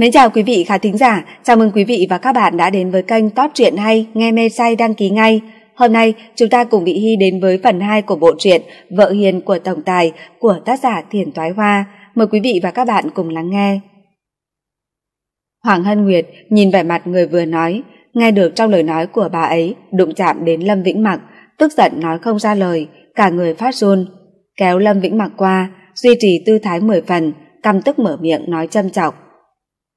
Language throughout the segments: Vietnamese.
Mến chào quý vị khán thính giả, chào mừng quý vị và các bạn đã đến với kênh Top truyện hay nghe mê say đăng ký ngay. Hôm nay chúng ta cùng Mỹ Hy đến với phần 2 của bộ truyện Vợ hiền của tổng tài của tác giả Thiền Toái Hoa. Mời quý vị và các bạn cùng lắng nghe. Hoàng Hân Nguyệt nhìn vẻ mặt người vừa nói, nghe được trong lời nói của bà ấy đụng chạm đến Lâm Vĩnh Mặc, tức giận nói không ra lời, cả người phát run, kéo Lâm Vĩnh Mặc qua, duy trì tư thái mười phần, căm tức mở miệng nói châm chọc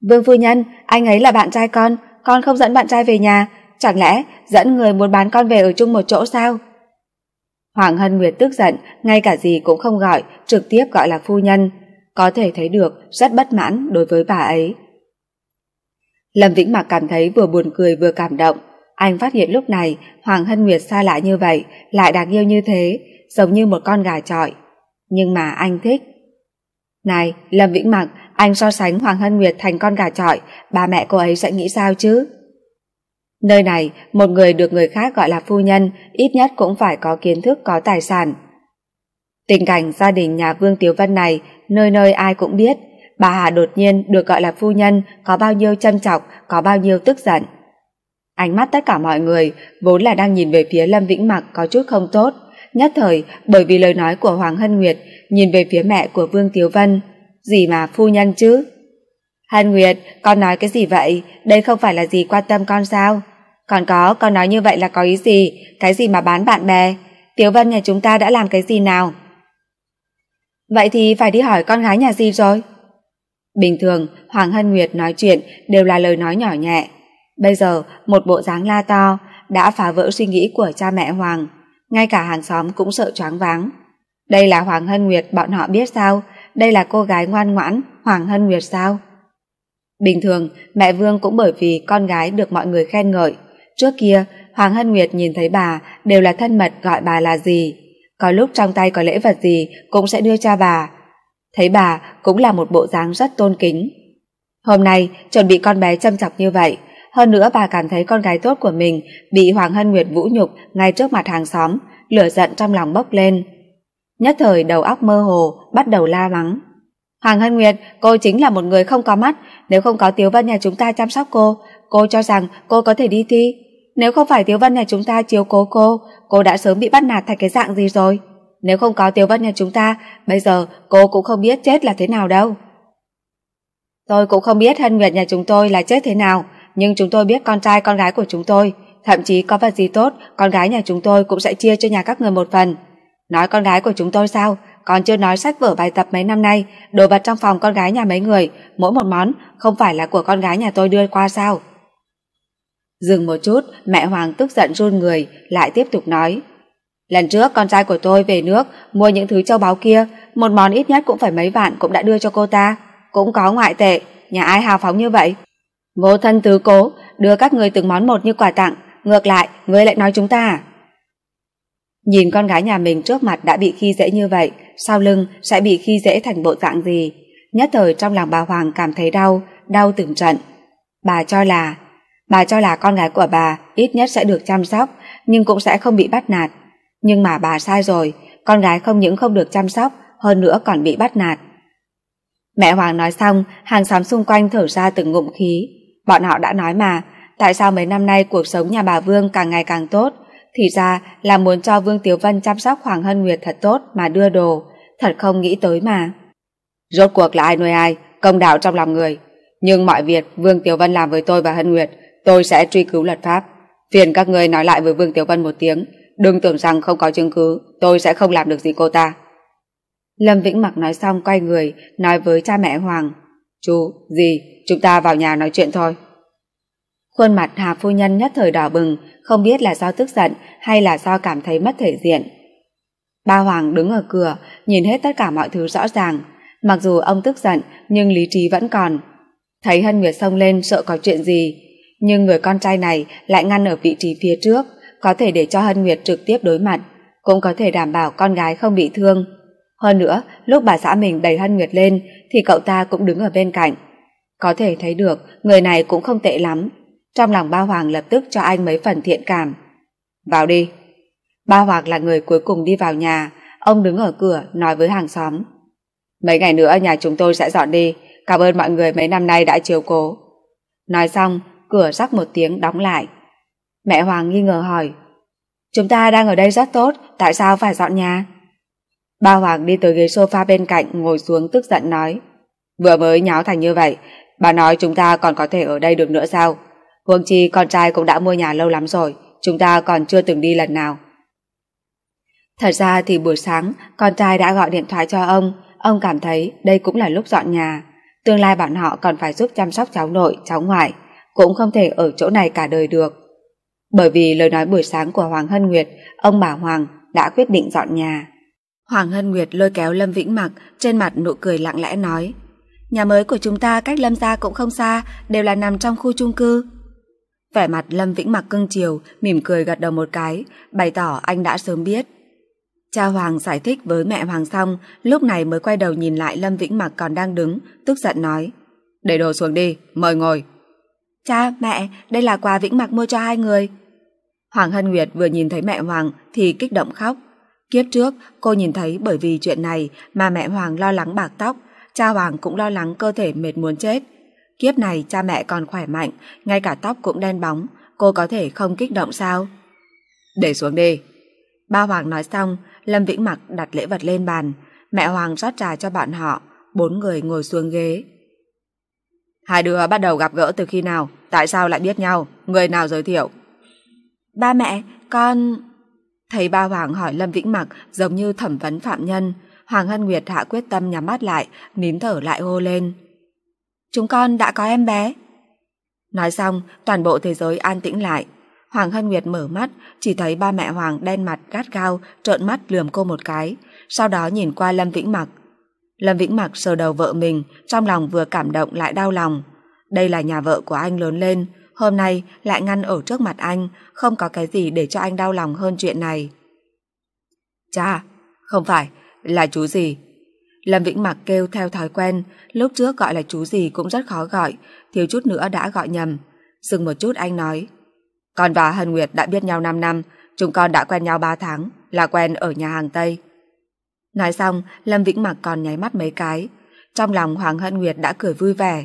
vương phu nhân anh ấy là bạn trai con con không dẫn bạn trai về nhà chẳng lẽ dẫn người muốn bán con về ở chung một chỗ sao hoàng hân nguyệt tức giận ngay cả gì cũng không gọi trực tiếp gọi là phu nhân có thể thấy được rất bất mãn đối với bà ấy lâm vĩnh mạc cảm thấy vừa buồn cười vừa cảm động anh phát hiện lúc này hoàng hân nguyệt xa lạ như vậy lại đáng yêu như thế giống như một con gà trọi nhưng mà anh thích này lâm vĩnh mạc anh so sánh Hoàng Hân Nguyệt thành con gà trọi, bà mẹ cô ấy sẽ nghĩ sao chứ? Nơi này, một người được người khác gọi là phu nhân, ít nhất cũng phải có kiến thức có tài sản. Tình cảnh gia đình nhà Vương Tiếu Vân này, nơi nơi ai cũng biết, bà Hà đột nhiên được gọi là phu nhân có bao nhiêu châm chọc, có bao nhiêu tức giận. Ánh mắt tất cả mọi người vốn là đang nhìn về phía Lâm Vĩnh Mặc có chút không tốt, nhất thời bởi vì lời nói của Hoàng Hân Nguyệt nhìn về phía mẹ của Vương Tiếu Vân gì mà phu nhân chứ? Hân Nguyệt, con nói cái gì vậy? Đây không phải là gì quan tâm con sao? Còn có, con nói như vậy là có ý gì? Cái gì mà bán bạn bè? Tiếu Vân nhà chúng ta đã làm cái gì nào? Vậy thì phải đi hỏi con gái nhà gì rồi? Bình thường, Hoàng Hân Nguyệt nói chuyện đều là lời nói nhỏ nhẹ. Bây giờ, một bộ dáng la to đã phá vỡ suy nghĩ của cha mẹ Hoàng. Ngay cả hàng xóm cũng sợ choáng váng. Đây là Hoàng Hân Nguyệt bọn họ biết sao? đây là cô gái ngoan ngoãn, Hoàng Hân Nguyệt sao? Bình thường, mẹ Vương cũng bởi vì con gái được mọi người khen ngợi. Trước kia, Hoàng Hân Nguyệt nhìn thấy bà đều là thân mật gọi bà là gì. Có lúc trong tay có lễ vật gì cũng sẽ đưa cho bà. Thấy bà cũng là một bộ dáng rất tôn kính. Hôm nay, chuẩn bị con bé châm chọc như vậy. Hơn nữa bà cảm thấy con gái tốt của mình bị Hoàng Hân Nguyệt vũ nhục ngay trước mặt hàng xóm, lửa giận trong lòng bốc lên nhất thời đầu óc mơ hồ bắt đầu la mắng hoàng hân nguyệt cô chính là một người không có mắt nếu không có tiếu văn nhà chúng ta chăm sóc cô cô cho rằng cô có thể đi thi nếu không phải tiếu văn nhà chúng ta chiếu cố cô cô đã sớm bị bắt nạt thành cái dạng gì rồi nếu không có tiếu văn nhà chúng ta bây giờ cô cũng không biết chết là thế nào đâu tôi cũng không biết hân nguyệt nhà chúng tôi là chết thế nào nhưng chúng tôi biết con trai con gái của chúng tôi thậm chí có vật gì tốt con gái nhà chúng tôi cũng sẽ chia cho nhà các người một phần Nói con gái của chúng tôi sao? Còn chưa nói sách vở bài tập mấy năm nay, đồ vật trong phòng con gái nhà mấy người, mỗi một món không phải là của con gái nhà tôi đưa qua sao? Dừng một chút, mẹ Hoàng tức giận run người, lại tiếp tục nói. Lần trước con trai của tôi về nước mua những thứ châu báu kia, một món ít nhất cũng phải mấy vạn cũng đã đưa cho cô ta. Cũng có ngoại tệ, nhà ai hào phóng như vậy? Vô thân tứ cố, đưa các người từng món một như quà tặng, ngược lại, người lại nói chúng ta à? Nhìn con gái nhà mình trước mặt đã bị khi dễ như vậy, sau lưng sẽ bị khi dễ thành bộ dạng gì. Nhất thời trong lòng bà Hoàng cảm thấy đau, đau từng trận. Bà cho là, bà cho là con gái của bà ít nhất sẽ được chăm sóc, nhưng cũng sẽ không bị bắt nạt. Nhưng mà bà sai rồi, con gái không những không được chăm sóc, hơn nữa còn bị bắt nạt. Mẹ Hoàng nói xong, hàng xóm xung quanh thở ra từng ngụm khí. Bọn họ đã nói mà, tại sao mấy năm nay cuộc sống nhà bà Vương càng ngày càng tốt, thì ra là muốn cho Vương tiểu Vân chăm sóc Hoàng Hân Nguyệt thật tốt mà đưa đồ, thật không nghĩ tới mà. Rốt cuộc là ai nuôi ai, công đạo trong lòng người. Nhưng mọi việc Vương tiểu Vân làm với tôi và Hân Nguyệt, tôi sẽ truy cứu luật pháp. Phiền các người nói lại với Vương tiểu Vân một tiếng, đừng tưởng rằng không có chứng cứ, tôi sẽ không làm được gì cô ta. Lâm Vĩnh Mặc nói xong quay người, nói với cha mẹ Hoàng. Chú, gì, chúng ta vào nhà nói chuyện thôi. Khuôn mặt Hà Phu Nhân nhất thời đỏ bừng, không biết là do tức giận hay là do cảm thấy mất thể diện. Ba Hoàng đứng ở cửa, nhìn hết tất cả mọi thứ rõ ràng. Mặc dù ông tức giận, nhưng lý trí vẫn còn. Thấy Hân Nguyệt xông lên sợ có chuyện gì, nhưng người con trai này lại ngăn ở vị trí phía trước, có thể để cho Hân Nguyệt trực tiếp đối mặt, cũng có thể đảm bảo con gái không bị thương. Hơn nữa, lúc bà xã mình đẩy Hân Nguyệt lên, thì cậu ta cũng đứng ở bên cạnh. Có thể thấy được, người này cũng không tệ lắm, trong lòng ba Hoàng lập tức cho anh mấy phần thiện cảm. Vào đi. Ba Hoàng là người cuối cùng đi vào nhà, ông đứng ở cửa nói với hàng xóm. Mấy ngày nữa nhà chúng tôi sẽ dọn đi, cảm ơn mọi người mấy năm nay đã chiều cố. Nói xong, cửa rắc một tiếng đóng lại. Mẹ Hoàng nghi ngờ hỏi, chúng ta đang ở đây rất tốt, tại sao phải dọn nhà? Ba Hoàng đi tới ghế sofa bên cạnh ngồi xuống tức giận nói, vừa mới nháo thành như vậy, bà nói chúng ta còn có thể ở đây được nữa sao? Huống chi con trai cũng đã mua nhà lâu lắm rồi, chúng ta còn chưa từng đi lần nào. Thật ra thì buổi sáng, con trai đã gọi điện thoại cho ông, ông cảm thấy đây cũng là lúc dọn nhà. Tương lai bọn họ còn phải giúp chăm sóc cháu nội, cháu ngoại, cũng không thể ở chỗ này cả đời được. Bởi vì lời nói buổi sáng của Hoàng Hân Nguyệt, ông bà Hoàng đã quyết định dọn nhà. Hoàng Hân Nguyệt lôi kéo Lâm Vĩnh Mặc trên mặt nụ cười lặng lẽ nói Nhà mới của chúng ta cách Lâm gia cũng không xa, đều là nằm trong khu chung cư. Vẻ mặt Lâm Vĩnh Mặc cưng chiều, mỉm cười gật đầu một cái, bày tỏ anh đã sớm biết. Cha Hoàng giải thích với mẹ Hoàng xong, lúc này mới quay đầu nhìn lại Lâm Vĩnh Mặc còn đang đứng, tức giận nói. Để đồ xuống đi, mời ngồi. Cha, mẹ, đây là quà Vĩnh Mặc mua cho hai người. Hoàng Hân Nguyệt vừa nhìn thấy mẹ Hoàng thì kích động khóc. Kiếp trước, cô nhìn thấy bởi vì chuyện này mà mẹ Hoàng lo lắng bạc tóc, cha Hoàng cũng lo lắng cơ thể mệt muốn chết. Kiếp này cha mẹ còn khỏe mạnh, ngay cả tóc cũng đen bóng, cô có thể không kích động sao? Để xuống đi. Ba Hoàng nói xong, Lâm Vĩnh Mặc đặt lễ vật lên bàn, mẹ Hoàng rót trà cho bạn họ, bốn người ngồi xuống ghế. Hai đứa bắt đầu gặp gỡ từ khi nào? Tại sao lại biết nhau? Người nào giới thiệu? Ba mẹ, con... Thấy ba Hoàng hỏi Lâm Vĩnh Mặc giống như thẩm vấn phạm nhân, Hoàng Hân Nguyệt hạ quyết tâm nhắm mắt lại, nín thở lại hô lên chúng con đã có em bé. Nói xong, toàn bộ thế giới an tĩnh lại. Hoàng Hân Nguyệt mở mắt, chỉ thấy ba mẹ Hoàng đen mặt gắt gao, trợn mắt lườm cô một cái, sau đó nhìn qua Lâm Vĩnh Mặc. Lâm Vĩnh Mặc sờ đầu vợ mình, trong lòng vừa cảm động lại đau lòng. Đây là nhà vợ của anh lớn lên, hôm nay lại ngăn ở trước mặt anh, không có cái gì để cho anh đau lòng hơn chuyện này. Cha, không phải, là chú gì, Lâm Vĩnh Mặc kêu theo thói quen, lúc trước gọi là chú gì cũng rất khó gọi, thiếu chút nữa đã gọi nhầm. Dừng một chút anh nói, con và Hân Nguyệt đã biết nhau 5 năm, chúng con đã quen nhau 3 tháng, là quen ở nhà hàng Tây. Nói xong, Lâm Vĩnh Mặc còn nháy mắt mấy cái. Trong lòng Hoàng Hân Nguyệt đã cười vui vẻ.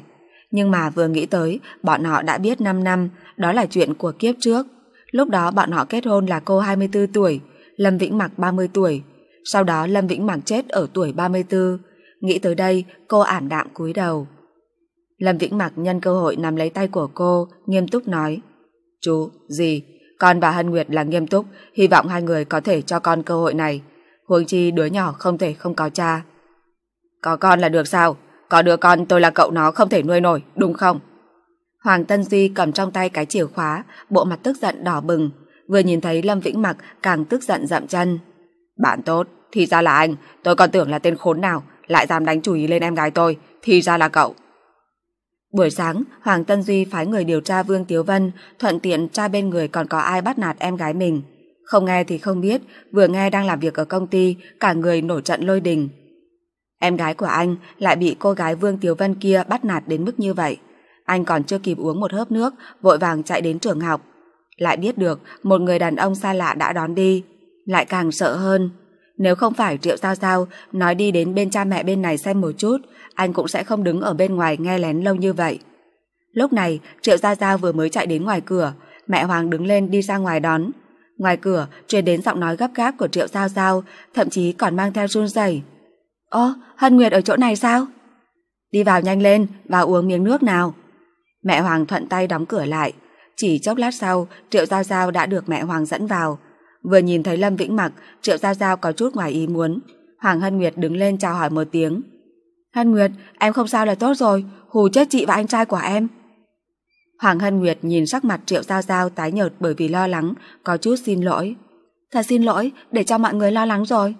Nhưng mà vừa nghĩ tới, bọn họ đã biết 5 năm, đó là chuyện của kiếp trước. Lúc đó bọn họ kết hôn là cô 24 tuổi, Lâm Vĩnh Mặc 30 tuổi. Sau đó Lâm Vĩnh Mạc chết ở tuổi 34. Nghĩ tới đây, cô ảm đạm cúi đầu. Lâm Vĩnh Mạc nhân cơ hội nắm lấy tay của cô, nghiêm túc nói. Chú, gì? Con và Hân Nguyệt là nghiêm túc, hy vọng hai người có thể cho con cơ hội này. Huống chi đứa nhỏ không thể không có cha. Có con là được sao? Có đứa con tôi là cậu nó không thể nuôi nổi, đúng không? Hoàng Tân Duy cầm trong tay cái chìa khóa, bộ mặt tức giận đỏ bừng. Vừa nhìn thấy Lâm Vĩnh mạc càng tức giận dậm chân. Bạn tốt, thì ra là anh, tôi còn tưởng là tên khốn nào, lại dám đánh chủ ý lên em gái tôi, thì ra là cậu. Buổi sáng, Hoàng Tân Duy phái người điều tra Vương Tiếu Vân, thuận tiện tra bên người còn có ai bắt nạt em gái mình. Không nghe thì không biết, vừa nghe đang làm việc ở công ty, cả người nổi trận lôi đình. Em gái của anh lại bị cô gái Vương Tiếu Vân kia bắt nạt đến mức như vậy. Anh còn chưa kịp uống một hớp nước, vội vàng chạy đến trường học. Lại biết được một người đàn ông xa lạ đã đón đi, lại càng sợ hơn. Nếu không phải Triệu Giao Giao nói đi đến bên cha mẹ bên này xem một chút, anh cũng sẽ không đứng ở bên ngoài nghe lén lâu như vậy. Lúc này, Triệu giao giao vừa mới chạy đến ngoài cửa, mẹ Hoàng đứng lên đi ra ngoài đón. Ngoài cửa, truyền đến giọng nói gấp gáp của Triệu Giao Giao, thậm chí còn mang theo run rẩy. ô, Hân Nguyệt ở chỗ này sao? Đi vào nhanh lên, vào uống miếng nước nào. Mẹ Hoàng thuận tay đóng cửa lại. Chỉ chốc lát sau, Triệu Giao Giao đã được mẹ Hoàng dẫn vào. Vừa nhìn thấy Lâm Vĩnh Mặc, Triệu Giao Giao có chút ngoài ý muốn. Hoàng Hân Nguyệt đứng lên chào hỏi một tiếng. Hân Nguyệt, em không sao là tốt rồi, hù chết chị và anh trai của em. Hoàng Hân Nguyệt nhìn sắc mặt Triệu Giao Giao tái nhợt bởi vì lo lắng, có chút xin lỗi. Thật xin lỗi, để cho mọi người lo lắng rồi.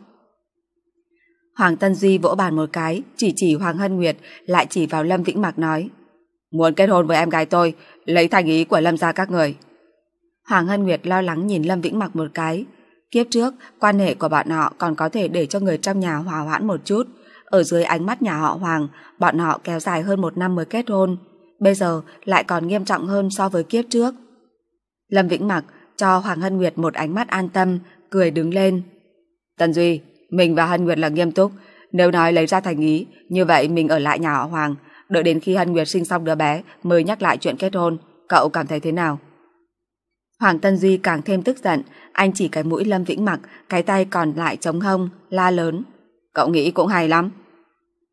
Hoàng Tân Duy vỗ bàn một cái, chỉ chỉ Hoàng Hân Nguyệt, lại chỉ vào Lâm Vĩnh mặc nói. Muốn kết hôn với em gái tôi, lấy thành ý của Lâm gia các người. Hoàng Hân Nguyệt lo lắng nhìn Lâm Vĩnh Mặc một cái. Kiếp trước, quan hệ của bọn họ còn có thể để cho người trong nhà hòa hoãn một chút. Ở dưới ánh mắt nhà họ Hoàng, bọn họ kéo dài hơn một năm mới kết hôn. Bây giờ lại còn nghiêm trọng hơn so với kiếp trước. Lâm Vĩnh Mặc cho Hoàng Hân Nguyệt một ánh mắt an tâm, cười đứng lên. Tần Duy, mình và Hân Nguyệt là nghiêm túc. Nếu nói lấy ra thành ý, như vậy mình ở lại nhà họ Hoàng, đợi đến khi Hân Nguyệt sinh xong đứa bé mới nhắc lại chuyện kết hôn. Cậu cảm thấy thế nào? Hoàng Tân Duy càng thêm tức giận, anh chỉ cái mũi Lâm Vĩnh Mặc, cái tay còn lại chống hông, la lớn. Cậu nghĩ cũng hay lắm.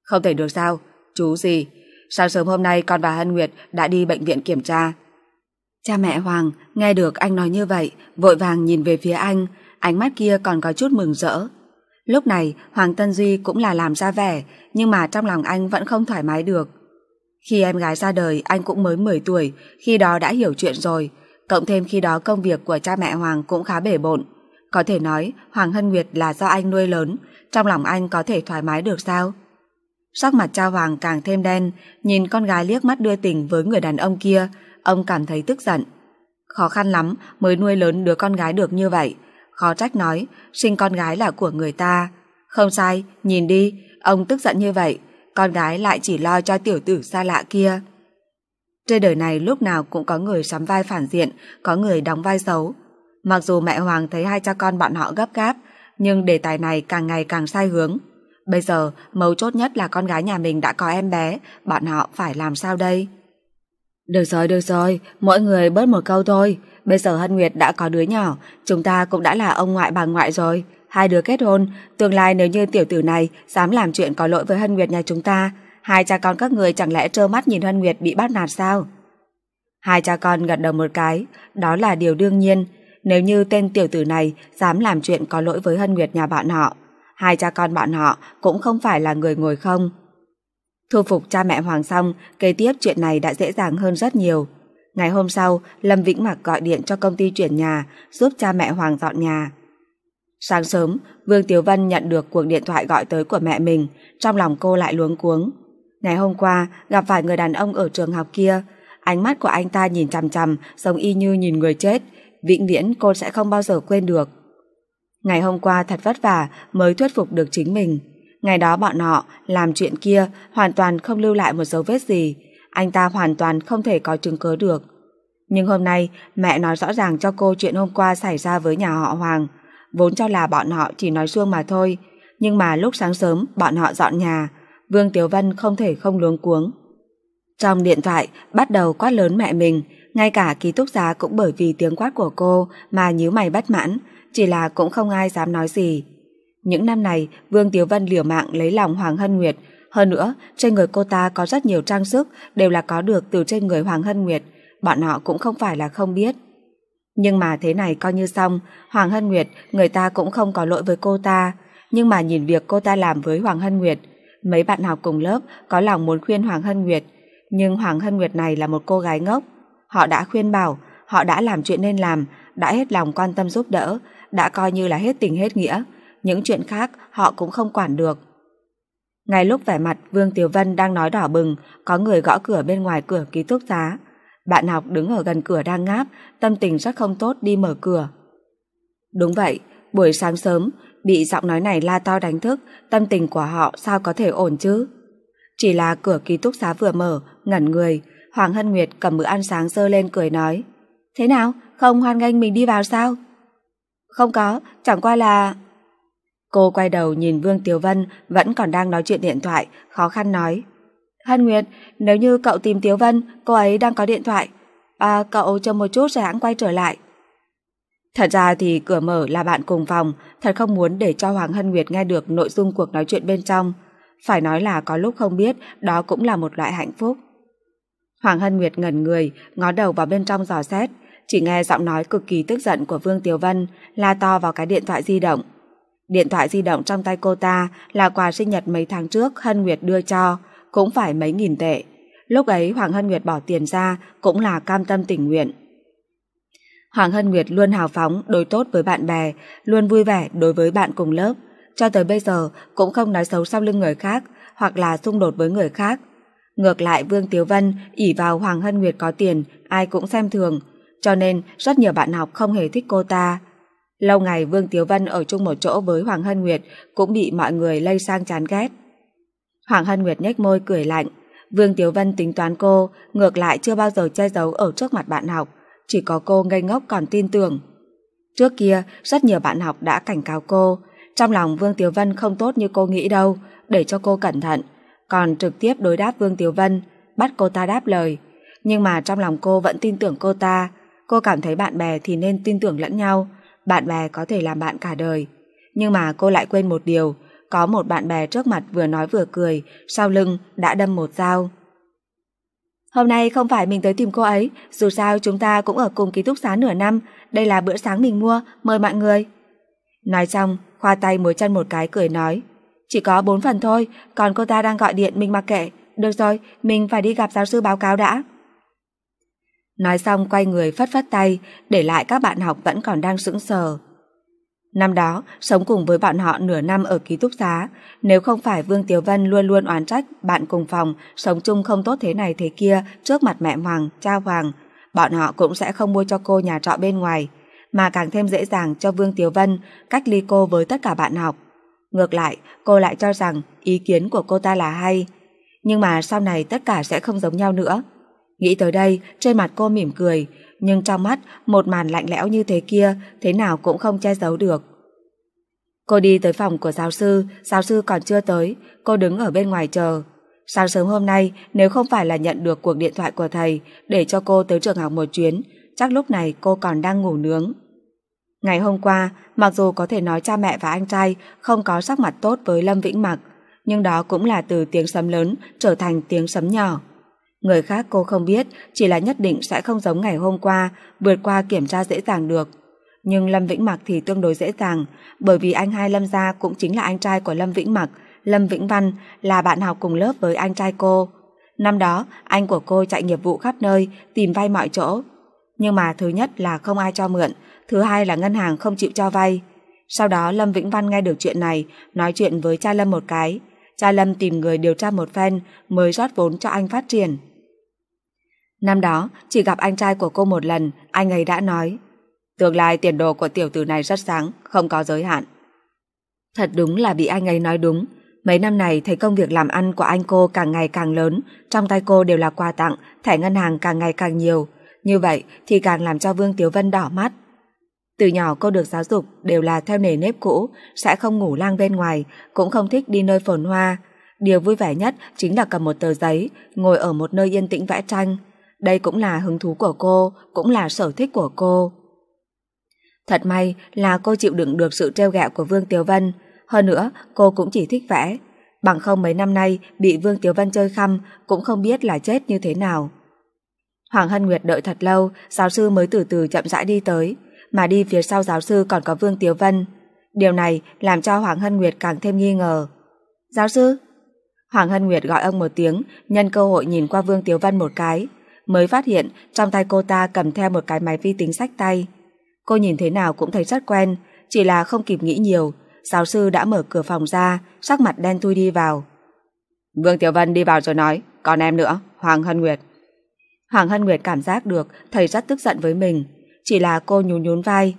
Không thể được sao, chú gì. Sáng sớm hôm nay con và Hân Nguyệt đã đi bệnh viện kiểm tra. Cha mẹ Hoàng nghe được anh nói như vậy, vội vàng nhìn về phía anh, ánh mắt kia còn có chút mừng rỡ. Lúc này, Hoàng Tân Duy cũng là làm ra vẻ, nhưng mà trong lòng anh vẫn không thoải mái được. Khi em gái ra đời, anh cũng mới 10 tuổi, khi đó đã hiểu chuyện rồi, Cộng thêm khi đó công việc của cha mẹ Hoàng cũng khá bể bộn. Có thể nói Hoàng Hân Nguyệt là do anh nuôi lớn, trong lòng anh có thể thoải mái được sao? Sắc mặt cha Hoàng càng thêm đen, nhìn con gái liếc mắt đưa tình với người đàn ông kia, ông cảm thấy tức giận. Khó khăn lắm mới nuôi lớn đứa con gái được như vậy. Khó trách nói, sinh con gái là của người ta. Không sai, nhìn đi, ông tức giận như vậy, con gái lại chỉ lo cho tiểu tử xa lạ kia. Trên đời này lúc nào cũng có người sắm vai phản diện, có người đóng vai xấu. Mặc dù mẹ Hoàng thấy hai cha con bọn họ gấp gáp, nhưng đề tài này càng ngày càng sai hướng. Bây giờ, mấu chốt nhất là con gái nhà mình đã có em bé, bọn họ phải làm sao đây? Được rồi, được rồi, mỗi người bớt một câu thôi. Bây giờ Hân Nguyệt đã có đứa nhỏ, chúng ta cũng đã là ông ngoại bà ngoại rồi. Hai đứa kết hôn, tương lai nếu như tiểu tử này dám làm chuyện có lỗi với Hân Nguyệt nhà chúng ta, Hai cha con các người chẳng lẽ trơ mắt nhìn Hân Nguyệt bị bắt nạt sao? Hai cha con gật đầu một cái, đó là điều đương nhiên. Nếu như tên tiểu tử này dám làm chuyện có lỗi với Hân Nguyệt nhà bọn họ, hai cha con bọn họ cũng không phải là người ngồi không. Thu phục cha mẹ Hoàng xong, kế tiếp chuyện này đã dễ dàng hơn rất nhiều. Ngày hôm sau, Lâm Vĩnh Mạc gọi điện cho công ty chuyển nhà, giúp cha mẹ Hoàng dọn nhà. Sáng sớm, Vương tiểu Vân nhận được cuộc điện thoại gọi tới của mẹ mình, trong lòng cô lại luống cuống. Ngày hôm qua, gặp phải người đàn ông ở trường học kia, ánh mắt của anh ta nhìn chằm chằm, giống y như nhìn người chết, vĩnh viễn cô sẽ không bao giờ quên được. Ngày hôm qua thật vất vả mới thuyết phục được chính mình. Ngày đó bọn họ làm chuyện kia hoàn toàn không lưu lại một dấu vết gì, anh ta hoàn toàn không thể có chứng cứ được. Nhưng hôm nay, mẹ nói rõ ràng cho cô chuyện hôm qua xảy ra với nhà họ Hoàng, vốn cho là bọn họ chỉ nói xuông mà thôi, nhưng mà lúc sáng sớm bọn họ dọn nhà, Vương Tiểu Vân không thể không luống cuống. Trong điện thoại bắt đầu quát lớn mẹ mình, ngay cả ký túc giá cũng bởi vì tiếng quát của cô mà nhíu mày bất mãn, chỉ là cũng không ai dám nói gì. Những năm này, Vương Tiểu Vân liều mạng lấy lòng Hoàng Hân Nguyệt, hơn nữa, trên người cô ta có rất nhiều trang sức đều là có được từ trên người Hoàng Hân Nguyệt, bọn họ cũng không phải là không biết. Nhưng mà thế này coi như xong, Hoàng Hân Nguyệt người ta cũng không có lỗi với cô ta, nhưng mà nhìn việc cô ta làm với Hoàng Hân Nguyệt, Mấy bạn học cùng lớp có lòng muốn khuyên Hoàng Hân Nguyệt, nhưng Hoàng Hân Nguyệt này là một cô gái ngốc. Họ đã khuyên bảo, họ đã làm chuyện nên làm, đã hết lòng quan tâm giúp đỡ, đã coi như là hết tình hết nghĩa. Những chuyện khác họ cũng không quản được. Ngay lúc vẻ mặt Vương Tiểu Vân đang nói đỏ bừng, có người gõ cửa bên ngoài cửa ký túc xá. Bạn học đứng ở gần cửa đang ngáp, tâm tình rất không tốt đi mở cửa. Đúng vậy, buổi sáng sớm, Bị giọng nói này la to đánh thức, tâm tình của họ sao có thể ổn chứ? Chỉ là cửa ký túc xá vừa mở, ngẩn người, Hoàng Hân Nguyệt cầm bữa ăn sáng dơ lên cười nói. Thế nào, không hoan nghênh mình đi vào sao? Không có, chẳng qua là... Cô quay đầu nhìn Vương tiểu Vân vẫn còn đang nói chuyện điện thoại, khó khăn nói. Hân Nguyệt, nếu như cậu tìm tiểu Vân, cô ấy đang có điện thoại. À, cậu chờ một chút sẽ hãng quay trở lại. Thật ra thì cửa mở là bạn cùng phòng, thật không muốn để cho Hoàng Hân Nguyệt nghe được nội dung cuộc nói chuyện bên trong. Phải nói là có lúc không biết, đó cũng là một loại hạnh phúc. Hoàng Hân Nguyệt ngẩn người, ngó đầu vào bên trong dò xét, chỉ nghe giọng nói cực kỳ tức giận của Vương Tiểu Vân la to vào cái điện thoại di động. Điện thoại di động trong tay cô ta là quà sinh nhật mấy tháng trước Hân Nguyệt đưa cho, cũng phải mấy nghìn tệ. Lúc ấy Hoàng Hân Nguyệt bỏ tiền ra cũng là cam tâm tình nguyện. Hoàng Hân Nguyệt luôn hào phóng, đối tốt với bạn bè, luôn vui vẻ đối với bạn cùng lớp. Cho tới bây giờ cũng không nói xấu sau lưng người khác hoặc là xung đột với người khác. Ngược lại Vương Tiếu Vân ỉ vào Hoàng Hân Nguyệt có tiền, ai cũng xem thường, cho nên rất nhiều bạn học không hề thích cô ta. Lâu ngày Vương Tiếu Vân ở chung một chỗ với Hoàng Hân Nguyệt cũng bị mọi người lây sang chán ghét. Hoàng Hân Nguyệt nhếch môi cười lạnh, Vương Tiếu Vân tính toán cô, ngược lại chưa bao giờ che giấu ở trước mặt bạn học chỉ có cô ngây ngốc còn tin tưởng. Trước kia, rất nhiều bạn học đã cảnh cáo cô, trong lòng Vương Tiểu Vân không tốt như cô nghĩ đâu, để cho cô cẩn thận, còn trực tiếp đối đáp Vương Tiểu Vân, bắt cô ta đáp lời. Nhưng mà trong lòng cô vẫn tin tưởng cô ta, cô cảm thấy bạn bè thì nên tin tưởng lẫn nhau, bạn bè có thể làm bạn cả đời. Nhưng mà cô lại quên một điều, có một bạn bè trước mặt vừa nói vừa cười, sau lưng đã đâm một dao. Hôm nay không phải mình tới tìm cô ấy, dù sao chúng ta cũng ở cùng ký túc xá nửa năm, đây là bữa sáng mình mua, mời mọi người. Nói xong, khoa tay múa chân một cái cười nói. Chỉ có bốn phần thôi, còn cô ta đang gọi điện mình mặc kệ. Được rồi, mình phải đi gặp giáo sư báo cáo đã. Nói xong quay người phất phất tay, để lại các bạn học vẫn còn đang sững sờ. Năm đó, sống cùng với bọn họ nửa năm ở ký túc xá, nếu không phải Vương Tiểu Vân luôn luôn oán trách bạn cùng phòng sống chung không tốt thế này thế kia trước mặt mẹ Hoàng, cha Hoàng, bọn họ cũng sẽ không mua cho cô nhà trọ bên ngoài, mà càng thêm dễ dàng cho Vương Tiểu Vân cách ly cô với tất cả bạn học. Ngược lại, cô lại cho rằng ý kiến của cô ta là hay, nhưng mà sau này tất cả sẽ không giống nhau nữa. Nghĩ tới đây, trên mặt cô mỉm cười, nhưng trong mắt một màn lạnh lẽo như thế kia thế nào cũng không che giấu được. Cô đi tới phòng của giáo sư, giáo sư còn chưa tới, cô đứng ở bên ngoài chờ. Sáng sớm hôm nay, nếu không phải là nhận được cuộc điện thoại của thầy để cho cô tới trường học một chuyến, chắc lúc này cô còn đang ngủ nướng. Ngày hôm qua, mặc dù có thể nói cha mẹ và anh trai không có sắc mặt tốt với Lâm Vĩnh Mặc, nhưng đó cũng là từ tiếng sấm lớn trở thành tiếng sấm nhỏ. Người khác cô không biết, chỉ là nhất định sẽ không giống ngày hôm qua, vượt qua kiểm tra dễ dàng được. Nhưng Lâm Vĩnh Mặc thì tương đối dễ dàng, bởi vì anh hai Lâm gia cũng chính là anh trai của Lâm Vĩnh Mặc, Lâm Vĩnh Văn là bạn học cùng lớp với anh trai cô. Năm đó, anh của cô chạy nghiệp vụ khắp nơi, tìm vay mọi chỗ. Nhưng mà thứ nhất là không ai cho mượn, thứ hai là ngân hàng không chịu cho vay. Sau đó Lâm Vĩnh Văn nghe được chuyện này, nói chuyện với cha Lâm một cái. Cha Lâm tìm người điều tra một phen mới rót vốn cho anh phát triển. Năm đó, chỉ gặp anh trai của cô một lần, anh ấy đã nói Tương lai tiền đồ của tiểu tử này rất sáng, không có giới hạn. Thật đúng là bị anh ấy nói đúng. Mấy năm này thấy công việc làm ăn của anh cô càng ngày càng lớn, trong tay cô đều là quà tặng, thẻ ngân hàng càng ngày càng nhiều. Như vậy thì càng làm cho Vương Tiếu Vân đỏ mắt. Từ nhỏ cô được giáo dục đều là theo nề nếp cũ, sẽ không ngủ lang bên ngoài, cũng không thích đi nơi phồn hoa. Điều vui vẻ nhất chính là cầm một tờ giấy, ngồi ở một nơi yên tĩnh vẽ tranh đây cũng là hứng thú của cô, cũng là sở thích của cô. Thật may là cô chịu đựng được sự treo gạo của Vương tiểu Vân, hơn nữa cô cũng chỉ thích vẽ. Bằng không mấy năm nay bị Vương tiểu Vân chơi khăm cũng không biết là chết như thế nào. Hoàng Hân Nguyệt đợi thật lâu, giáo sư mới từ từ chậm rãi đi tới, mà đi phía sau giáo sư còn có Vương tiểu Vân. Điều này làm cho Hoàng Hân Nguyệt càng thêm nghi ngờ. Giáo sư? Hoàng Hân Nguyệt gọi ông một tiếng, nhân cơ hội nhìn qua Vương tiểu Vân một cái mới phát hiện trong tay cô ta cầm theo một cái máy vi tính sách tay. Cô nhìn thế nào cũng thấy rất quen, chỉ là không kịp nghĩ nhiều, giáo sư đã mở cửa phòng ra, sắc mặt đen thui đi vào. Vương Tiểu Vân đi vào rồi nói, còn em nữa, Hoàng Hân Nguyệt. Hoàng Hân Nguyệt cảm giác được thầy rất tức giận với mình, chỉ là cô nhún nhún vai.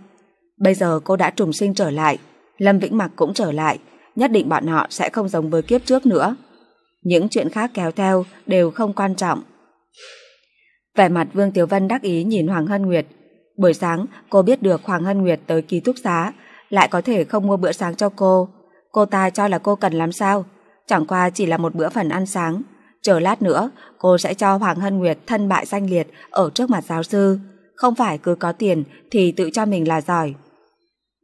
Bây giờ cô đã trùng sinh trở lại, Lâm Vĩnh Mặc cũng trở lại, nhất định bọn họ sẽ không giống với kiếp trước nữa. Những chuyện khác kéo theo đều không quan trọng. Vẻ mặt Vương Tiểu Vân đắc ý nhìn Hoàng Hân Nguyệt. Buổi sáng, cô biết được Hoàng Hân Nguyệt tới ký túc xá, lại có thể không mua bữa sáng cho cô. Cô ta cho là cô cần làm sao? Chẳng qua chỉ là một bữa phần ăn sáng. Chờ lát nữa, cô sẽ cho Hoàng Hân Nguyệt thân bại danh liệt ở trước mặt giáo sư. Không phải cứ có tiền thì tự cho mình là giỏi.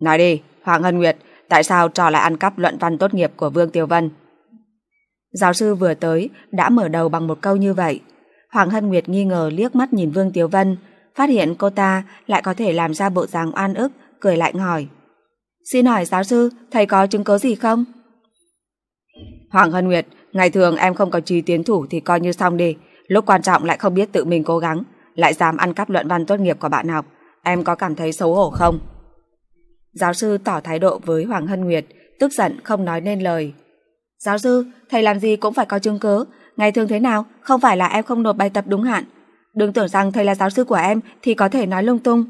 Nói đi, Hoàng Hân Nguyệt, tại sao trò lại ăn cắp luận văn tốt nghiệp của Vương Tiểu Vân? Giáo sư vừa tới đã mở đầu bằng một câu như vậy. Hoàng Hân Nguyệt nghi ngờ liếc mắt nhìn Vương Tiếu Vân, phát hiện cô ta lại có thể làm ra bộ dáng oan ức, cười lạnh hỏi. Xin hỏi giáo sư, thầy có chứng cứ gì không? Hoàng Hân Nguyệt, ngày thường em không có trí tiến thủ thì coi như xong đi. Lúc quan trọng lại không biết tự mình cố gắng, lại dám ăn cắp luận văn tốt nghiệp của bạn học. Em có cảm thấy xấu hổ không? Giáo sư tỏ thái độ với Hoàng Hân Nguyệt, tức giận không nói nên lời. Giáo sư, thầy làm gì cũng phải có chứng cứ, ngày thường thế nào, không phải là em không nộp bài tập đúng hạn. Đừng tưởng rằng thầy là giáo sư của em thì có thể nói lung tung.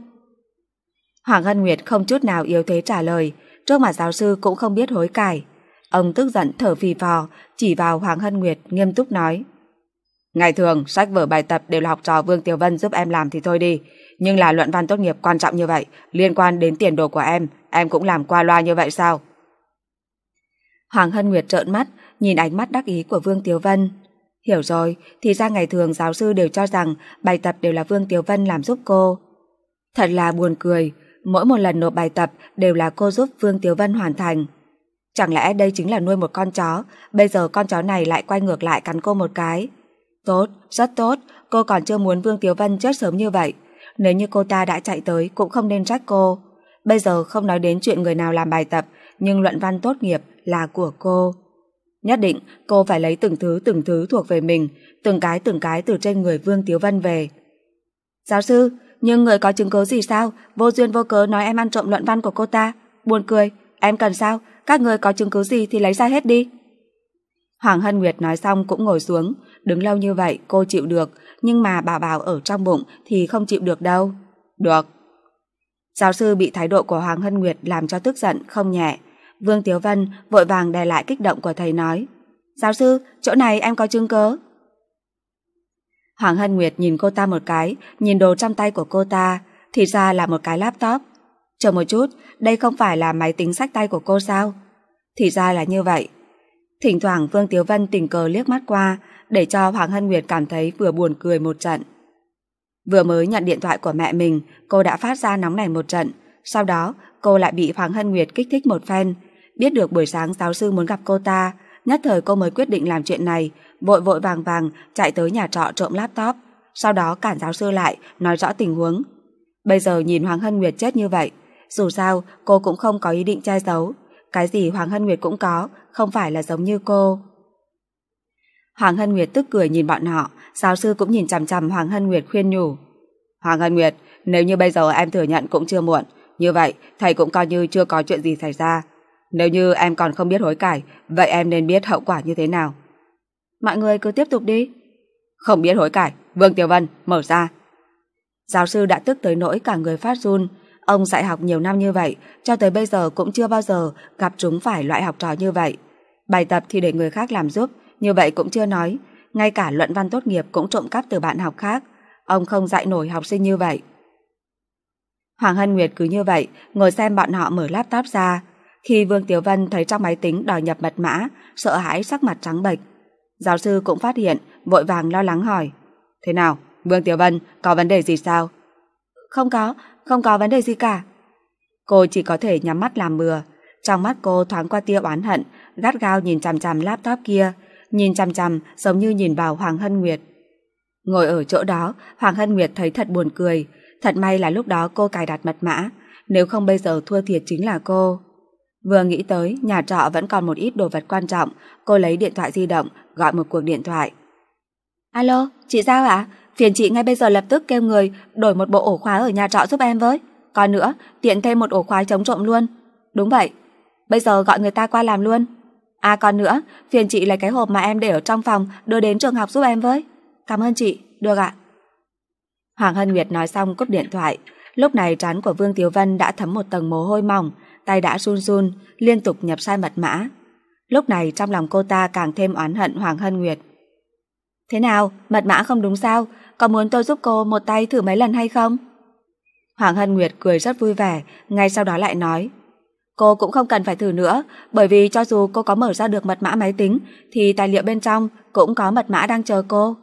Hoàng Hân Nguyệt không chút nào yếu thế trả lời, trước mặt giáo sư cũng không biết hối cải. Ông tức giận thở phì phò, chỉ vào Hoàng Hân Nguyệt nghiêm túc nói. Ngày thường, sách vở bài tập đều là học trò Vương Tiểu Vân giúp em làm thì thôi đi. Nhưng là luận văn tốt nghiệp quan trọng như vậy, liên quan đến tiền đồ của em, em cũng làm qua loa như vậy sao? Hoàng Hân Nguyệt trợn mắt, nhìn ánh mắt đắc ý của Vương Tiểu Vân. Hiểu rồi, thì ra ngày thường giáo sư đều cho rằng bài tập đều là Vương Tiểu Vân làm giúp cô. Thật là buồn cười, mỗi một lần nộp bài tập đều là cô giúp Vương Tiểu Vân hoàn thành. Chẳng lẽ đây chính là nuôi một con chó, bây giờ con chó này lại quay ngược lại cắn cô một cái. Tốt, rất tốt, cô còn chưa muốn Vương Tiểu Vân chết sớm như vậy. Nếu như cô ta đã chạy tới cũng không nên trách cô. Bây giờ không nói đến chuyện người nào làm bài tập, nhưng luận văn tốt nghiệp là của cô. Nhất định cô phải lấy từng thứ từng thứ thuộc về mình, từng cái từng cái từ trên người Vương Tiếu Vân về. Giáo sư, nhưng người có chứng cứ gì sao? Vô duyên vô cớ nói em ăn trộm luận văn của cô ta. Buồn cười, em cần sao? Các người có chứng cứ gì thì lấy ra hết đi. Hoàng Hân Nguyệt nói xong cũng ngồi xuống. Đứng lâu như vậy cô chịu được, nhưng mà bảo bảo ở trong bụng thì không chịu được đâu. Được. Giáo sư bị thái độ của Hoàng Hân Nguyệt làm cho tức giận không nhẹ. Vương Tiếu Vân vội vàng đè lại kích động của thầy nói. Giáo sư, chỗ này em có chứng cớ. Hoàng Hân Nguyệt nhìn cô ta một cái, nhìn đồ trong tay của cô ta, thì ra là một cái laptop. Chờ một chút, đây không phải là máy tính sách tay của cô sao? Thì ra là như vậy. Thỉnh thoảng Vương Tiếu Vân tình cờ liếc mắt qua, để cho Hoàng Hân Nguyệt cảm thấy vừa buồn cười một trận. Vừa mới nhận điện thoại của mẹ mình, cô đã phát ra nóng này một trận, sau đó cô lại bị Hoàng Hân Nguyệt kích thích một phen, Biết được buổi sáng giáo sư muốn gặp cô ta, nhất thời cô mới quyết định làm chuyện này, vội vội vàng vàng chạy tới nhà trọ trộm laptop, sau đó cản giáo sư lại, nói rõ tình huống. Bây giờ nhìn Hoàng Hân Nguyệt chết như vậy, dù sao cô cũng không có ý định che giấu, cái gì Hoàng Hân Nguyệt cũng có, không phải là giống như cô. Hoàng Hân Nguyệt tức cười nhìn bọn họ, giáo sư cũng nhìn chằm chằm Hoàng Hân Nguyệt khuyên nhủ. Hoàng Hân Nguyệt, nếu như bây giờ em thừa nhận cũng chưa muộn, như vậy thầy cũng coi như chưa có chuyện gì xảy ra, nếu như em còn không biết hối cải, vậy em nên biết hậu quả như thế nào. Mọi người cứ tiếp tục đi. Không biết hối cải, Vương Tiểu Vân, mở ra. Giáo sư đã tức tới nỗi cả người phát run. Ông dạy học nhiều năm như vậy, cho tới bây giờ cũng chưa bao giờ gặp chúng phải loại học trò như vậy. Bài tập thì để người khác làm giúp, như vậy cũng chưa nói. Ngay cả luận văn tốt nghiệp cũng trộm cắp từ bạn học khác. Ông không dạy nổi học sinh như vậy. Hoàng Hân Nguyệt cứ như vậy, ngồi xem bọn họ mở laptop ra. Khi Vương Tiểu Vân thấy trong máy tính đòi nhập mật mã, sợ hãi sắc mặt trắng bệch. Giáo sư cũng phát hiện, vội vàng lo lắng hỏi. Thế nào, Vương Tiểu Vân có vấn đề gì sao? Không có, không có vấn đề gì cả. Cô chỉ có thể nhắm mắt làm mưa. Trong mắt cô thoáng qua tia oán hận, gắt gao nhìn chằm chằm laptop kia, nhìn chằm chằm giống như nhìn vào Hoàng Hân Nguyệt. Ngồi ở chỗ đó, Hoàng Hân Nguyệt thấy thật buồn cười. Thật may là lúc đó cô cài đặt mật mã, nếu không bây giờ thua thiệt chính là cô. Vừa nghĩ tới, nhà trọ vẫn còn một ít đồ vật quan trọng, cô lấy điện thoại di động, gọi một cuộc điện thoại. Alo, chị Giao ạ? Phiền chị ngay bây giờ lập tức kêu người đổi một bộ ổ khóa ở nhà trọ giúp em với. Còn nữa, tiện thêm một ổ khóa chống trộm luôn. Đúng vậy, bây giờ gọi người ta qua làm luôn. À còn nữa, phiền chị lấy cái hộp mà em để ở trong phòng đưa đến trường học giúp em với. Cảm ơn chị, được ạ. Hoàng Hân Nguyệt nói xong cúp điện thoại. Lúc này trán của Vương Tiếu Vân đã thấm một tầng mồ hôi mỏng, tay đã run run, liên tục nhập sai mật mã. Lúc này trong lòng cô ta càng thêm oán hận Hoàng Hân Nguyệt. Thế nào, mật mã không đúng sao? Có muốn tôi giúp cô một tay thử mấy lần hay không? Hoàng Hân Nguyệt cười rất vui vẻ, ngay sau đó lại nói. Cô cũng không cần phải thử nữa, bởi vì cho dù cô có mở ra được mật mã máy tính, thì tài liệu bên trong cũng có mật mã đang chờ cô.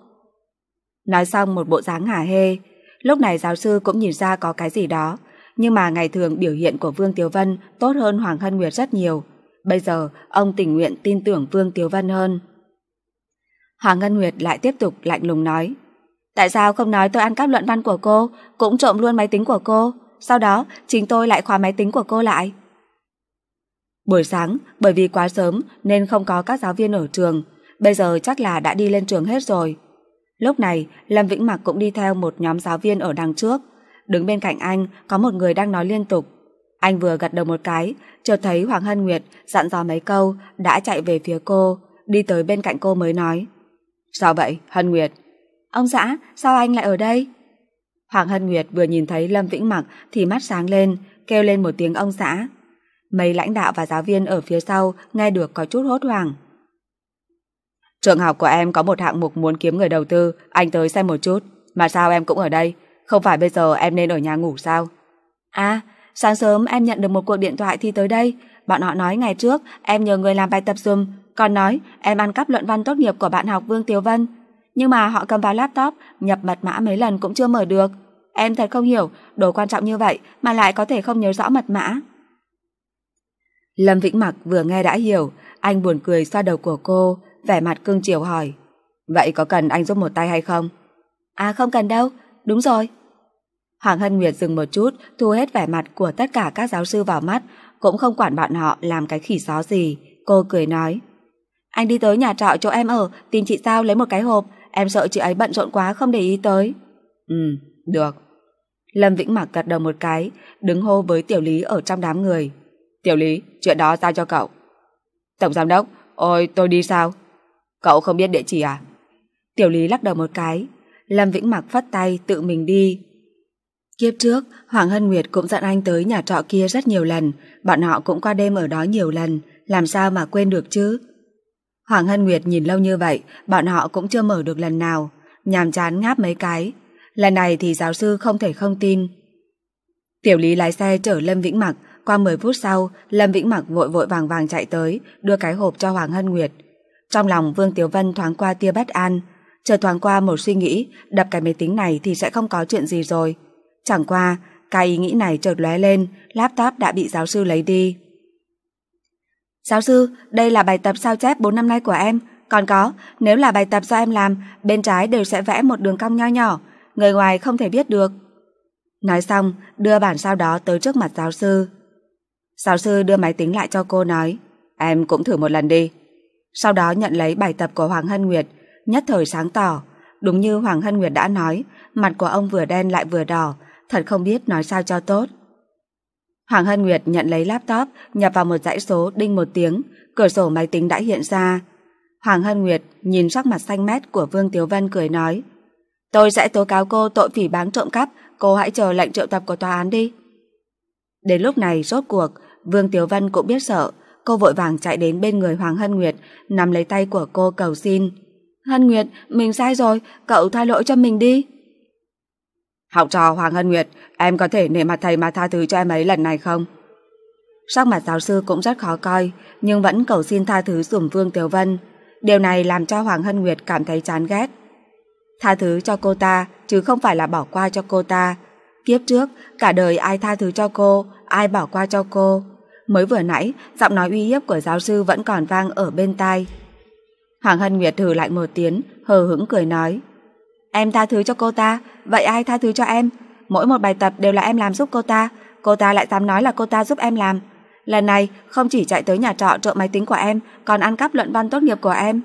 Nói xong một bộ dáng hả hê, lúc này giáo sư cũng nhìn ra có cái gì đó, nhưng mà ngày thường biểu hiện của Vương Tiếu Vân tốt hơn Hoàng Hân Nguyệt rất nhiều. Bây giờ, ông tình nguyện tin tưởng Vương Tiếu Vân hơn. Hoàng Hân Nguyệt lại tiếp tục lạnh lùng nói. Tại sao không nói tôi ăn cắp luận văn của cô, cũng trộm luôn máy tính của cô, sau đó chính tôi lại khóa máy tính của cô lại? Buổi sáng, bởi vì quá sớm nên không có các giáo viên ở trường, bây giờ chắc là đã đi lên trường hết rồi. Lúc này, Lâm Vĩnh Mặc cũng đi theo một nhóm giáo viên ở đằng trước. Đứng bên cạnh anh có một người đang nói liên tục. Anh vừa gật đầu một cái, chợt thấy Hoàng Hân Nguyệt dặn dò mấy câu, đã chạy về phía cô, đi tới bên cạnh cô mới nói. Sao vậy, Hân Nguyệt? Ông xã, sao anh lại ở đây? Hoàng Hân Nguyệt vừa nhìn thấy Lâm Vĩnh Mặc thì mắt sáng lên, kêu lên một tiếng ông xã. Mấy lãnh đạo và giáo viên ở phía sau nghe được có chút hốt hoảng. Trường học của em có một hạng mục muốn kiếm người đầu tư, anh tới xem một chút. Mà sao em cũng ở đây, không phải bây giờ em nên ở nhà ngủ sao? À, sáng sớm em nhận được một cuộc điện thoại thì tới đây. Bọn họ nói ngày trước em nhờ người làm bài tập dùm, còn nói em ăn cắp luận văn tốt nghiệp của bạn học Vương Tiếu Vân. Nhưng mà họ cầm vào laptop, nhập mật mã mấy lần cũng chưa mở được. Em thật không hiểu, đồ quan trọng như vậy mà lại có thể không nhớ rõ mật mã. Lâm Vĩnh Mặc vừa nghe đã hiểu, anh buồn cười xoa đầu của cô, vẻ mặt cương chiều hỏi. Vậy có cần anh giúp một tay hay không? À không cần đâu, đúng rồi, Hoàng Hân Nguyệt dừng một chút, thu hết vẻ mặt của tất cả các giáo sư vào mắt, cũng không quản bọn họ làm cái khỉ xó gì. Cô cười nói, anh đi tới nhà trọ chỗ em ở, tìm chị Sao lấy một cái hộp, em sợ chị ấy bận rộn quá không để ý tới. Ừ, được. Lâm Vĩnh Mặc gật đầu một cái, đứng hô với Tiểu Lý ở trong đám người. Tiểu Lý, chuyện đó giao cho cậu. Tổng giám đốc, ôi tôi đi sao? Cậu không biết địa chỉ à? Tiểu Lý lắc đầu một cái, Lâm Vĩnh Mặc phất tay tự mình đi, Kiếp trước, Hoàng Hân Nguyệt cũng dặn anh tới nhà trọ kia rất nhiều lần, bọn họ cũng qua đêm ở đó nhiều lần, làm sao mà quên được chứ? Hoàng Hân Nguyệt nhìn lâu như vậy, bọn họ cũng chưa mở được lần nào, nhàm chán ngáp mấy cái. Lần này thì giáo sư không thể không tin. Tiểu lý lái xe chở Lâm Vĩnh Mặc, qua 10 phút sau, Lâm Vĩnh Mặc vội vội vàng vàng chạy tới, đưa cái hộp cho Hoàng Hân Nguyệt. Trong lòng Vương Tiểu Vân thoáng qua tia bất an, chờ thoáng qua một suy nghĩ, đập cái máy tính này thì sẽ không có chuyện gì rồi. Chẳng qua, cái ý nghĩ này chợt lóe lên, laptop đã bị giáo sư lấy đi. Giáo sư, đây là bài tập sao chép 4 năm nay của em. Còn có, nếu là bài tập do em làm, bên trái đều sẽ vẽ một đường cong nho nhỏ, người ngoài không thể biết được. Nói xong, đưa bản sao đó tới trước mặt giáo sư. Giáo sư đưa máy tính lại cho cô nói, em cũng thử một lần đi. Sau đó nhận lấy bài tập của Hoàng Hân Nguyệt, nhất thời sáng tỏ. Đúng như Hoàng Hân Nguyệt đã nói, mặt của ông vừa đen lại vừa đỏ, thật không biết nói sao cho tốt. Hoàng Hân Nguyệt nhận lấy laptop, nhập vào một dãy số đinh một tiếng, cửa sổ máy tính đã hiện ra. Hoàng Hân Nguyệt nhìn sắc mặt xanh mét của Vương Tiếu Vân cười nói Tôi sẽ tố cáo cô tội phỉ báng trộm cắp, cô hãy chờ lệnh triệu tập của tòa án đi. Đến lúc này rốt cuộc, Vương Tiếu Vân cũng biết sợ, cô vội vàng chạy đến bên người Hoàng Hân Nguyệt, nắm lấy tay của cô cầu xin. Hân Nguyệt, mình sai rồi, cậu tha lỗi cho mình đi. Học trò Hoàng Hân Nguyệt, em có thể nể mặt thầy mà tha thứ cho em ấy lần này không? Sắc mặt giáo sư cũng rất khó coi, nhưng vẫn cầu xin tha thứ dùm Vương Tiểu Vân. Điều này làm cho Hoàng Hân Nguyệt cảm thấy chán ghét. Tha thứ cho cô ta, chứ không phải là bỏ qua cho cô ta. Kiếp trước, cả đời ai tha thứ cho cô, ai bỏ qua cho cô. Mới vừa nãy, giọng nói uy hiếp của giáo sư vẫn còn vang ở bên tai. Hoàng Hân Nguyệt thử lại một tiếng, hờ hững cười nói. Em tha thứ cho cô ta, vậy ai tha thứ cho em? Mỗi một bài tập đều là em làm giúp cô ta, cô ta lại dám nói là cô ta giúp em làm. Lần này, không chỉ chạy tới nhà trọ trộm máy tính của em, còn ăn cắp luận văn tốt nghiệp của em.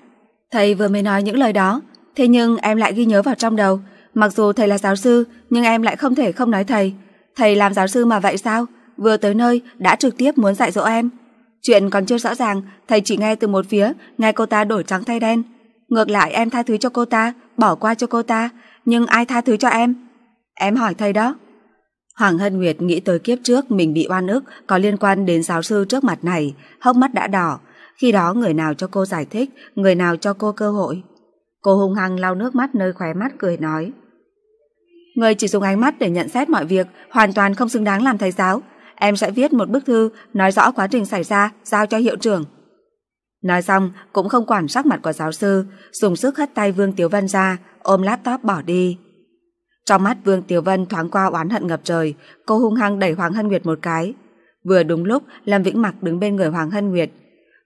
Thầy vừa mới nói những lời đó, thế nhưng em lại ghi nhớ vào trong đầu. Mặc dù thầy là giáo sư, nhưng em lại không thể không nói thầy. Thầy làm giáo sư mà vậy sao? Vừa tới nơi, đã trực tiếp muốn dạy dỗ em. Chuyện còn chưa rõ ràng, thầy chỉ nghe từ một phía, nghe cô ta đổi trắng thay đen. Ngược lại em tha thứ cho cô ta, bỏ qua cho cô ta, nhưng ai tha thứ cho em? Em hỏi thầy đó. Hoàng Hân Nguyệt nghĩ tới kiếp trước mình bị oan ức có liên quan đến giáo sư trước mặt này, hốc mắt đã đỏ. Khi đó người nào cho cô giải thích, người nào cho cô cơ hội. Cô hung hăng lau nước mắt nơi khóe mắt cười nói. Người chỉ dùng ánh mắt để nhận xét mọi việc, hoàn toàn không xứng đáng làm thầy giáo. Em sẽ viết một bức thư, nói rõ quá trình xảy ra, giao cho hiệu trưởng. Nói xong, cũng không quản sắc mặt của giáo sư, dùng sức hất tay Vương Tiểu Vân ra, ôm laptop bỏ đi. Trong mắt Vương Tiểu Vân thoáng qua oán hận ngập trời, cô hung hăng đẩy Hoàng Hân Nguyệt một cái. Vừa đúng lúc, Lâm Vĩnh Mặc đứng bên người Hoàng Hân Nguyệt.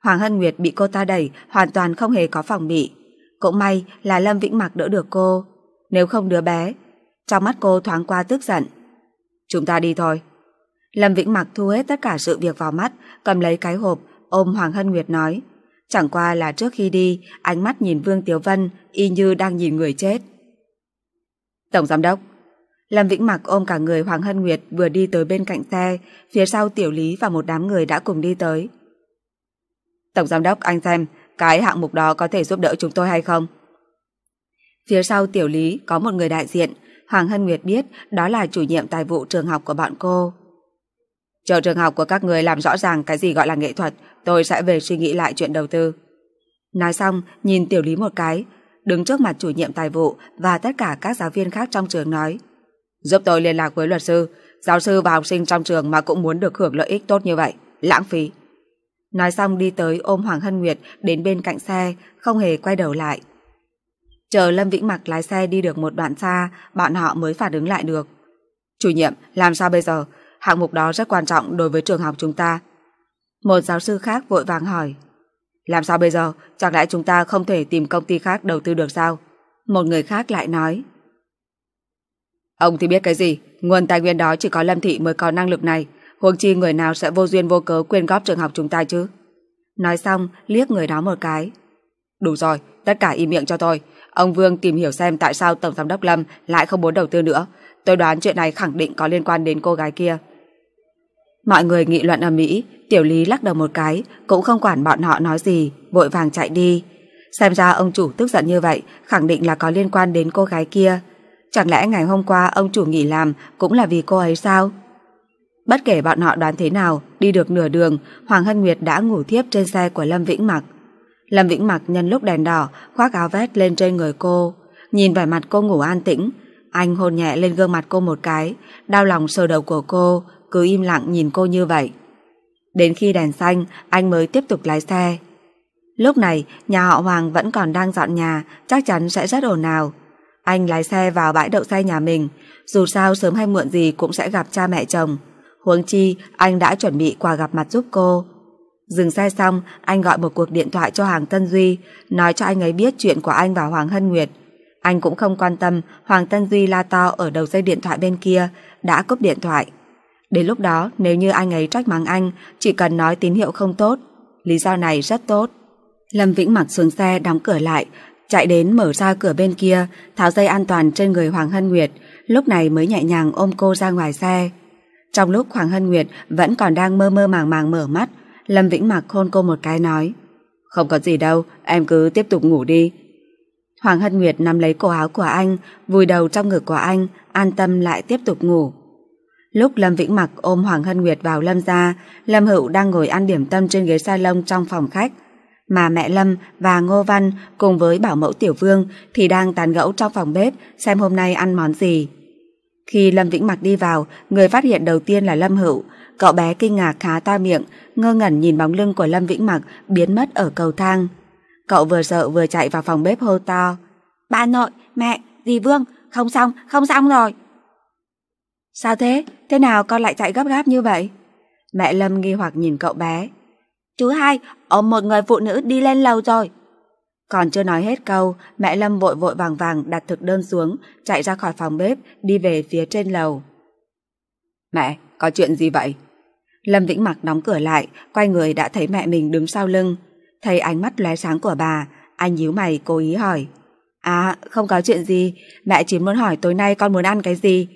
Hoàng Hân Nguyệt bị cô ta đẩy, hoàn toàn không hề có phòng bị. Cũng may là Lâm Vĩnh Mặc đỡ được cô, nếu không đứa bé. Trong mắt cô thoáng qua tức giận. Chúng ta đi thôi. Lâm Vĩnh Mặc thu hết tất cả sự việc vào mắt, cầm lấy cái hộp, ôm Hoàng Hân Nguyệt nói. Chẳng qua là trước khi đi, ánh mắt nhìn Vương Tiếu Vân y như đang nhìn người chết. Tổng giám đốc, Lâm Vĩnh Mặc ôm cả người Hoàng Hân Nguyệt vừa đi tới bên cạnh xe, phía sau Tiểu Lý và một đám người đã cùng đi tới. Tổng giám đốc anh xem, cái hạng mục đó có thể giúp đỡ chúng tôi hay không? Phía sau Tiểu Lý có một người đại diện, Hoàng Hân Nguyệt biết đó là chủ nhiệm tài vụ trường học của bọn cô. Chờ trường học của các người làm rõ ràng cái gì gọi là nghệ thuật, tôi sẽ về suy nghĩ lại chuyện đầu tư. Nói xong, nhìn tiểu lý một cái, đứng trước mặt chủ nhiệm tài vụ và tất cả các giáo viên khác trong trường nói. Giúp tôi liên lạc với luật sư, giáo sư và học sinh trong trường mà cũng muốn được hưởng lợi ích tốt như vậy, lãng phí. Nói xong đi tới ôm Hoàng Hân Nguyệt đến bên cạnh xe, không hề quay đầu lại. Chờ Lâm Vĩnh Mặc lái xe đi được một đoạn xa, bọn họ mới phản ứng lại được. Chủ nhiệm, làm sao bây giờ? Hạng mục đó rất quan trọng đối với trường học chúng ta. Một giáo sư khác vội vàng hỏi. Làm sao bây giờ? Chẳng lẽ chúng ta không thể tìm công ty khác đầu tư được sao? Một người khác lại nói. Ông thì biết cái gì? Nguồn tài nguyên đó chỉ có Lâm Thị mới có năng lực này. Huống chi người nào sẽ vô duyên vô cớ quyên góp trường học chúng ta chứ? Nói xong, liếc người đó một cái. Đủ rồi, tất cả im miệng cho tôi. Ông Vương tìm hiểu xem tại sao Tổng Giám đốc Lâm lại không muốn đầu tư nữa. Tôi đoán chuyện này khẳng định có liên quan đến cô gái kia. Mọi người nghị luận ở Mỹ, Tiểu Lý lắc đầu một cái, cũng không quản bọn họ nói gì, vội vàng chạy đi. Xem ra ông chủ tức giận như vậy, khẳng định là có liên quan đến cô gái kia. Chẳng lẽ ngày hôm qua ông chủ nghỉ làm cũng là vì cô ấy sao? Bất kể bọn họ đoán thế nào, đi được nửa đường, Hoàng Hân Nguyệt đã ngủ thiếp trên xe của Lâm Vĩnh Mặc. Lâm Vĩnh Mặc nhân lúc đèn đỏ, khoác áo vest lên trên người cô. Nhìn vẻ mặt cô ngủ an tĩnh, anh hôn nhẹ lên gương mặt cô một cái, đau lòng sờ đầu của cô, cứ im lặng nhìn cô như vậy. Đến khi đèn xanh, anh mới tiếp tục lái xe. Lúc này, nhà họ Hoàng vẫn còn đang dọn nhà, chắc chắn sẽ rất ồn ào. Anh lái xe vào bãi đậu xe nhà mình, dù sao sớm hay muộn gì cũng sẽ gặp cha mẹ chồng. Huống chi, anh đã chuẩn bị quà gặp mặt giúp cô. Dừng xe xong, anh gọi một cuộc điện thoại cho Hoàng Tân Duy, nói cho anh ấy biết chuyện của anh và Hoàng Hân Nguyệt. Anh cũng không quan tâm Hoàng Tân Duy la to ở đầu dây điện thoại bên kia, đã cúp điện thoại. Đến lúc đó nếu như anh ấy trách mắng anh Chỉ cần nói tín hiệu không tốt Lý do này rất tốt Lâm Vĩnh mặc xuống xe đóng cửa lại Chạy đến mở ra cửa bên kia Tháo dây an toàn trên người Hoàng Hân Nguyệt Lúc này mới nhẹ nhàng ôm cô ra ngoài xe Trong lúc Hoàng Hân Nguyệt Vẫn còn đang mơ mơ màng màng mở mắt Lâm Vĩnh mặc hôn cô một cái nói Không có gì đâu Em cứ tiếp tục ngủ đi Hoàng Hân Nguyệt nắm lấy cổ áo của anh, vùi đầu trong ngực của anh, an tâm lại tiếp tục ngủ. Lúc Lâm Vĩnh Mặc ôm Hoàng Hân Nguyệt vào Lâm ra, Lâm Hữu đang ngồi ăn điểm tâm trên ghế salon trong phòng khách. Mà mẹ Lâm và Ngô Văn cùng với bảo mẫu Tiểu Vương thì đang tán gẫu trong phòng bếp xem hôm nay ăn món gì. Khi Lâm Vĩnh Mặc đi vào, người phát hiện đầu tiên là Lâm Hữu. Cậu bé kinh ngạc khá to miệng, ngơ ngẩn nhìn bóng lưng của Lâm Vĩnh Mặc biến mất ở cầu thang. Cậu vừa sợ vừa chạy vào phòng bếp hô to. Ba nội, mẹ, dì Vương, không xong, không xong rồi. Sao thế? Thế nào con lại chạy gấp gáp như vậy? Mẹ Lâm nghi hoặc nhìn cậu bé. Chú hai, ở một người phụ nữ đi lên lầu rồi. Còn chưa nói hết câu, mẹ Lâm vội vội vàng vàng đặt thực đơn xuống, chạy ra khỏi phòng bếp, đi về phía trên lầu. Mẹ, có chuyện gì vậy? Lâm Vĩnh Mặc đóng cửa lại, quay người đã thấy mẹ mình đứng sau lưng. Thấy ánh mắt lóe sáng của bà, anh nhíu mày cố ý hỏi. À, không có chuyện gì, mẹ chỉ muốn hỏi tối nay con muốn ăn cái gì.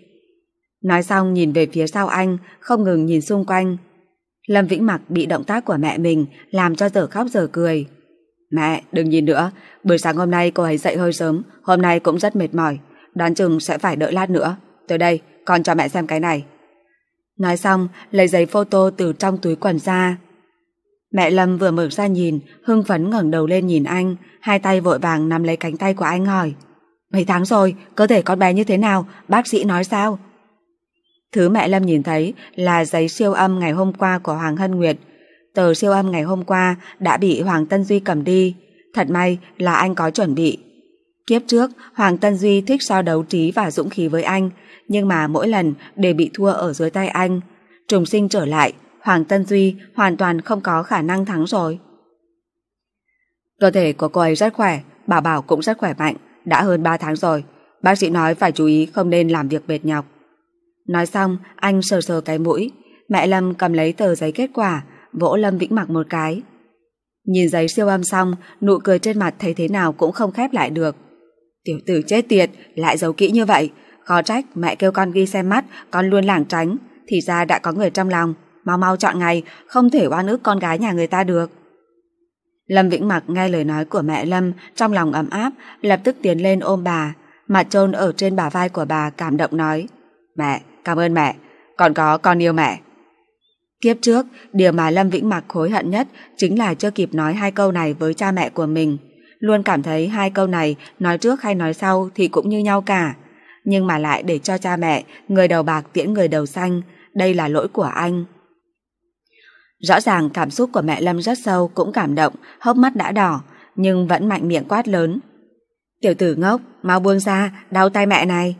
Nói xong nhìn về phía sau anh, không ngừng nhìn xung quanh. Lâm Vĩnh Mặc bị động tác của mẹ mình làm cho giờ khóc giờ cười. Mẹ, đừng nhìn nữa, buổi sáng hôm nay cô ấy dậy hơi sớm, hôm nay cũng rất mệt mỏi, đoán chừng sẽ phải đợi lát nữa. Tới đây, con cho mẹ xem cái này. Nói xong, lấy giấy photo từ trong túi quần ra. Mẹ Lâm vừa mở ra nhìn, hưng phấn ngẩng đầu lên nhìn anh, hai tay vội vàng nắm lấy cánh tay của anh hỏi. Mấy tháng rồi, cơ thể con bé như thế nào, bác sĩ nói sao? Thứ mẹ Lâm nhìn thấy là giấy siêu âm ngày hôm qua của Hoàng Hân Nguyệt. Tờ siêu âm ngày hôm qua đã bị Hoàng Tân Duy cầm đi. Thật may là anh có chuẩn bị. Kiếp trước, Hoàng Tân Duy thích so đấu trí và dũng khí với anh, nhưng mà mỗi lần đều bị thua ở dưới tay anh. Trùng sinh trở lại, Hoàng Tân Duy hoàn toàn không có khả năng thắng rồi. Cơ thể của cô ấy rất khỏe, Bảo Bảo cũng rất khỏe mạnh, đã hơn 3 tháng rồi. Bác sĩ nói phải chú ý không nên làm việc mệt nhọc. Nói xong, anh sờ sờ cái mũi. Mẹ Lâm cầm lấy tờ giấy kết quả, vỗ Lâm Vĩnh Mặc một cái. Nhìn giấy siêu âm xong, nụ cười trên mặt thấy thế nào cũng không khép lại được. Tiểu tử chết tiệt, lại giấu kỹ như vậy. Khó trách mẹ kêu con ghi xem mắt, con luôn lảng tránh. Thì ra đã có người trong lòng. Mau mau chọn ngày, không thể oan ức con gái nhà người ta được. Lâm Vĩnh Mặc nghe lời nói của mẹ Lâm trong lòng ấm áp, lập tức tiến lên ôm bà. Mặt trôn ở trên bả vai của bà cảm động nói. Mẹ, cảm ơn mẹ, còn có con yêu mẹ. Kiếp trước, điều mà Lâm Vĩnh Mặc hối hận nhất chính là chưa kịp nói hai câu này với cha mẹ của mình. Luôn cảm thấy hai câu này nói trước hay nói sau thì cũng như nhau cả. Nhưng mà lại để cho cha mẹ, người đầu bạc tiễn người đầu xanh, đây là lỗi của anh. Rõ ràng cảm xúc của mẹ Lâm rất sâu cũng cảm động, hốc mắt đã đỏ, nhưng vẫn mạnh miệng quát lớn. Tiểu tử ngốc, mau buông ra, đau tay mẹ này.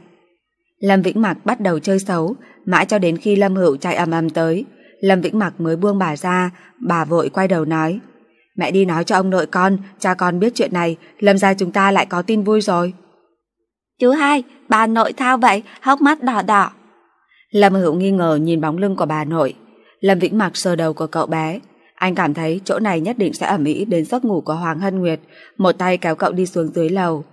Lâm Vĩnh Mạc bắt đầu chơi xấu, mãi cho đến khi Lâm Hữu chạy ầm ầm tới, Lâm Vĩnh Mạc mới buông bà ra, bà vội quay đầu nói. Mẹ đi nói cho ông nội con, cha con biết chuyện này, Lâm gia chúng ta lại có tin vui rồi. Chú hai, bà nội thao vậy, hốc mắt đỏ đỏ. Lâm Hữu nghi ngờ nhìn bóng lưng của bà nội. Lâm Vĩnh Mạc sờ đầu của cậu bé. Anh cảm thấy chỗ này nhất định sẽ ẩm ý đến giấc ngủ của Hoàng Hân Nguyệt, một tay kéo cậu đi xuống dưới lầu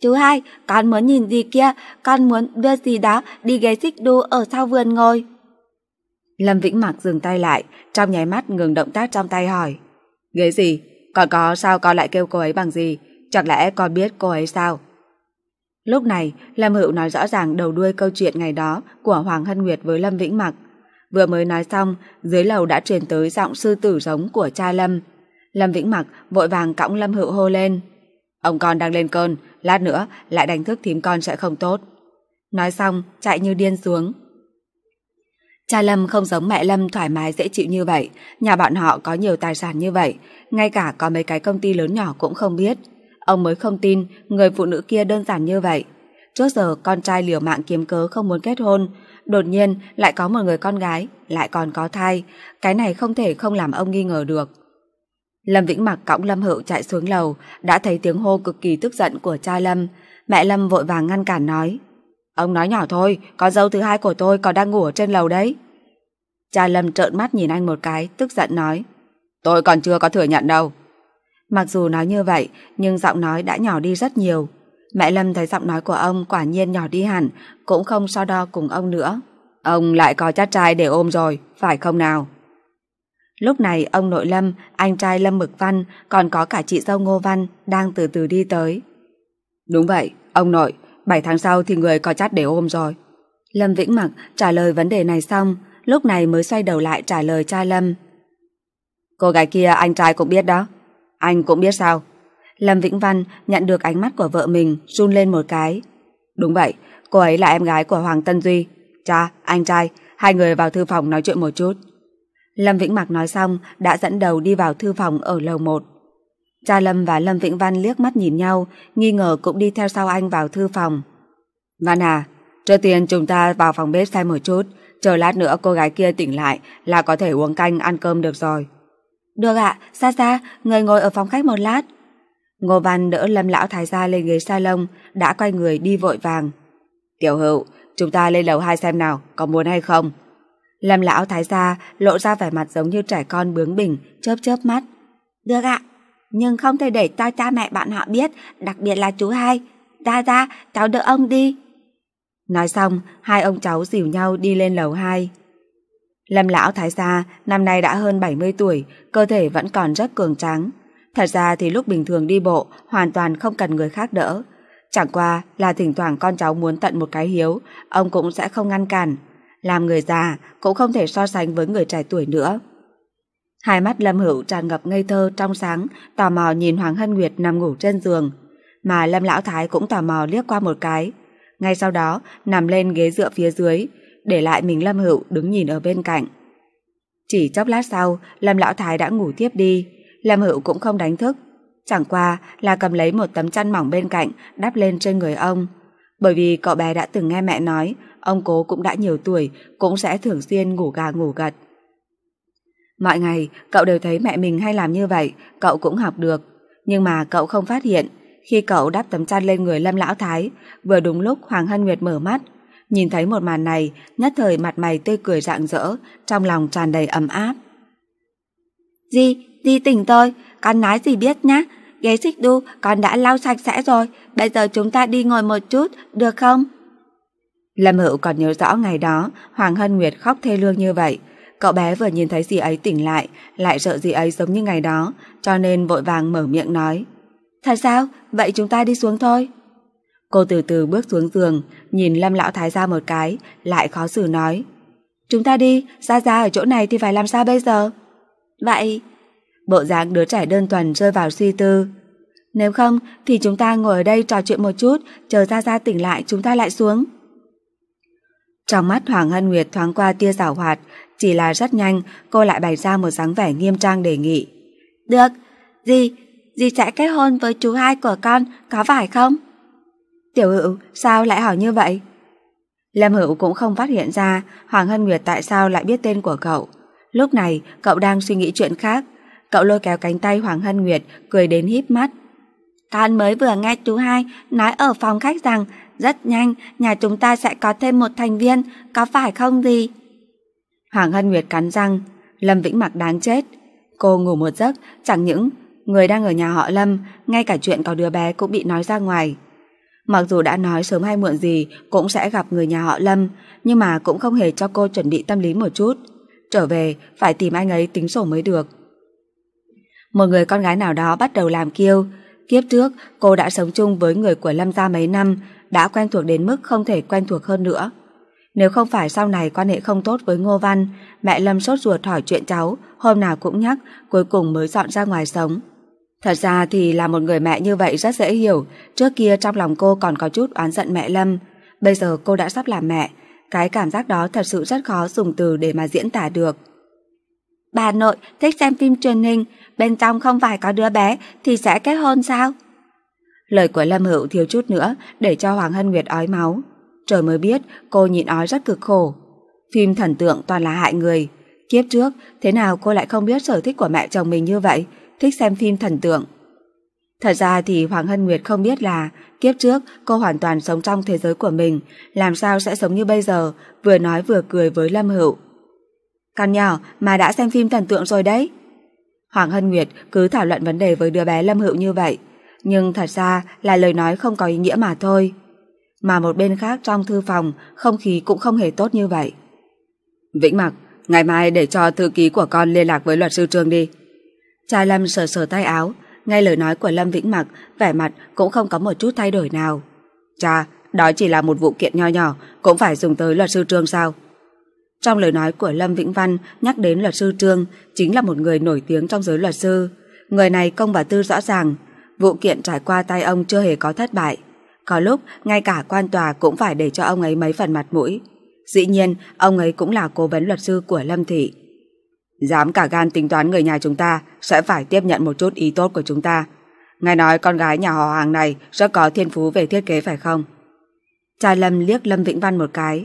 chú hai, con muốn nhìn gì kia, con muốn đưa gì đó đi ghế xích đu ở sau vườn ngồi. Lâm Vĩnh Mạc dừng tay lại, trong nháy mắt ngừng động tác trong tay hỏi. Ghế gì? Còn có sao con lại kêu cô ấy bằng gì? Chẳng lẽ con biết cô ấy sao? Lúc này, Lâm Hữu nói rõ ràng đầu đuôi câu chuyện ngày đó của Hoàng Hân Nguyệt với Lâm Vĩnh mặc Vừa mới nói xong, dưới lầu đã truyền tới giọng sư tử giống của cha Lâm. Lâm Vĩnh Mặc vội vàng cõng Lâm Hữu hô lên. Ông con đang lên cơn, lát nữa lại đánh thức thím con sẽ không tốt. Nói xong, chạy như điên xuống. Cha Lâm không giống mẹ Lâm thoải mái dễ chịu như vậy, nhà bọn họ có nhiều tài sản như vậy, ngay cả có mấy cái công ty lớn nhỏ cũng không biết. Ông mới không tin người phụ nữ kia đơn giản như vậy. Trước giờ con trai liều mạng kiếm cớ không muốn kết hôn, đột nhiên lại có một người con gái, lại còn có thai, cái này không thể không làm ông nghi ngờ được. Lâm Vĩnh Mặc cõng Lâm Hữu chạy xuống lầu, đã thấy tiếng hô cực kỳ tức giận của cha Lâm. Mẹ Lâm vội vàng ngăn cản nói. Ông nói nhỏ thôi, con dâu thứ hai của tôi còn đang ngủ ở trên lầu đấy. Cha Lâm trợn mắt nhìn anh một cái, tức giận nói. Tôi còn chưa có thừa nhận đâu. Mặc dù nói như vậy, nhưng giọng nói đã nhỏ đi rất nhiều. Mẹ Lâm thấy giọng nói của ông quả nhiên nhỏ đi hẳn, cũng không so đo cùng ông nữa. Ông lại có chát trai để ôm rồi, phải không nào? Lúc này ông nội Lâm, anh trai Lâm Mực Văn, còn có cả chị dâu Ngô Văn đang từ từ đi tới. Đúng vậy, ông nội, 7 tháng sau thì người có chát để ôm rồi. Lâm Vĩnh Mặc trả lời vấn đề này xong, lúc này mới xoay đầu lại trả lời cha Lâm. Cô gái kia anh trai cũng biết đó. Anh cũng biết sao? Lâm Vĩnh Văn nhận được ánh mắt của vợ mình run lên một cái. Đúng vậy, cô ấy là em gái của Hoàng Tân Duy. Cha, anh trai, hai người vào thư phòng nói chuyện một chút. Lâm Vĩnh Mạc nói xong đã dẫn đầu đi vào thư phòng ở lầu 1. Cha Lâm và Lâm Vĩnh Văn liếc mắt nhìn nhau, nghi ngờ cũng đi theo sau anh vào thư phòng. Văn à, trước tiên chúng ta vào phòng bếp xem một chút, chờ lát nữa cô gái kia tỉnh lại là có thể uống canh ăn cơm được rồi. Được ạ, à, xa xa, người ngồi ở phòng khách một lát. Ngô Văn đỡ Lâm Lão Thái gia lên ghế salon, đã quay người đi vội vàng. Tiểu hữu, chúng ta lên lầu 2 xem nào, có muốn hay không? Lâm lão thái gia lộ ra vẻ mặt giống như trẻ con bướng bỉnh, chớp chớp mắt. Được ạ, nhưng không thể để cho cha mẹ bạn họ biết, đặc biệt là chú hai. Ra ra, cháu đỡ ông đi. Nói xong, hai ông cháu dìu nhau đi lên lầu hai. Lâm lão thái gia năm nay đã hơn 70 tuổi, cơ thể vẫn còn rất cường tráng. Thật ra thì lúc bình thường đi bộ hoàn toàn không cần người khác đỡ. Chẳng qua là thỉnh thoảng con cháu muốn tận một cái hiếu, ông cũng sẽ không ngăn cản làm người già cũng không thể so sánh với người trẻ tuổi nữa. Hai mắt Lâm Hữu tràn ngập ngây thơ trong sáng, tò mò nhìn Hoàng Hân Nguyệt nằm ngủ trên giường, mà Lâm Lão Thái cũng tò mò liếc qua một cái. Ngay sau đó, nằm lên ghế dựa phía dưới, để lại mình Lâm Hữu đứng nhìn ở bên cạnh. Chỉ chốc lát sau, Lâm Lão Thái đã ngủ tiếp đi, Lâm Hữu cũng không đánh thức. Chẳng qua là cầm lấy một tấm chăn mỏng bên cạnh đắp lên trên người ông. Bởi vì cậu bé đã từng nghe mẹ nói Ông cố cũng đã nhiều tuổi, cũng sẽ thường xuyên ngủ gà ngủ gật. Mọi ngày, cậu đều thấy mẹ mình hay làm như vậy, cậu cũng học được. Nhưng mà cậu không phát hiện, khi cậu đắp tấm chăn lên người Lâm Lão Thái, vừa đúng lúc Hoàng Hân Nguyệt mở mắt. Nhìn thấy một màn này, nhất thời mặt mày tươi cười rạng rỡ, trong lòng tràn đầy ấm áp. Di, Di tỉnh tôi, con nói gì biết nhá. Ghế xích đu con đã lau sạch sẽ rồi, bây giờ chúng ta đi ngồi một chút, được không? Lâm Hữu còn nhớ rõ ngày đó Hoàng Hân Nguyệt khóc thê lương như vậy. Cậu bé vừa nhìn thấy dì ấy tỉnh lại, lại sợ dì ấy giống như ngày đó, cho nên vội vàng mở miệng nói. Thật sao? Vậy chúng ta đi xuống thôi. Cô từ từ bước xuống giường, nhìn Lâm Lão Thái ra một cái, lại khó xử nói. Chúng ta đi, ra ra ở chỗ này thì phải làm sao bây giờ? Vậy, bộ dáng đứa trẻ đơn thuần rơi vào suy tư. Nếu không thì chúng ta ngồi ở đây trò chuyện một chút, chờ ra ra tỉnh lại chúng ta lại xuống. Trong mắt Hoàng Hân Nguyệt thoáng qua tia rào hoạt, chỉ là rất nhanh cô lại bày ra một dáng vẻ nghiêm trang đề nghị. Được, gì, gì sẽ kết hôn với chú hai của con, có phải không? Tiểu hữu, sao lại hỏi như vậy? Lâm Hữu cũng không phát hiện ra Hoàng Hân Nguyệt tại sao lại biết tên của cậu. Lúc này, cậu đang suy nghĩ chuyện khác. Cậu lôi kéo cánh tay Hoàng Hân Nguyệt, cười đến híp mắt. Con mới vừa nghe chú hai nói ở phòng khách rằng rất nhanh nhà chúng ta sẽ có thêm một thành viên, có phải không gì? Hoàng Hân Nguyệt cắn răng, Lâm Vĩnh Mặc đáng chết. Cô ngủ một giấc, chẳng những người đang ở nhà họ Lâm, ngay cả chuyện có đứa bé cũng bị nói ra ngoài. Mặc dù đã nói sớm hay muộn gì cũng sẽ gặp người nhà họ Lâm, nhưng mà cũng không hề cho cô chuẩn bị tâm lý một chút. Trở về, phải tìm anh ấy tính sổ mới được. Một người con gái nào đó bắt đầu làm kiêu. Kiếp trước, cô đã sống chung với người của Lâm gia mấy năm, đã quen thuộc đến mức không thể quen thuộc hơn nữa. Nếu không phải sau này quan hệ không tốt với Ngô Văn, mẹ Lâm sốt ruột hỏi chuyện cháu, hôm nào cũng nhắc, cuối cùng mới dọn ra ngoài sống. Thật ra thì là một người mẹ như vậy rất dễ hiểu, trước kia trong lòng cô còn có chút oán giận mẹ Lâm, bây giờ cô đã sắp làm mẹ, cái cảm giác đó thật sự rất khó dùng từ để mà diễn tả được. Bà nội thích xem phim truyền hình, bên trong không phải có đứa bé thì sẽ kết hôn sao? Lời của Lâm Hữu thiếu chút nữa để cho Hoàng Hân Nguyệt ói máu. Trời mới biết cô nhịn ói rất cực khổ. Phim thần tượng toàn là hại người. Kiếp trước, thế nào cô lại không biết sở thích của mẹ chồng mình như vậy, thích xem phim thần tượng. Thật ra thì Hoàng Hân Nguyệt không biết là kiếp trước cô hoàn toàn sống trong thế giới của mình, làm sao sẽ sống như bây giờ, vừa nói vừa cười với Lâm Hữu. Con nhỏ mà đã xem phim thần tượng rồi đấy. Hoàng Hân Nguyệt cứ thảo luận vấn đề với đứa bé Lâm Hữu như vậy, nhưng thật ra là lời nói không có ý nghĩa mà thôi. Mà một bên khác trong thư phòng, không khí cũng không hề tốt như vậy. Vĩnh Mặc, ngày mai để cho thư ký của con liên lạc với luật sư Trương đi. Cha Lâm sờ sờ tay áo, nghe lời nói của Lâm Vĩnh Mặc, vẻ mặt cũng không có một chút thay đổi nào. Cha, đó chỉ là một vụ kiện nho nhỏ, cũng phải dùng tới luật sư Trương sao? Trong lời nói của Lâm Vĩnh Văn nhắc đến luật sư Trương chính là một người nổi tiếng trong giới luật sư. Người này công và tư rõ ràng, Vụ kiện trải qua tay ông chưa hề có thất bại. Có lúc, ngay cả quan tòa cũng phải để cho ông ấy mấy phần mặt mũi. Dĩ nhiên, ông ấy cũng là cố vấn luật sư của Lâm Thị. Dám cả gan tính toán người nhà chúng ta sẽ phải tiếp nhận một chút ý tốt của chúng ta. Nghe nói con gái nhà họ hàng này rất có thiên phú về thiết kế phải không? Cha Lâm liếc Lâm Vĩnh Văn một cái.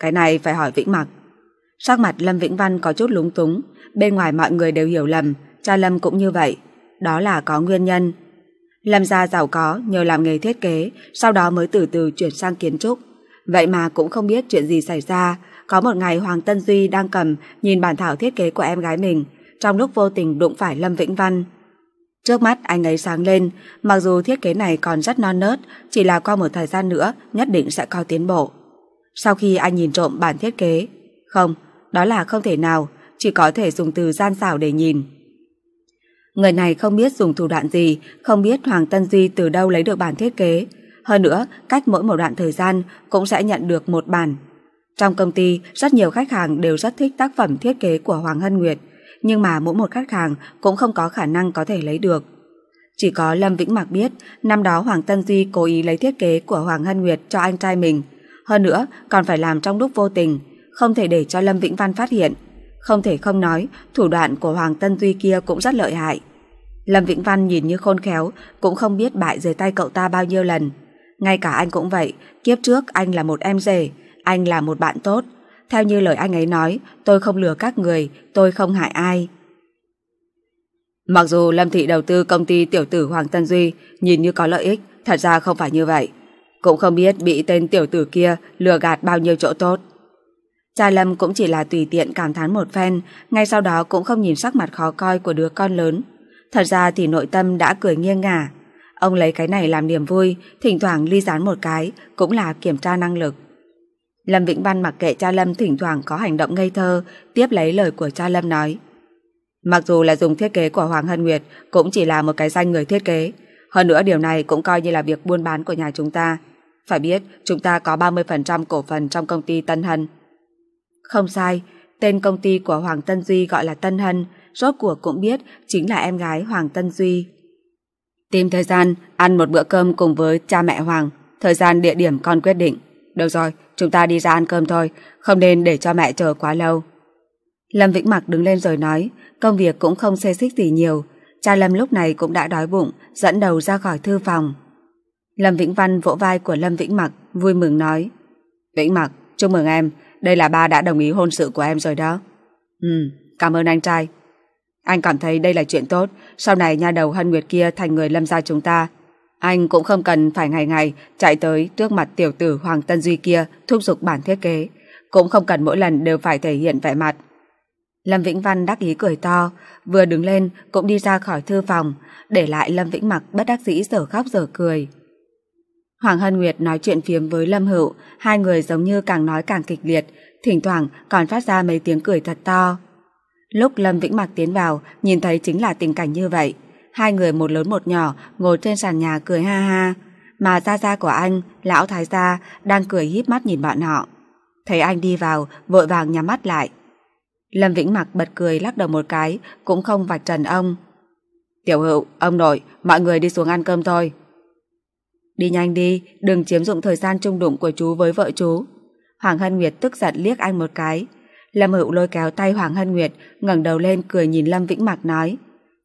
Cái này phải hỏi Vĩnh Mặc. Sắc mặt Lâm Vĩnh Văn có chút lúng túng, bên ngoài mọi người đều hiểu lầm, cha Lâm cũng như vậy. Đó là có nguyên nhân, Lâm gia giàu có nhờ làm nghề thiết kế, sau đó mới từ từ chuyển sang kiến trúc. Vậy mà cũng không biết chuyện gì xảy ra, có một ngày Hoàng Tân Duy đang cầm nhìn bản thảo thiết kế của em gái mình, trong lúc vô tình đụng phải Lâm Vĩnh Văn. Trước mắt anh ấy sáng lên, mặc dù thiết kế này còn rất non nớt, chỉ là qua một thời gian nữa nhất định sẽ có tiến bộ. Sau khi anh nhìn trộm bản thiết kế, không, đó là không thể nào, chỉ có thể dùng từ gian xảo để nhìn. Người này không biết dùng thủ đoạn gì, không biết Hoàng Tân Duy từ đâu lấy được bản thiết kế. Hơn nữa, cách mỗi một đoạn thời gian cũng sẽ nhận được một bản. Trong công ty, rất nhiều khách hàng đều rất thích tác phẩm thiết kế của Hoàng Hân Nguyệt, nhưng mà mỗi một khách hàng cũng không có khả năng có thể lấy được. Chỉ có Lâm Vĩnh Mạc biết, năm đó Hoàng Tân Duy cố ý lấy thiết kế của Hoàng Hân Nguyệt cho anh trai mình. Hơn nữa, còn phải làm trong lúc vô tình, không thể để cho Lâm Vĩnh Văn phát hiện. Không thể không nói, thủ đoạn của Hoàng Tân Tuy kia cũng rất lợi hại. Lâm Vĩnh Văn nhìn như khôn khéo, cũng không biết bại dưới tay cậu ta bao nhiêu lần. Ngay cả anh cũng vậy, kiếp trước anh là một em rể, anh là một bạn tốt. Theo như lời anh ấy nói, tôi không lừa các người, tôi không hại ai. Mặc dù Lâm Thị đầu tư công ty tiểu tử Hoàng Tân Duy nhìn như có lợi ích, thật ra không phải như vậy. Cũng không biết bị tên tiểu tử kia lừa gạt bao nhiêu chỗ tốt. Cha Lâm cũng chỉ là tùy tiện cảm thán một phen, ngay sau đó cũng không nhìn sắc mặt khó coi của đứa con lớn. Thật ra thì nội tâm đã cười nghiêng ngả. Ông lấy cái này làm niềm vui, thỉnh thoảng ly dán một cái, cũng là kiểm tra năng lực. Lâm Vĩnh Văn mặc kệ cha Lâm thỉnh thoảng có hành động ngây thơ, tiếp lấy lời của cha Lâm nói. Mặc dù là dùng thiết kế của Hoàng Hân Nguyệt cũng chỉ là một cái danh người thiết kế. Hơn nữa điều này cũng coi như là việc buôn bán của nhà chúng ta. Phải biết, chúng ta có 30% cổ phần trong công ty Tân Hân. Không sai, tên công ty của Hoàng Tân Duy gọi là Tân Hân, rốt của cũng biết chính là em gái Hoàng Tân Duy. Tìm thời gian ăn một bữa cơm cùng với cha mẹ Hoàng, thời gian địa điểm con quyết định. Được rồi, chúng ta đi ra ăn cơm thôi, không nên để cho mẹ chờ quá lâu. Lâm Vĩnh Mặc đứng lên rồi nói, công việc cũng không xê xích gì nhiều. Cha Lâm lúc này cũng đã đói bụng, dẫn đầu ra khỏi thư phòng. Lâm Vĩnh Văn vỗ vai của Lâm Vĩnh Mặc, vui mừng nói. Vĩnh Mặc, chúc mừng em, đây là ba đã đồng ý hôn sự của em rồi đó. Ừ, cảm ơn anh trai. Anh cảm thấy đây là chuyện tốt, sau này nha đầu Hân Nguyệt kia thành người lâm gia chúng ta. Anh cũng không cần phải ngày ngày chạy tới trước mặt tiểu tử Hoàng Tân Duy kia thúc giục bản thiết kế, cũng không cần mỗi lần đều phải thể hiện vẻ mặt. Lâm Vĩnh Văn đắc ý cười to, vừa đứng lên cũng đi ra khỏi thư phòng, để lại Lâm Vĩnh Mặc bất đắc dĩ giờ khóc giờ cười. Hoàng Hân Nguyệt nói chuyện phiếm với Lâm Hữu, hai người giống như càng nói càng kịch liệt, thỉnh thoảng còn phát ra mấy tiếng cười thật to. Lúc Lâm Vĩnh Mặc tiến vào, nhìn thấy chính là tình cảnh như vậy. Hai người một lớn một nhỏ ngồi trên sàn nhà cười ha ha, mà gia gia của anh, lão thái gia, đang cười híp mắt nhìn bọn họ. Thấy anh đi vào, vội vàng nhắm mắt lại. Lâm Vĩnh Mặc bật cười lắc đầu một cái, cũng không vạch trần ông. Tiểu hữu, ông nội, mọi người đi xuống ăn cơm thôi. Đi nhanh đi, đừng chiếm dụng thời gian chung đụng của chú với vợ chú. Hoàng Hân Nguyệt tức giận liếc anh một cái. Lâm Hữu lôi kéo tay Hoàng Hân Nguyệt, ngẩng đầu lên cười nhìn Lâm Vĩnh Mạc nói.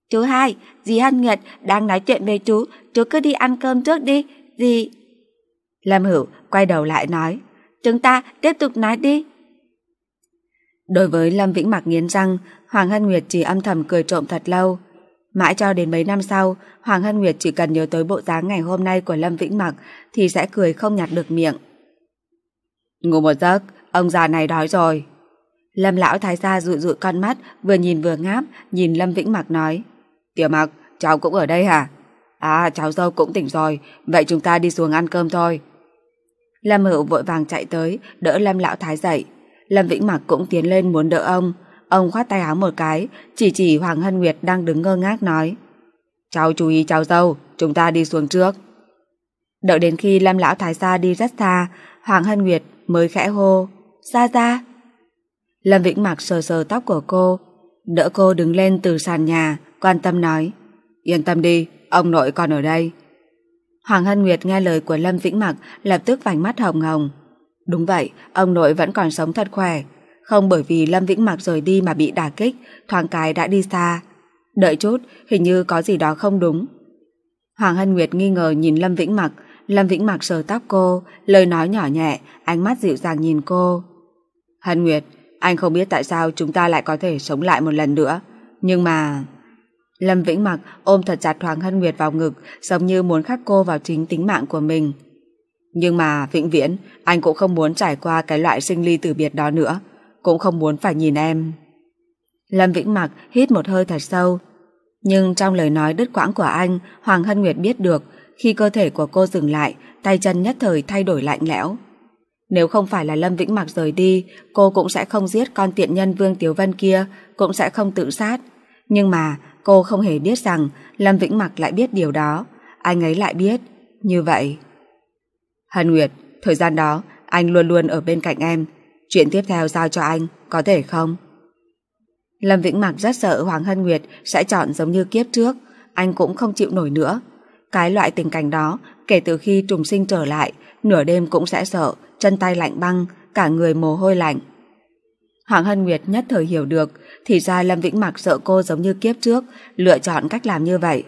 Chú hai, dì Hân Nguyệt đang nói chuyện với chú, chú cứ đi ăn cơm trước đi, dì... Lâm Hữu quay đầu lại nói, chúng ta tiếp tục nói đi. Đối với Lâm Vĩnh Mạc nghiến răng, Hoàng Hân Nguyệt chỉ âm thầm cười trộm thật lâu. Mãi cho đến mấy năm sau, Hoàng Hân Nguyệt chỉ cần nhớ tới bộ dáng ngày hôm nay của Lâm Vĩnh Mặc thì sẽ cười không nhặt được miệng. Ngủ một giấc, ông già này đói rồi. Lâm lão thái gia dụi dụi con mắt, vừa nhìn vừa ngáp, nhìn Lâm Vĩnh Mặc nói. Tiểu Mặc, cháu cũng ở đây hả? À, cháu dâu cũng tỉnh rồi, vậy chúng ta đi xuống ăn cơm thôi. Lâm Hữu vội vàng chạy tới, đỡ Lâm lão thái dậy. Lâm Vĩnh Mặc cũng tiến lên muốn đỡ ông. Ông khoát tay áo một cái, chỉ chỉ Hoàng Hân Nguyệt đang đứng ngơ ngác nói. Cháu chú ý cháu dâu, chúng ta đi xuống trước. Đợi đến khi lâm Lão Thái Sa đi rất xa, Hoàng Hân Nguyệt mới khẽ hô. Ra ra! Lâm Vĩnh Mạc sờ sờ tóc của cô, đỡ cô đứng lên từ sàn nhà, quan tâm nói. Yên tâm đi, ông nội còn ở đây. Hoàng Hân Nguyệt nghe lời của Lâm Vĩnh Mặc lập tức vành mắt hồng hồng. Đúng vậy, ông nội vẫn còn sống thật khỏe, không bởi vì Lâm Vĩnh Mạc rời đi mà bị đả kích, thoáng cái đã đi xa. Đợi chút, hình như có gì đó không đúng. Hoàng Hân Nguyệt nghi ngờ nhìn Lâm Vĩnh Mạc, Lâm Vĩnh Mạc sờ tóc cô, lời nói nhỏ nhẹ, ánh mắt dịu dàng nhìn cô. Hân Nguyệt, anh không biết tại sao chúng ta lại có thể sống lại một lần nữa, nhưng mà... Lâm Vĩnh Mặc ôm thật chặt Hoàng Hân Nguyệt vào ngực, giống như muốn khắc cô vào chính tính mạng của mình. Nhưng mà, vĩnh viễn, anh cũng không muốn trải qua cái loại sinh ly tử biệt đó nữa cũng không muốn phải nhìn em. Lâm Vĩnh Mặc hít một hơi thật sâu, nhưng trong lời nói đứt quãng của anh, Hoàng Hân Nguyệt biết được khi cơ thể của cô dừng lại, tay chân nhất thời thay đổi lạnh lẽo. Nếu không phải là Lâm Vĩnh Mặc rời đi, cô cũng sẽ không giết con tiện nhân Vương Tiếu Vân kia, cũng sẽ không tự sát. Nhưng mà cô không hề biết rằng Lâm Vĩnh Mặc lại biết điều đó. Anh ấy lại biết. Như vậy... Hân Nguyệt, thời gian đó, anh luôn luôn ở bên cạnh em, Chuyện tiếp theo giao cho anh, có thể không? Lâm Vĩnh Mạc rất sợ Hoàng Hân Nguyệt sẽ chọn giống như kiếp trước, anh cũng không chịu nổi nữa. Cái loại tình cảnh đó, kể từ khi trùng sinh trở lại, nửa đêm cũng sẽ sợ, chân tay lạnh băng, cả người mồ hôi lạnh. Hoàng Hân Nguyệt nhất thời hiểu được, thì ra Lâm Vĩnh Mạc sợ cô giống như kiếp trước, lựa chọn cách làm như vậy.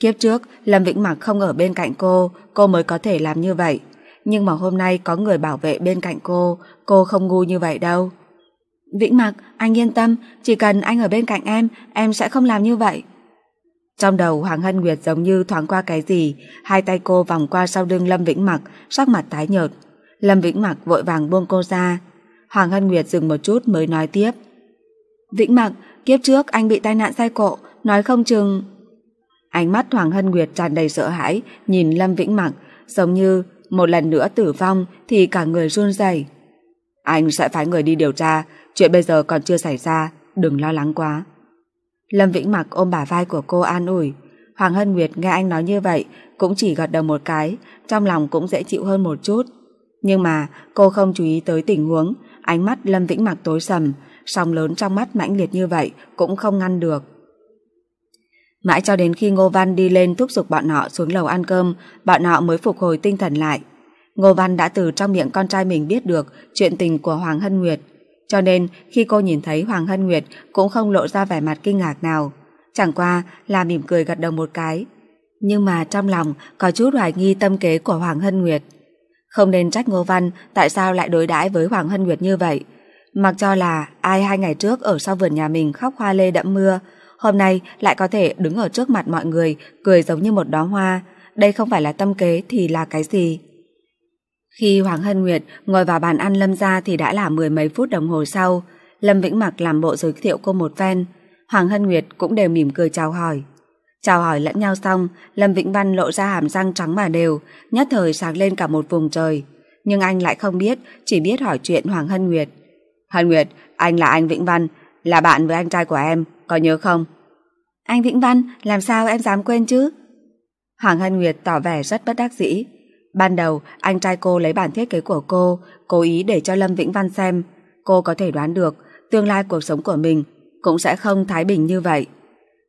Kiếp trước, Lâm Vĩnh Mạc không ở bên cạnh cô, cô mới có thể làm như vậy nhưng mà hôm nay có người bảo vệ bên cạnh cô, cô không ngu như vậy đâu. Vĩnh Mặc, anh yên tâm, chỉ cần anh ở bên cạnh em, em sẽ không làm như vậy. Trong đầu Hoàng Hân Nguyệt giống như thoáng qua cái gì, hai tay cô vòng qua sau lưng Lâm Vĩnh Mặc, sắc mặt tái nhợt. Lâm Vĩnh Mặc vội vàng buông cô ra. Hoàng Hân Nguyệt dừng một chút mới nói tiếp. Vĩnh Mặc, kiếp trước anh bị tai nạn sai cộ, nói không chừng... Ánh mắt Hoàng Hân Nguyệt tràn đầy sợ hãi, nhìn Lâm Vĩnh Mặc, giống như một lần nữa tử vong thì cả người run rẩy. Anh sẽ phái người đi điều tra, chuyện bây giờ còn chưa xảy ra, đừng lo lắng quá. Lâm Vĩnh Mặc ôm bả vai của cô an ủi. Hoàng Hân Nguyệt nghe anh nói như vậy cũng chỉ gật đầu một cái, trong lòng cũng dễ chịu hơn một chút. Nhưng mà cô không chú ý tới tình huống, ánh mắt Lâm Vĩnh Mặc tối sầm, sóng lớn trong mắt mãnh liệt như vậy cũng không ngăn được. Mãi cho đến khi Ngô Văn đi lên thúc giục bọn họ xuống lầu ăn cơm, bọn họ mới phục hồi tinh thần lại. Ngô Văn đã từ trong miệng con trai mình biết được chuyện tình của Hoàng Hân Nguyệt. Cho nên khi cô nhìn thấy Hoàng Hân Nguyệt cũng không lộ ra vẻ mặt kinh ngạc nào. Chẳng qua là mỉm cười gật đầu một cái. Nhưng mà trong lòng có chút hoài nghi tâm kế của Hoàng Hân Nguyệt. Không nên trách Ngô Văn tại sao lại đối đãi với Hoàng Hân Nguyệt như vậy. Mặc cho là ai hai ngày trước ở sau vườn nhà mình khóc hoa lê đẫm mưa, hôm nay lại có thể đứng ở trước mặt mọi người, cười giống như một đóa hoa. Đây không phải là tâm kế thì là cái gì? Khi Hoàng Hân Nguyệt ngồi vào bàn ăn Lâm ra thì đã là mười mấy phút đồng hồ sau. Lâm Vĩnh Mặc làm bộ giới thiệu cô một phen. Hoàng Hân Nguyệt cũng đều mỉm cười chào hỏi. Chào hỏi lẫn nhau xong, Lâm Vĩnh Văn lộ ra hàm răng trắng mà đều, nhất thời sáng lên cả một vùng trời. Nhưng anh lại không biết, chỉ biết hỏi chuyện Hoàng Hân Nguyệt. Hân Nguyệt, anh là anh Vĩnh Văn, là bạn với anh trai của em, có nhớ không? Anh Vĩnh Văn, làm sao em dám quên chứ? Hoàng Hân Nguyệt tỏ vẻ rất bất đắc dĩ. Ban đầu, anh trai cô lấy bản thiết kế của cô, cố ý để cho Lâm Vĩnh Văn xem. Cô có thể đoán được, tương lai cuộc sống của mình cũng sẽ không thái bình như vậy.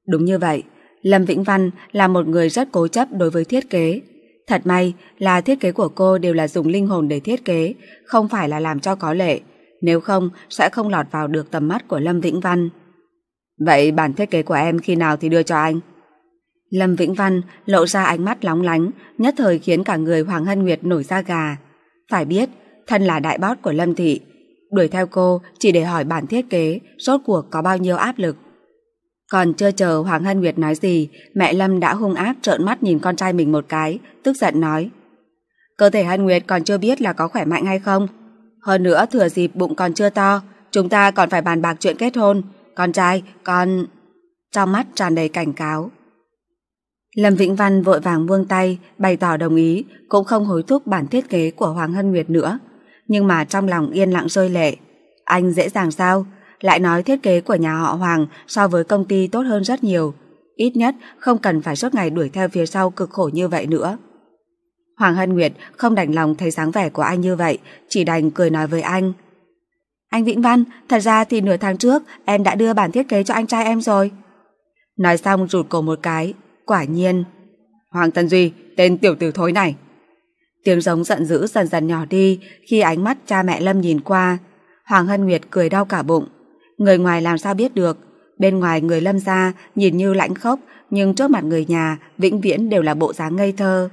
Đúng như vậy, Lâm Vĩnh Văn là một người rất cố chấp đối với thiết kế. Thật may là thiết kế của cô đều là dùng linh hồn để thiết kế, không phải là làm cho có lệ nếu không sẽ không lọt vào được tầm mắt của Lâm Vĩnh Văn. Vậy bản thiết kế của em khi nào thì đưa cho anh? Lâm Vĩnh Văn lộ ra ánh mắt lóng lánh, nhất thời khiến cả người Hoàng Hân Nguyệt nổi da gà. Phải biết, thân là đại bót của Lâm Thị, đuổi theo cô chỉ để hỏi bản thiết kế rốt cuộc có bao nhiêu áp lực. Còn chưa chờ Hoàng Hân Nguyệt nói gì, mẹ Lâm đã hung ác trợn mắt nhìn con trai mình một cái, tức giận nói. Cơ thể Hân Nguyệt còn chưa biết là có khỏe mạnh hay không, hơn nữa thừa dịp bụng còn chưa to, chúng ta còn phải bàn bạc chuyện kết hôn. Con trai, con... Trong mắt tràn đầy cảnh cáo. Lâm Vĩnh Văn vội vàng buông tay, bày tỏ đồng ý, cũng không hối thúc bản thiết kế của Hoàng Hân Nguyệt nữa. Nhưng mà trong lòng yên lặng rơi lệ. Anh dễ dàng sao? Lại nói thiết kế của nhà họ Hoàng so với công ty tốt hơn rất nhiều. Ít nhất không cần phải suốt ngày đuổi theo phía sau cực khổ như vậy nữa. Hoàng Hân Nguyệt không đành lòng thấy dáng vẻ của anh như vậy, chỉ đành cười nói với anh. Anh Vĩnh Văn, thật ra thì nửa tháng trước em đã đưa bản thiết kế cho anh trai em rồi. Nói xong rụt cổ một cái, quả nhiên. Hoàng Tân Duy, tên tiểu tử thối này. Tiếng giống giận dữ dần dần nhỏ đi khi ánh mắt cha mẹ Lâm nhìn qua. Hoàng Hân Nguyệt cười đau cả bụng. Người ngoài làm sao biết được. Bên ngoài người Lâm ra nhìn như lãnh khốc nhưng trước mặt người nhà vĩnh viễn đều là bộ dáng ngây thơ.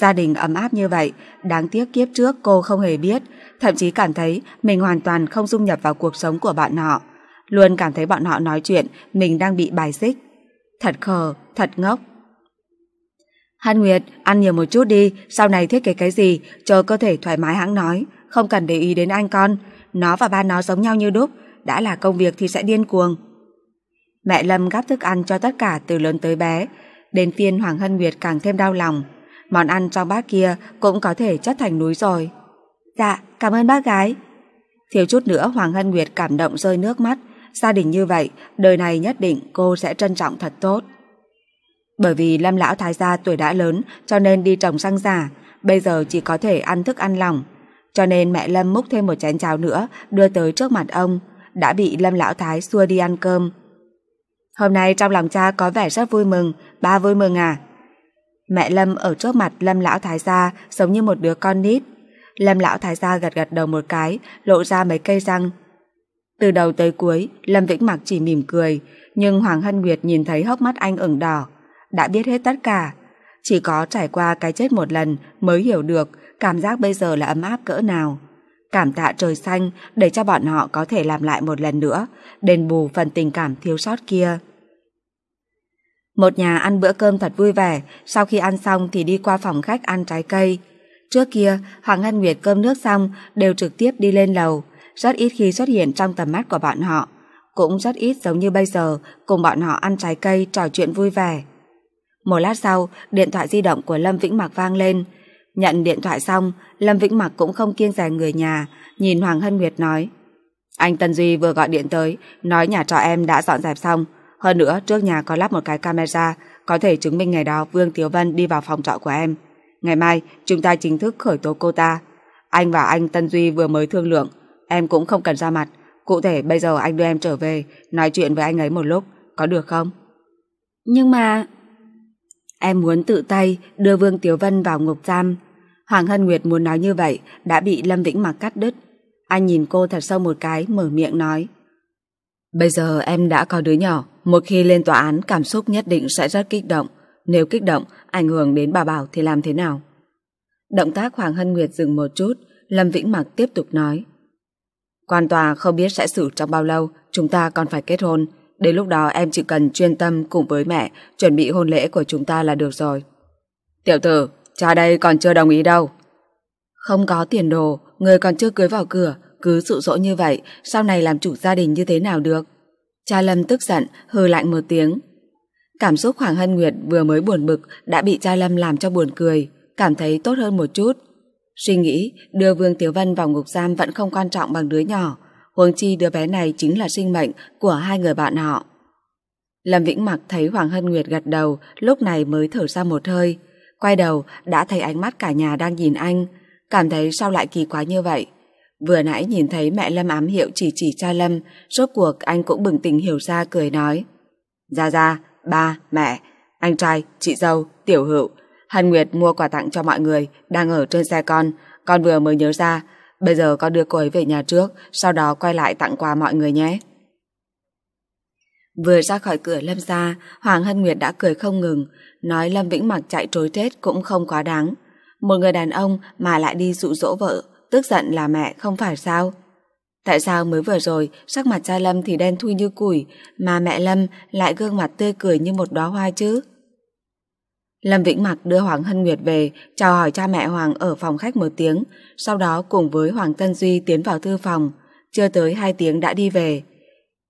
Gia đình ấm áp như vậy, đáng tiếc kiếp trước cô không hề biết, thậm chí cảm thấy mình hoàn toàn không dung nhập vào cuộc sống của bọn họ. Luôn cảm thấy bọn họ nói chuyện mình đang bị bài xích. Thật khờ, thật ngốc. Hân Nguyệt, ăn nhiều một chút đi, sau này thiết kế cái gì, chờ cơ thể thoải mái hãng nói, không cần để ý đến anh con. Nó và ba nó giống nhau như đúc, đã là công việc thì sẽ điên cuồng. Mẹ Lâm gắp thức ăn cho tất cả từ lớn tới bé, đến phiên Hoàng Hân Nguyệt càng thêm đau lòng. Món ăn trong bát kia cũng có thể chất thành núi rồi. Dạ, cảm ơn bác gái. Thiếu chút nữa Hoàng Hân Nguyệt cảm động rơi nước mắt. Gia đình như vậy, đời này nhất định cô sẽ trân trọng thật tốt. Bởi vì Lâm Lão Thái gia tuổi đã lớn cho nên đi trồng răng giả, bây giờ chỉ có thể ăn thức ăn lòng. Cho nên mẹ Lâm múc thêm một chén cháo nữa đưa tới trước mặt ông, đã bị Lâm Lão Thái xua đi ăn cơm. Hôm nay trong lòng cha có vẻ rất vui mừng, ba vui mừng à? Mẹ Lâm ở trước mặt Lâm Lão Thái Gia giống như một đứa con nít. Lâm Lão Thái Gia gật gật đầu một cái, lộ ra mấy cây răng. Từ đầu tới cuối, Lâm Vĩnh Mặc chỉ mỉm cười, nhưng Hoàng Hân Nguyệt nhìn thấy hốc mắt anh ửng đỏ. Đã biết hết tất cả. Chỉ có trải qua cái chết một lần mới hiểu được cảm giác bây giờ là ấm áp cỡ nào. Cảm tạ trời xanh để cho bọn họ có thể làm lại một lần nữa, đền bù phần tình cảm thiếu sót kia. Một nhà ăn bữa cơm thật vui vẻ, sau khi ăn xong thì đi qua phòng khách ăn trái cây. Trước kia, Hoàng Ngân Nguyệt cơm nước xong đều trực tiếp đi lên lầu, rất ít khi xuất hiện trong tầm mắt của bọn họ. Cũng rất ít giống như bây giờ, cùng bọn họ ăn trái cây, trò chuyện vui vẻ. Một lát sau, điện thoại di động của Lâm Vĩnh Mạc vang lên. Nhận điện thoại xong, Lâm Vĩnh Mạc cũng không kiêng rẻ người nhà, nhìn Hoàng Hân Nguyệt nói. Anh Tân Duy vừa gọi điện tới, nói nhà trọ em đã dọn dẹp xong, hơn nữa, trước nhà có lắp một cái camera có thể chứng minh ngày đó Vương Tiếu Vân đi vào phòng trọ của em. Ngày mai, chúng ta chính thức khởi tố cô ta. Anh và anh Tân Duy vừa mới thương lượng, em cũng không cần ra mặt. Cụ thể bây giờ anh đưa em trở về, nói chuyện với anh ấy một lúc, có được không? Nhưng mà... Em muốn tự tay đưa Vương Tiếu Vân vào ngục giam. Hoàng Hân Nguyệt muốn nói như vậy, đã bị Lâm Vĩnh mặc cắt đứt. Anh nhìn cô thật sâu một cái, mở miệng nói. Bây giờ em đã có đứa nhỏ, một khi lên tòa án, cảm xúc nhất định sẽ rất kích động. Nếu kích động, ảnh hưởng đến bà Bảo thì làm thế nào? Động tác Hoàng Hân Nguyệt dừng một chút, Lâm Vĩnh Mặc tiếp tục nói. Quan tòa không biết sẽ xử trong bao lâu, chúng ta còn phải kết hôn. Đến lúc đó em chỉ cần chuyên tâm cùng với mẹ chuẩn bị hôn lễ của chúng ta là được rồi. Tiểu tử, cha đây còn chưa đồng ý đâu. Không có tiền đồ, người còn chưa cưới vào cửa, cứ sự dỗ như vậy, sau này làm chủ gia đình như thế nào được? Cha Lâm tức giận, hừ lạnh một tiếng. Cảm xúc Hoàng Hân Nguyệt vừa mới buồn bực đã bị cha Lâm làm cho buồn cười, cảm thấy tốt hơn một chút. Suy nghĩ đưa Vương Tiểu Vân vào ngục giam vẫn không quan trọng bằng đứa nhỏ, huống chi đứa bé này chính là sinh mệnh của hai người bạn họ. Lâm Vĩnh Mặc thấy Hoàng Hân Nguyệt gật đầu, lúc này mới thở ra một hơi. Quay đầu, đã thấy ánh mắt cả nhà đang nhìn anh, cảm thấy sao lại kỳ quá như vậy. Vừa nãy nhìn thấy mẹ Lâm ám hiệu chỉ chỉ cha Lâm, rốt cuộc anh cũng bừng tỉnh hiểu ra cười nói. Gia Gia, ba, mẹ, anh trai, chị dâu, tiểu hữu, Hân Nguyệt mua quà tặng cho mọi người, đang ở trên xe con, con vừa mới nhớ ra, bây giờ con đưa cô ấy về nhà trước, sau đó quay lại tặng quà mọi người nhé. Vừa ra khỏi cửa Lâm ra, Hoàng Hân Nguyệt đã cười không ngừng, nói Lâm Vĩnh Mặc chạy trối Tết cũng không quá đáng. Một người đàn ông mà lại đi dụ dỗ vợ, tức giận là mẹ không phải sao? Tại sao mới vừa rồi sắc mặt cha Lâm thì đen thui như củi mà mẹ Lâm lại gương mặt tươi cười như một đóa hoa chứ? Lâm Vĩnh Mặc đưa Hoàng Hân Nguyệt về chào hỏi cha mẹ Hoàng ở phòng khách một tiếng sau đó cùng với Hoàng Tân Duy tiến vào thư phòng chưa tới hai tiếng đã đi về.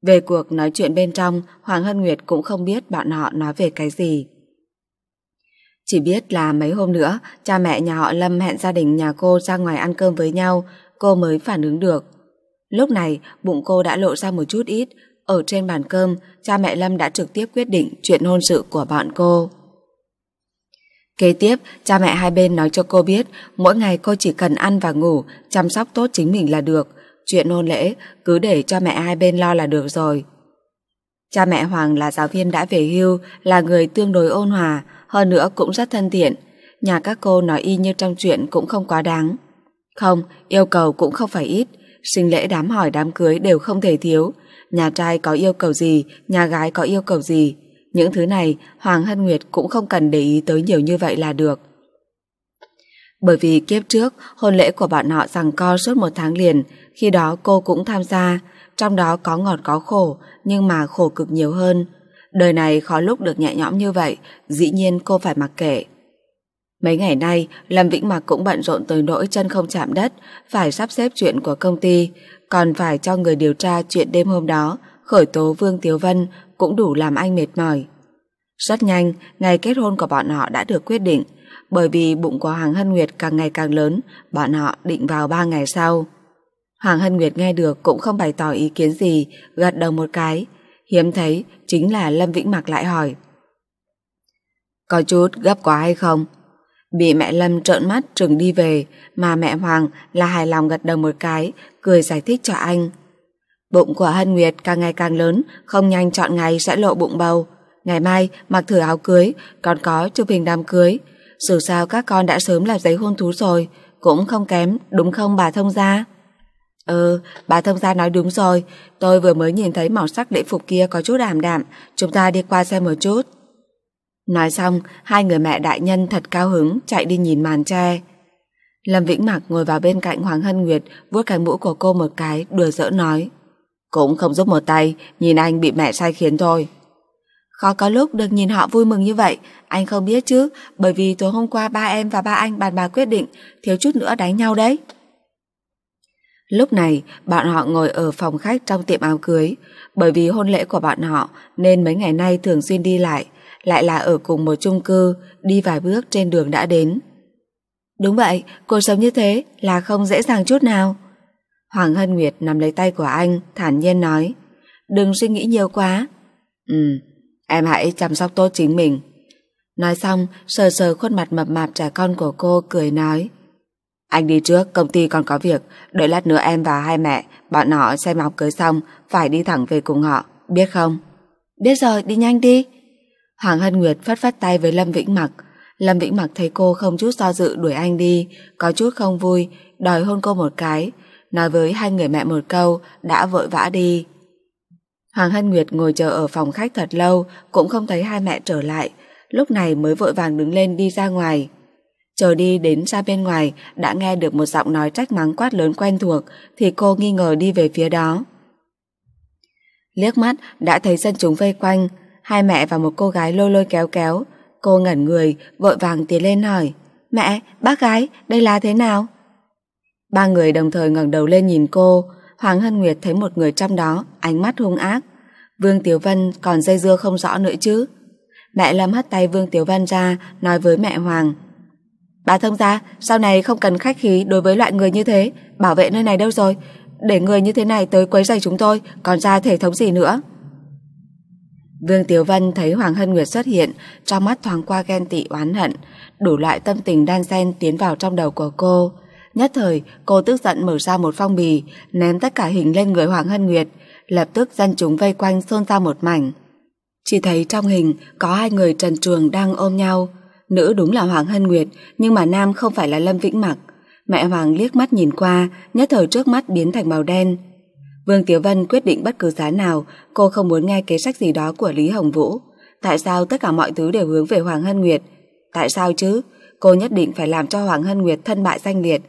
Về cuộc nói chuyện bên trong Hoàng Hân Nguyệt cũng không biết bọn họ nói về cái gì. Chỉ biết là mấy hôm nữa, cha mẹ nhà họ Lâm hẹn gia đình nhà cô ra ngoài ăn cơm với nhau, cô mới phản ứng được. Lúc này, bụng cô đã lộ ra một chút ít, ở trên bàn cơm, cha mẹ Lâm đã trực tiếp quyết định chuyện hôn sự của bọn cô. Kế tiếp, cha mẹ hai bên nói cho cô biết, mỗi ngày cô chỉ cần ăn và ngủ, chăm sóc tốt chính mình là được. Chuyện hôn lễ, cứ để cho mẹ hai bên lo là được rồi. Cha mẹ Hoàng là giáo viên đã về hưu, là người tương đối ôn hòa, hơn nữa cũng rất thân thiện. Nhà các cô nói y như trong chuyện cũng không quá đáng. Không, yêu cầu cũng không phải ít. Sinh lễ đám hỏi đám cưới đều không thể thiếu. Nhà trai có yêu cầu gì, nhà gái có yêu cầu gì. Những thứ này Hoàng Hân Nguyệt cũng không cần để ý tới nhiều như vậy là được. Bởi vì kiếp trước, hôn lễ của bọn họ rằng co suốt một tháng liền, khi đó cô cũng tham gia, trong đó có ngọt có khổ, nhưng mà khổ cực nhiều hơn. Đời này khó lúc được nhẹ nhõm như vậy, dĩ nhiên cô phải mặc kệ. Mấy ngày nay, Lâm Vĩnh Mặc cũng bận rộn tới nỗi chân không chạm đất, phải sắp xếp chuyện của công ty, còn phải cho người điều tra chuyện đêm hôm đó, khởi tố Vương Tiếu Vân cũng đủ làm anh mệt mỏi. Rất nhanh, ngày kết hôn của bọn họ đã được quyết định, bởi vì bụng của Hoàng Hân Nguyệt càng ngày càng lớn, bọn họ định vào 3 ngày sau. Hoàng Hân Nguyệt nghe được cũng không bày tỏ ý kiến gì, gật đầu một cái. Hiếm thấy, chính là Lâm Vĩnh Mạc lại hỏi. Có chút gấp quá hay không? Bị mẹ Lâm trợn mắt trừng đi về mà mẹ Hoàng là hài lòng gật đầu một cái, cười giải thích cho anh. Bụng của Hân Nguyệt càng ngày càng lớn, không nhanh chọn ngày sẽ lộ bụng bầu. Ngày mai mặc thử áo cưới, còn có chụp hình đám cưới. Dù sao các con đã sớm làm giấy hôn thú rồi, cũng không kém, đúng không bà thông gia? Ừ, bà thông gia nói đúng rồi. Tôi vừa mới nhìn thấy màu sắc lễ phục kia có chút đàm đạm. Chúng ta đi qua xem một chút. Nói xong, hai người mẹ đại nhân thật cao hứng chạy đi nhìn màn tre. Lâm Vĩnh Mặc ngồi vào bên cạnh Hoàng Hân Nguyệt vuốt cánh mũ của cô một cái đùa giỡn nói. Cũng không giúp một tay, nhìn anh bị mẹ sai khiến thôi. Khó có lúc được nhìn họ vui mừng như vậy, anh không biết chứ, bởi vì tối hôm qua ba em và ba anh bàn bà quyết định, thiếu chút nữa đánh nhau đấy. Lúc này, bạn họ ngồi ở phòng khách trong tiệm áo cưới. Bởi vì hôn lễ của bạn họ nên mấy ngày nay thường xuyên đi lại, lại là ở cùng một chung cư, đi vài bước trên đường đã đến. Đúng vậy, cuộc sống như thế là không dễ dàng chút nào. Hoàng Hân Nguyệt nắm lấy tay của anh, thản nhiên nói. Đừng suy nghĩ nhiều quá. Ừ, em hãy chăm sóc tốt chính mình. Nói xong, sờ sờ khuôn mặt mập mạp trẻ con của cô cười nói. Anh đi trước, công ty còn có việc. Đợi lát nữa em và hai mẹ, bọn họ xem áo cưới xong, phải đi thẳng về cùng họ, biết không? Biết rồi, đi nhanh đi. Hoàng Hân Nguyệt phất phất tay với Lâm Vĩnh Mặc. Lâm Vĩnh Mặc thấy cô không chút do dự đuổi anh đi, có chút không vui, đòi hôn cô một cái. Nói với hai người mẹ một câu, đã vội vã đi. Hoàng Hân Nguyệt ngồi chờ ở phòng khách thật lâu, cũng không thấy hai mẹ trở lại. Lúc này mới vội vàng đứng lên đi ra ngoài. Chờ đi đến ra bên ngoài, đã nghe được một giọng nói trách mắng quát lớn quen thuộc, thì cô nghi ngờ đi về phía đó. Liếc mắt, đã thấy dân chúng vây quanh, hai mẹ và một cô gái lôi lôi kéo kéo. Cô ngẩn người, vội vàng tiến lên hỏi, Mẹ, bác gái, đây là thế nào? Ba người đồng thời ngẩng đầu lên nhìn cô, Hoàng Hân Nguyệt thấy một người trong đó, ánh mắt hung ác. Vương tiểu Vân còn dây dưa không rõ nữa chứ. Mẹ Lâm hất tay Vương tiểu Vân ra, nói với mẹ Hoàng, Bà thông ra sau này không cần khách khí đối với loại người như thế, bảo vệ nơi này đâu rồi. Để người như thế này tới quấy rầy chúng tôi, còn ra thể thống gì nữa. Vương Tiểu Vân thấy Hoàng Hân Nguyệt xuất hiện, trong mắt thoáng qua ghen tị oán hận, đủ loại tâm tình đan xen tiến vào trong đầu của cô. Nhất thời, cô tức giận mở ra một phong bì, ném tất cả hình lên người Hoàng Hân Nguyệt, lập tức dân chúng vây quanh xôn ra một mảnh. Chỉ thấy trong hình có hai người trần trường đang ôm nhau, Nữ đúng là Hoàng Hân Nguyệt, nhưng mà nam không phải là Lâm Vĩnh Mặc. Mẹ Hoàng liếc mắt nhìn qua, nhất thời trước mắt biến thành màu đen. Vương Tiểu Vân quyết định bất cứ giá nào, cô không muốn nghe kế sách gì đó của Lý Hồng Vũ. Tại sao tất cả mọi thứ đều hướng về Hoàng Hân Nguyệt? Tại sao chứ? Cô nhất định phải làm cho Hoàng Hân Nguyệt thân bại danh liệt.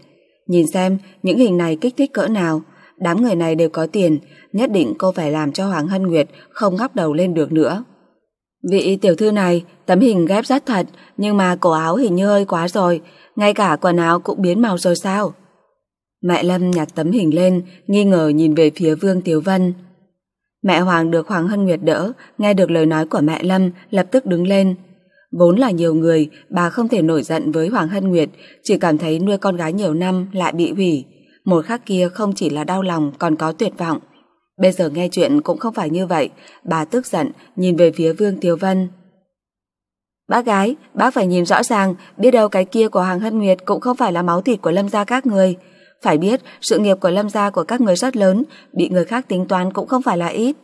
Nhìn xem, những hình này kích thích cỡ nào. Đám người này đều có tiền, nhất định cô phải làm cho Hoàng Hân Nguyệt không ngóc đầu lên được nữa. Vị tiểu thư này, tấm hình ghép rất thật, nhưng mà cổ áo hình như hơi quá rồi, ngay cả quần áo cũng biến màu rồi sao? Mẹ Lâm nhặt tấm hình lên, nghi ngờ nhìn về phía Vương Tiếu Vân. Mẹ Hoàng được Hoàng Hân Nguyệt đỡ, nghe được lời nói của mẹ Lâm, lập tức đứng lên. Vốn là nhiều người, bà không thể nổi giận với Hoàng Hân Nguyệt, chỉ cảm thấy nuôi con gái nhiều năm lại bị hủy. Một khắc kia không chỉ là đau lòng còn có tuyệt vọng. Bây giờ nghe chuyện cũng không phải như vậy, bà tức giận nhìn về phía Vương Tiếu Vân. Bác gái, bác phải nhìn rõ ràng, biết đâu cái kia của hàng hân nguyệt cũng không phải là máu thịt của lâm gia các người. Phải biết, sự nghiệp của lâm gia của các người rất lớn, bị người khác tính toán cũng không phải là ít.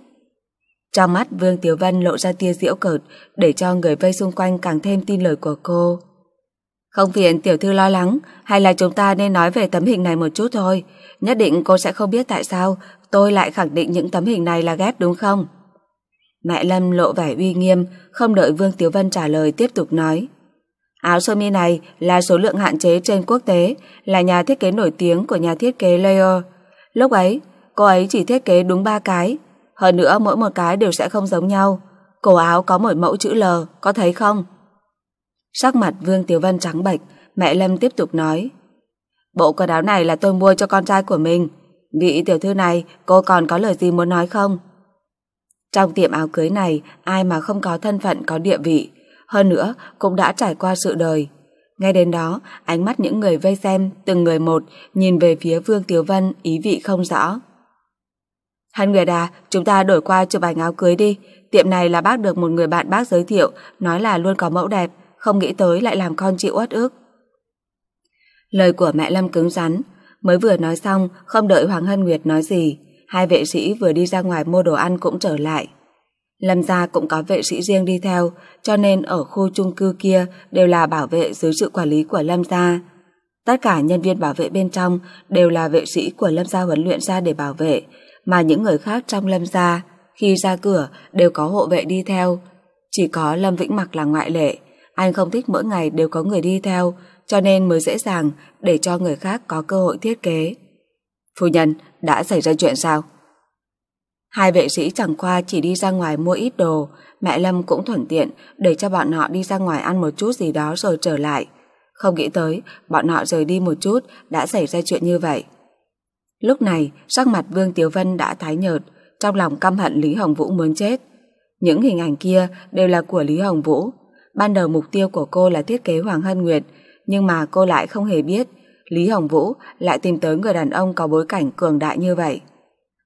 Trong mắt Vương Tiểu Vân lộ ra tia diễu cợt, để cho người vây xung quanh càng thêm tin lời của cô. Không phiền tiểu thư lo lắng, hay là chúng ta nên nói về tấm hình này một chút thôi. Nhất định cô sẽ không biết tại sao tôi lại khẳng định những tấm hình này là ghép đúng không? Mẹ Lâm lộ vẻ uy nghiêm, không đợi Vương Tiếu Vân trả lời tiếp tục nói. Áo sơ mi này là số lượng hạn chế trên quốc tế, là nhà thiết kế nổi tiếng của nhà thiết kế Leo. Lúc ấy, cô ấy chỉ thiết kế đúng 3 cái, hơn nữa mỗi một cái đều sẽ không giống nhau. Cổ áo có một mẫu chữ L, có thấy không? Sắc mặt Vương Tiếu Vân trắng bệch, mẹ Lâm tiếp tục nói. Bộ quần áo này là tôi mua cho con trai của mình, Vị tiểu thư này, cô còn có lời gì muốn nói không? Trong tiệm áo cưới này, ai mà không có thân phận có địa vị, hơn nữa cũng đã trải qua sự đời. Ngay đến đó, ánh mắt những người vây xem từng người một nhìn về phía Vương Tiểu Vân ý vị không rõ. Hân người à, chúng ta đổi qua chụp ảnh áo cưới đi. Tiệm này là bác được một người bạn bác giới thiệu, nói là luôn có mẫu đẹp, không nghĩ tới lại làm con chịu uất ức. Lời của mẹ Lâm cứng rắn, Mới vừa nói xong, không đợi Hoàng Hân Nguyệt nói gì, hai vệ sĩ vừa đi ra ngoài mua đồ ăn cũng trở lại. Lâm gia cũng có vệ sĩ riêng đi theo, cho nên ở khu chung cư kia đều là bảo vệ dưới sự quản lý của Lâm gia. Tất cả nhân viên bảo vệ bên trong đều là vệ sĩ của Lâm gia huấn luyện ra để bảo vệ, mà những người khác trong Lâm gia khi ra cửa đều có hộ vệ đi theo. Chỉ có Lâm Vĩnh Mặc là ngoại lệ, anh không thích mỗi ngày đều có người đi theo, cho nên mới dễ dàng để cho người khác có cơ hội thiết kế. Phu nhân, đã xảy ra chuyện sao? Hai vệ sĩ chẳng qua chỉ đi ra ngoài mua ít đồ, mẹ Lâm cũng thuận tiện để cho bọn họ đi ra ngoài ăn một chút gì đó rồi trở lại. Không nghĩ tới, bọn họ rời đi một chút đã xảy ra chuyện như vậy. Lúc này, sắc mặt Vương Tiếu Vân đã thái nhợt, trong lòng căm hận Lý Hồng Vũ muốn chết. Những hình ảnh kia đều là của Lý Hồng Vũ. Ban đầu mục tiêu của cô là thiết kế Hoàng Hân Nguyệt, nhưng mà cô lại không hề biết Lý Hồng Vũ lại tìm tới người đàn ông có bối cảnh cường đại như vậy.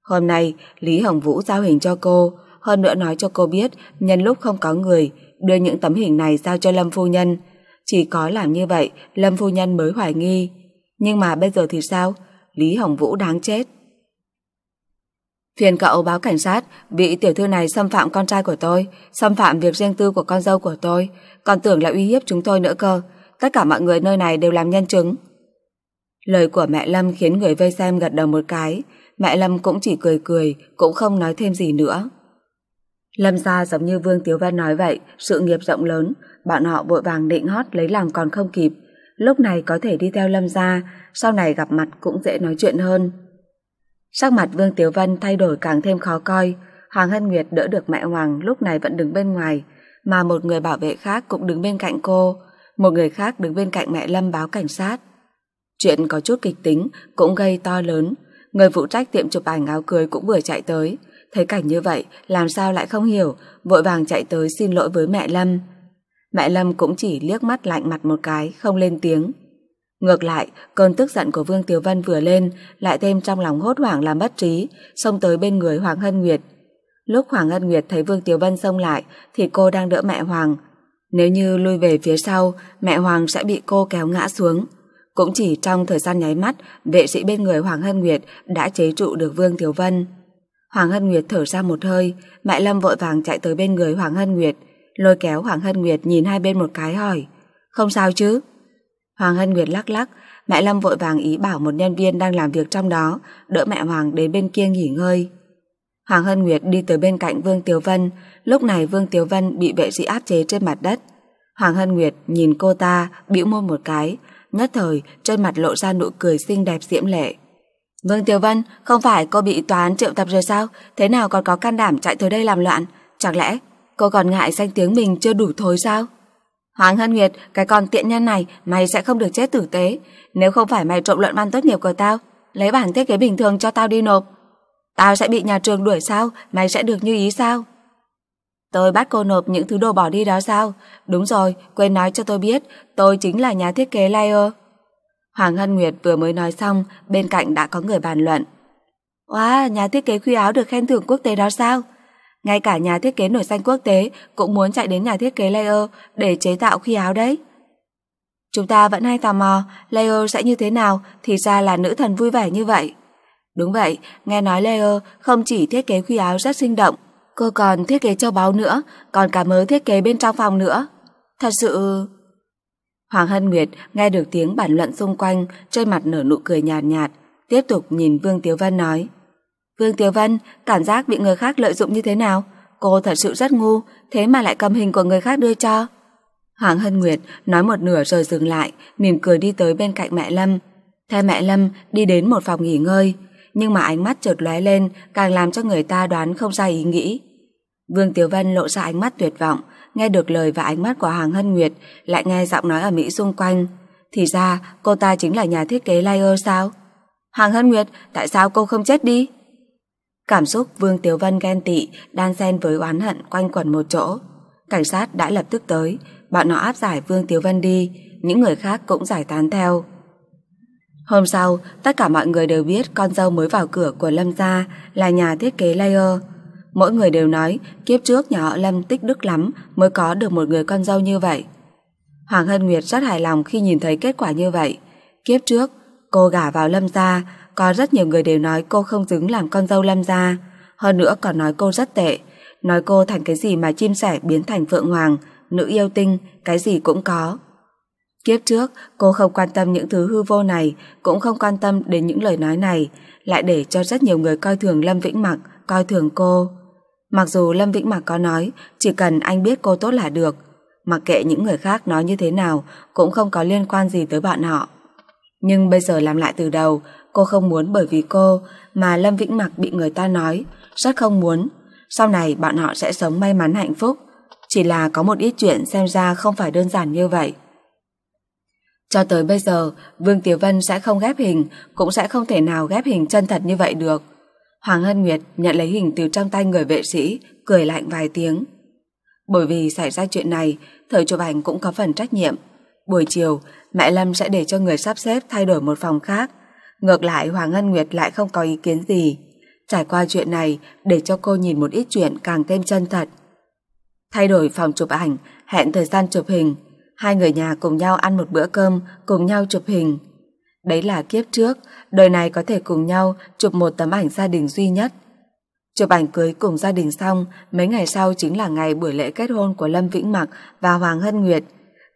Hôm nay, Lý Hồng Vũ giao hình cho cô, hơn nữa nói cho cô biết nhân lúc không có người, đưa những tấm hình này giao cho Lâm Phu Nhân. Chỉ có làm như vậy, Lâm Phu Nhân mới hoài nghi. Nhưng mà bây giờ thì sao? Lý Hồng Vũ đáng chết. Phiền cậu báo cảnh sát, vị tiểu thư này xâm phạm con trai của tôi, xâm phạm việc riêng tư của con dâu của tôi, còn tưởng là uy hiếp chúng tôi nữa cơ tất cả mọi người nơi này đều làm nhân chứng. Lời của mẹ Lâm khiến người vây xem gật đầu một cái, mẹ Lâm cũng chỉ cười cười, cũng không nói thêm gì nữa. Lâm gia giống như Vương Tiếu Văn nói vậy, sự nghiệp rộng lớn, bọn họ vội vàng định hót lấy lòng còn không kịp. Lúc này có thể đi theo Lâm gia, sau này gặp mặt cũng dễ nói chuyện hơn. Sắc mặt Vương Tiếu Văn thay đổi càng thêm khó coi, Hoàng Hân Nguyệt đỡ được mẹ Hoàng lúc này vẫn đứng bên ngoài, mà một người bảo vệ khác cũng đứng bên cạnh cô, một người khác đứng bên cạnh mẹ Lâm báo cảnh sát. Chuyện có chút kịch tính cũng gây to lớn. Người phụ trách tiệm chụp ảnh áo cưới cũng vừa chạy tới. Thấy cảnh như vậy, làm sao lại không hiểu, vội vàng chạy tới xin lỗi với mẹ Lâm. Mẹ Lâm cũng chỉ liếc mắt lạnh mặt một cái, không lên tiếng. Ngược lại, cơn tức giận của Vương Tiểu Vân vừa lên, lại thêm trong lòng hốt hoảng làm bất trí, xông tới bên người Hoàng Hân Nguyệt. Lúc Hoàng Hân Nguyệt thấy Vương Tiểu Vân xông lại, thì cô đang đỡ mẹ Hoàng, nếu như lui về phía sau, mẹ Hoàng sẽ bị cô kéo ngã xuống. Cũng chỉ trong thời gian nháy mắt, vệ sĩ bên người Hoàng Hân Nguyệt đã chế trụ được Vương Thiếu Vân. Hoàng Hân Nguyệt thở ra một hơi, mẹ Lâm vội vàng chạy tới bên người Hoàng Hân Nguyệt, lôi kéo Hoàng Hân Nguyệt nhìn hai bên một cái hỏi, không sao chứ? Hoàng Hân Nguyệt lắc lắc, mẹ Lâm vội vàng ý bảo một nhân viên đang làm việc trong đó, đỡ mẹ Hoàng đến bên kia nghỉ ngơi. Hoàng Hân Nguyệt đi tới bên cạnh Vương Tiểu Vân, lúc này Vương Tiểu Vân bị vệ sĩ áp chế trên mặt đất. Hoàng Hân Nguyệt nhìn cô ta, bĩu môi một cái, nhất thời trên mặt lộ ra nụ cười xinh đẹp diễm lệ. Vương Tiểu Vân, không phải cô bị tòa án triệu tập rồi sao? Thế nào còn có can đảm chạy tới đây làm loạn? Chẳng lẽ cô còn ngại danh tiếng mình chưa đủ thối sao? Hoàng Hân Nguyệt, cái con tiện nhân này mày sẽ không được chết tử tế. Nếu không phải mày trộm luận văn tốt nghiệp của tao, lấy bản thiết kế bình thường cho tao đi nộp. Tao sẽ bị nhà trường đuổi sao? Mày sẽ được như ý sao? Tôi bắt cô nộp những thứ đồ bỏ đi đó sao? Đúng rồi, quên nói cho tôi biết, tôi chính là nhà thiết kế layer. Hoàng Hân Nguyệt vừa mới nói xong, bên cạnh đã có người bàn luận. Wow, nhà thiết kế khuy áo được khen thưởng quốc tế đó sao? Ngay cả nhà thiết kế nổi danh quốc tế cũng muốn chạy đến nhà thiết kế layer để chế tạo khuy áo đấy. Chúng ta vẫn hay tò mò layer sẽ như thế nào thì ra là nữ thần vui vẻ như vậy. Đúng vậy, nghe nói Leo không chỉ thiết kế khuy áo rất sinh động, cô còn thiết kế châu báu nữa, còn cả mớ thiết kế bên trong phòng nữa. Thật sự... Hoàng Hân Nguyệt nghe được tiếng bản luận xung quanh, trên mặt nở nụ cười nhạt nhạt, tiếp tục nhìn Vương Tiếu Vân nói. Vương Tiếu Vân, cảm giác bị người khác lợi dụng như thế nào? Cô thật sự rất ngu, thế mà lại cầm hình của người khác đưa cho. Hoàng Hân Nguyệt nói một nửa rồi dừng lại, mỉm cười đi tới bên cạnh mẹ Lâm. Theo mẹ Lâm đi đến một phòng nghỉ ngơi, nhưng mà ánh mắt chợt lóe lên càng làm cho người ta đoán không ra ý nghĩ. Vương Tiểu Vân lộ ra ánh mắt tuyệt vọng, nghe được lời và ánh mắt của Hàng Hân Nguyệt, lại nghe giọng nói ở Mỹ xung quanh. Thì ra, cô ta chính là nhà thiết kế layer sao? Hàng Hân Nguyệt, tại sao cô không chết đi? Cảm xúc Vương Tiểu Vân ghen tị, đan xen với oán hận quanh quẩn một chỗ. Cảnh sát đã lập tức tới, bọn nó áp giải Vương Tiểu Vân đi, những người khác cũng giải tán theo. Hôm sau, tất cả mọi người đều biết con dâu mới vào cửa của Lâm gia là nhà thiết kế layer. Mỗi người đều nói kiếp trước nhà họ Lâm tích đức lắm mới có được một người con dâu như vậy. Hoàng Hân Nguyệt rất hài lòng khi nhìn thấy kết quả như vậy. Kiếp trước, cô gả vào Lâm gia, có rất nhiều người đều nói cô không xứng làm con dâu Lâm gia, hơn nữa còn nói cô rất tệ, nói cô thành cái gì mà chim sẻ biến thành phượng hoàng, nữ yêu tinh, cái gì cũng có. Kiếp trước, cô không quan tâm những thứ hư vô này, cũng không quan tâm đến những lời nói này, lại để cho rất nhiều người coi thường Lâm Vĩnh Mặc, coi thường cô. Mặc dù Lâm Vĩnh Mặc có nói, chỉ cần anh biết cô tốt là được, mặc kệ những người khác nói như thế nào, cũng không có liên quan gì tới bọn họ. Nhưng bây giờ làm lại từ đầu, cô không muốn bởi vì cô mà Lâm Vĩnh Mặc bị người ta nói, rất không muốn. Sau này bọn họ sẽ sống may mắn hạnh phúc. Chỉ là có một ít chuyện xem ra không phải đơn giản như vậy. Cho tới bây giờ, Vương Tiểu Vân sẽ không ghép hình, cũng sẽ không thể nào ghép hình chân thật như vậy được. Hoàng Hân Nguyệt nhận lấy hình từ trong tay người vệ sĩ, cười lạnh vài tiếng. Bởi vì xảy ra chuyện này, thời chụp ảnh cũng có phần trách nhiệm. Buổi chiều, mẹ Lâm sẽ để cho người sắp xếp thay đổi một phòng khác. Ngược lại Hoàng Hân Nguyệt lại không có ý kiến gì. Trải qua chuyện này để cho cô nhìn một ít chuyện càng thêm chân thật. Thay đổi phòng chụp ảnh, hẹn thời gian chụp hình, hai người nhà cùng nhau ăn một bữa cơm, cùng nhau chụp hình. Đấy là kiếp trước, đời này có thể cùng nhau chụp một tấm ảnh gia đình duy nhất. Chụp ảnh cưới cùng gia đình xong, mấy ngày sau chính là ngày buổi lễ kết hôn của Lâm Vĩnh Mặc và Hoàng Hân Nguyệt.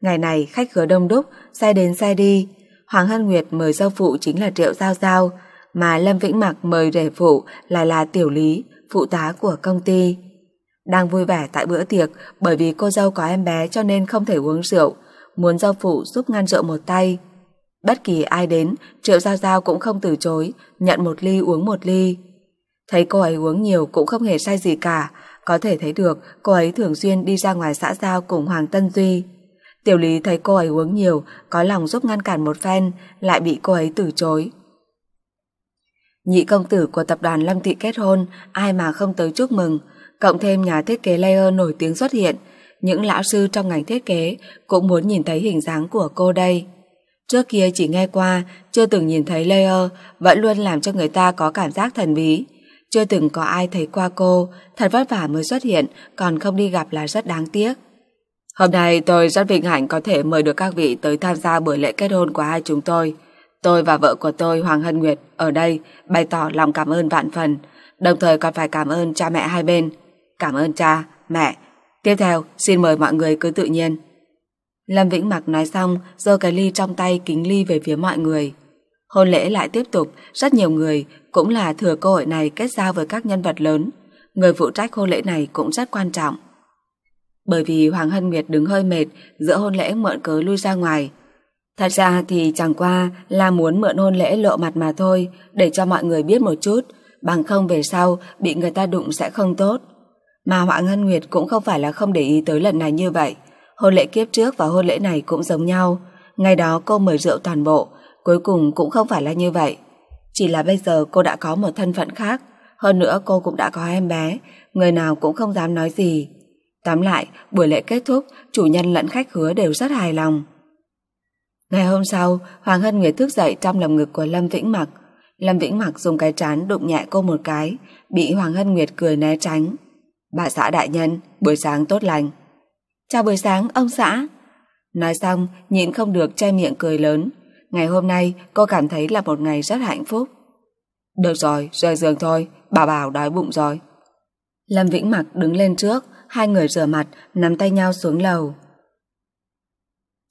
Ngày này khách khứa đông đúc, xe đến xe đi. Hoàng Hân Nguyệt mời dâu phụ chính là Triệu Giao Giao, mà Lâm Vĩnh Mặc mời rể phụ lại là Tiểu Lý, phụ tá của công ty đang vui vẻ tại bữa tiệc bởi vì cô dâu có em bé cho nên không thể uống rượu, muốn dâu phụ giúp ngăn rượu một tay. Bất kỳ ai đến, Triệu Giao Giao cũng không từ chối, nhận một ly uống một ly. Thấy cô ấy uống nhiều cũng không hề sai gì cả, có thể thấy được cô ấy thường xuyên đi ra ngoài xã giao cùng Hoàng Tân Duy. Tiểu Lý thấy cô ấy uống nhiều, có lòng giúp ngăn cản một phen, lại bị cô ấy từ chối. Nhị công tử của tập đoàn Lâm Thị kết hôn, ai mà không tới chúc mừng, cộng thêm nhà thiết kế layer nổi tiếng xuất hiện, những lão sư trong ngành thiết kế cũng muốn nhìn thấy hình dáng của cô đây. Trước kia chỉ nghe qua, chưa từng nhìn thấy layer, vẫn luôn làm cho người ta có cảm giác thần bí. Chưa từng có ai thấy qua cô, thật vất vả mới xuất hiện, còn không đi gặp là rất đáng tiếc. Hôm nay tôi rất vinh hạnh có thể mời được các vị tới tham gia buổi lễ kết hôn của hai chúng tôi. Tôi và vợ của tôi Hoàng Hân Nguyệt ở đây bày tỏ lòng cảm ơn vạn phần, đồng thời còn phải cảm ơn cha mẹ hai bên Cảm ơn cha, mẹ. Tiếp theo, xin mời mọi người cứ tự nhiên. Lâm Vĩnh Mặc nói xong, giơ cái ly trong tay kính ly về phía mọi người. Hôn lễ lại tiếp tục, rất nhiều người cũng là thừa cơ hội này kết giao với các nhân vật lớn. Người phụ trách hôn lễ này cũng rất quan trọng. Bởi vì Hoàng Hân Nguyệt đứng hơi mệt, giữa hôn lễ mượn cớ lui ra ngoài. Thật ra thì chẳng qua là muốn mượn hôn lễ lộ mặt mà thôi, để cho mọi người biết một chút, bằng không về sau bị người ta đụng sẽ không tốt. Mà Họa Ngân Nguyệt cũng không phải là không để ý tới lần này như vậy. Hôn lễ kiếp trước và hôn lễ này cũng giống nhau. Ngày đó cô mời rượu toàn bộ, cuối cùng cũng không phải là như vậy. Chỉ là bây giờ cô đã có một thân phận khác, hơn nữa cô cũng đã có em bé, người nào cũng không dám nói gì. Tóm lại, buổi lễ kết thúc, chủ nhân lẫn khách hứa đều rất hài lòng. Ngày hôm sau, Hoàng Hân Nguyệt thức dậy trong lòng ngực của Lâm Vĩnh Mặc. Lâm Vĩnh Mặc dùng cái trán đụng nhẹ cô một cái, bị Hoàng Hân Nguyệt cười né tránh. Bà xã đại nhân, buổi sáng tốt lành. Chào buổi sáng, ông xã. Nói xong, nhịn không được che miệng cười lớn. Ngày hôm nay, cô cảm thấy là một ngày rất hạnh phúc. Được rồi, rời giường thôi, bà bảo đói bụng rồi. Lâm Vĩnh Mặc đứng lên trước, hai người rửa mặt, nắm tay nhau xuống lầu.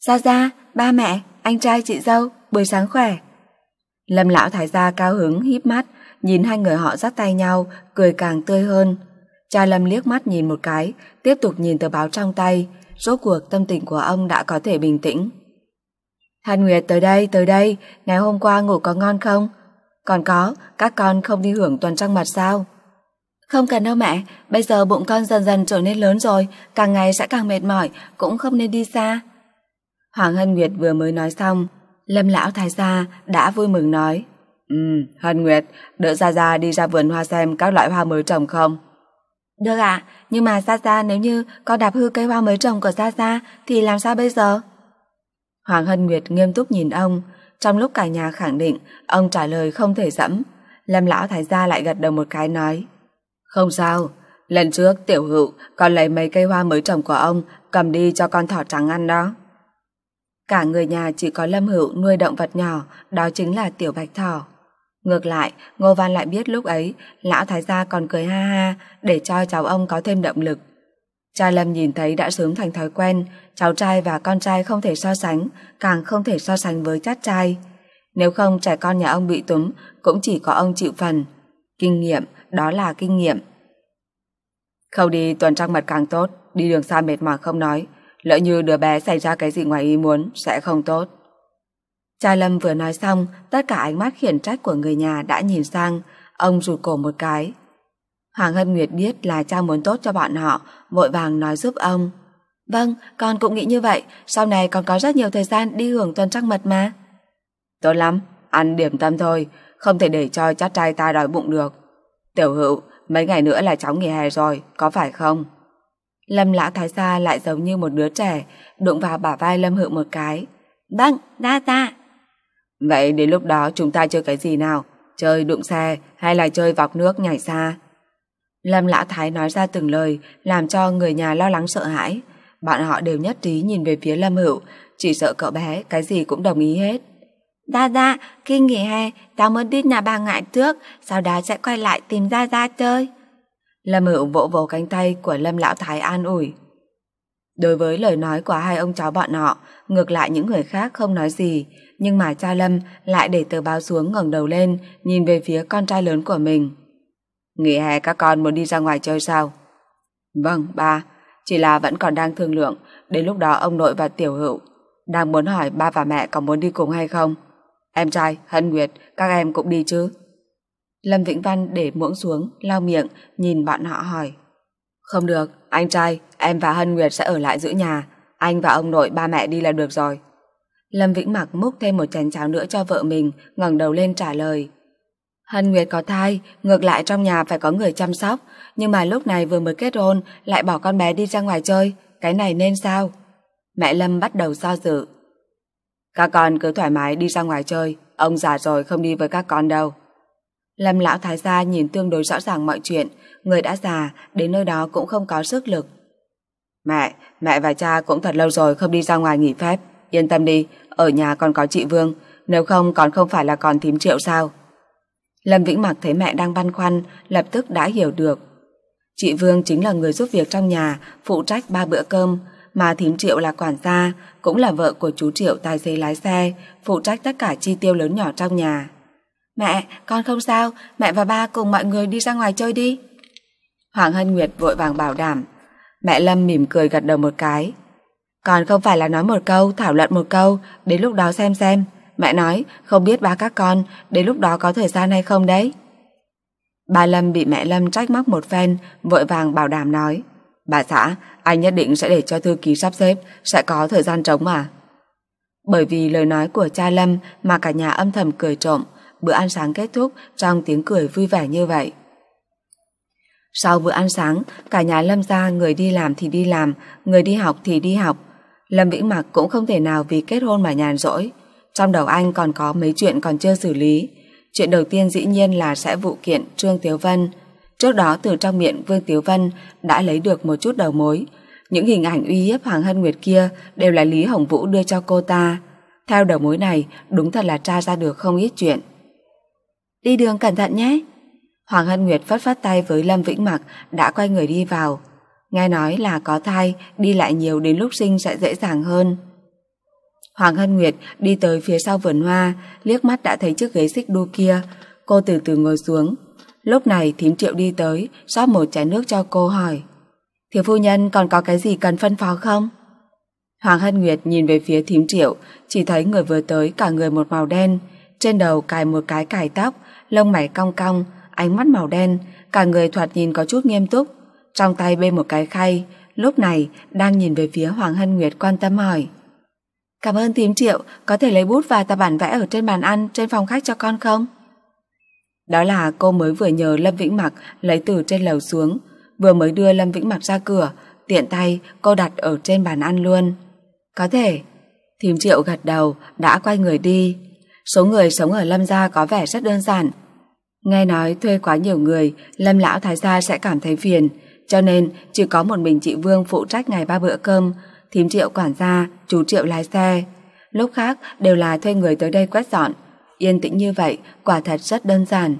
Gia Gia, ba mẹ, anh trai chị dâu, buổi sáng khỏe. Lâm Lão Thái Gia cao hứng híp mắt, nhìn hai người họ dắt tay nhau, cười càng tươi hơn. Cha Lâm liếc mắt nhìn một cái, tiếp tục nhìn tờ báo trong tay, rốt cuộc tâm tình của ông đã có thể bình tĩnh. Hàn Nguyệt tới đây, tới đây, ngày hôm qua ngủ có ngon không? Còn có, các con không đi hưởng tuần trăng mặt sao? Không cần đâu mẹ, bây giờ bụng con dần dần trở nên lớn rồi, càng ngày sẽ càng mệt mỏi, cũng không nên đi xa. Hoàng Hân Nguyệt vừa mới nói xong, Lâm Lão Thái Gia đã vui mừng nói. Ừ, Hân Nguyệt, đỡ Gia Gia đi ra vườn hoa xem các loại hoa mới trồng không? Được ạ, nhưng mà Gia Gia nếu như con đạp hư cây hoa mới trồng của Gia Gia thì làm sao bây giờ? Hoàng Hân Nguyệt nghiêm túc nhìn ông, trong lúc cả nhà khẳng định ông trả lời không thể dẫm, Lâm Lão Thái Gia lại gật đầu một cái nói Không sao, lần trước tiểu hữu còn lấy mấy cây hoa mới trồng của ông cầm đi cho con thỏ trắng ăn đó. Cả người nhà chỉ có Lâm Hữu nuôi động vật nhỏ, đó chính là tiểu bạch thỏ. Ngược lại, Ngô Văn lại biết lúc ấy, lão thái gia còn cười ha ha để cho cháu ông có thêm động lực. Cha Lâm nhìn thấy đã sớm thành thói quen, cháu trai và con trai không thể so sánh, càng không thể so sánh với chát trai. Nếu không trẻ con nhà ông bị túm, cũng chỉ có ông chịu phần. Kinh nghiệm, đó là kinh nghiệm. Khâu đi tuần trăng mật càng tốt, đi đường xa mệt mỏi không nói. Lỡ như đứa bé xảy ra cái gì ngoài ý muốn, sẽ không tốt. Cha Lâm vừa nói xong, tất cả ánh mắt khiển trách của người nhà đã nhìn sang, ông rụt cổ một cái. Hoàng Hân Nguyệt biết là cha muốn tốt cho bọn họ, vội vàng nói giúp ông. Vâng, con cũng nghĩ như vậy, sau này còn có rất nhiều thời gian đi hưởng tuần trăng mật mà. Tốt lắm, ăn điểm tâm thôi, không thể để cho chát trai ta đói bụng được. Tiểu hữu, mấy ngày nữa là cháu nghỉ hè rồi, có phải không? Lâm lão thái gia lại giống như một đứa trẻ, đụng vào bả vai Lâm Hữu một cái. Vâng, đa ta. Vậy đến lúc đó chúng ta chơi cái gì nào? Chơi đụng xe hay là chơi vọc nước nhảy xa? Lâm Lão Thái nói ra từng lời làm cho người nhà lo lắng sợ hãi. Bọn họ đều nhất trí nhìn về phía Lâm Hữu chỉ sợ cậu bé cái gì cũng đồng ý hết. Gia dạ, Gia, dạ, khi nghỉ hè, tao muốn đi nhà bà ngại trước, sau đó sẽ quay lại tìm Gia Gia chơi. Lâm Hữu vỗ vỗ cánh tay của Lâm Lão Thái an ủi. Đối với lời nói của hai ông cháu bọn họ, ngược lại những người khác không nói gì, nhưng mà cha Lâm lại để tờ báo xuống ngẩng đầu lên, nhìn về phía con trai lớn của mình. Nghỉ hè các con muốn đi ra ngoài chơi sao? Vâng, ba. Chỉ là vẫn còn đang thương lượng, đến lúc đó ông nội và tiểu hữu đang muốn hỏi ba và mẹ có muốn đi cùng hay không. Em trai, Hân Nguyệt, các em cũng đi chứ? Lâm Vĩnh Văn để muỗng xuống, lau miệng, nhìn bọn họ hỏi. Không được, anh trai, em và Hân Nguyệt sẽ ở lại giữ nhà. Anh và ông nội ba mẹ đi là được rồi. Lâm Vĩnh mặc múc thêm một chén cháo nữa cho vợ mình, ngẩng đầu lên trả lời. Hân Nguyệt có thai, ngược lại trong nhà phải có người chăm sóc, nhưng mà lúc này vừa mới kết hôn lại bỏ con bé đi ra ngoài chơi, cái này nên sao? Mẹ Lâm bắt đầu so dự. Các con cứ thoải mái đi ra ngoài chơi, ông già rồi không đi với các con đâu. Lâm lão thái gia nhìn tương đối rõ ràng mọi chuyện, người đã già, đến nơi đó cũng không có sức lực. Mẹ, mẹ và cha cũng thật lâu rồi không đi ra ngoài nghỉ phép yên tâm đi, ở nhà còn có chị Vương, nếu không còn không phải là còn thím triệu sao. Lâm Vĩnh Mặc thấy mẹ đang băn khoăn, lập tức đã hiểu được. Chị Vương chính là người giúp việc trong nhà, phụ trách ba bữa cơm, mà thím Triệu là quản gia, cũng là vợ của chú Triệu tài xế lái xe, phụ trách tất cả chi tiêu lớn nhỏ trong nhà. Mẹ, con không sao, mẹ và ba cùng mọi người đi ra ngoài chơi đi. Hoàng Hân Nguyệt vội vàng bảo đảm. Mẹ Lâm mỉm cười gật đầu một cái. Còn không phải là nói một câu, thảo luận một câu, đến lúc đó xem xem. Mẹ nói, không biết ba các con, đến lúc đó có thời gian hay không đấy. Ba Lâm bị mẹ Lâm trách móc một phen, vội vàng bảo đảm nói. Bà xã, anh nhất định sẽ để cho thư ký sắp xếp, sẽ có thời gian trống mà. Bởi vì lời nói của cha Lâm mà cả nhà âm thầm cười trộm, bữa ăn sáng kết thúc trong tiếng cười vui vẻ như vậy. Sau bữa ăn sáng, cả nhà Lâm ra người đi làm thì đi làm, người đi học thì đi học, Lâm Vĩ Mặc cũng không thể nào vì kết hôn mà nhàn rỗi. Trong đầu anh còn có mấy chuyện còn chưa xử lý. Chuyện đầu tiên dĩ nhiên là sẽ vụ kiện Trương Tiếu Vân. Trước đó từ trong miệng Vương Tiếu Vân đã lấy được một chút đầu mối. Những hình ảnh uy hiếp Hoàng Hân Nguyệt kia đều là Lý Hồng Vũ đưa cho cô ta. Theo đầu mối này, đúng thật là tra ra được không ít chuyện. Đi đường cẩn thận nhé. Hoàng Hân Nguyệt phất phất tay với Lâm Vĩnh Mặc đã quay người đi vào nghe nói là có thai, đi lại nhiều đến lúc sinh sẽ dễ dàng hơn. Hoàng Hân Nguyệt đi tới phía sau vườn hoa, liếc mắt đã thấy chiếc ghế xích đu kia. Cô từ từ ngồi xuống. Lúc này thím triệu đi tới, rót một chén nước cho cô hỏi. Thiếu phu nhân còn có cái gì cần phân phó không? Hoàng Hân Nguyệt nhìn về phía thím triệu, chỉ thấy người vừa tới cả người một màu đen. Trên đầu cài một cái cài tóc, lông mày cong cong, ánh mắt màu đen, cả người thoạt nhìn có chút nghiêm túc. Trong tay bê một cái khay, lúc này đang nhìn về phía Hoàng Hân Nguyệt quan tâm hỏi. Cảm ơn tím triệu, có thể lấy bút và tập bản vẽ ở trên bàn ăn, trên phòng khách cho con không? Đó là cô mới vừa nhờ Lâm Vĩnh Mặc lấy từ trên lầu xuống, vừa mới đưa Lâm Vĩnh Mặc ra cửa, tiện tay cô đặt ở trên bàn ăn luôn. Có thể. Thím Triệu gật đầu, đã quay người đi. Số người sống ở Lâm Gia có vẻ rất đơn giản. Nghe nói thuê quá nhiều người, Lâm Lão Thái Gia sẽ cảm thấy phiền, cho nên chỉ có một mình chị Vương phụ trách ngày ba bữa cơm, thím triệu quản gia, chú triệu lái xe. Lúc khác đều là thuê người tới đây quét dọn. Yên tĩnh như vậy, quả thật rất đơn giản.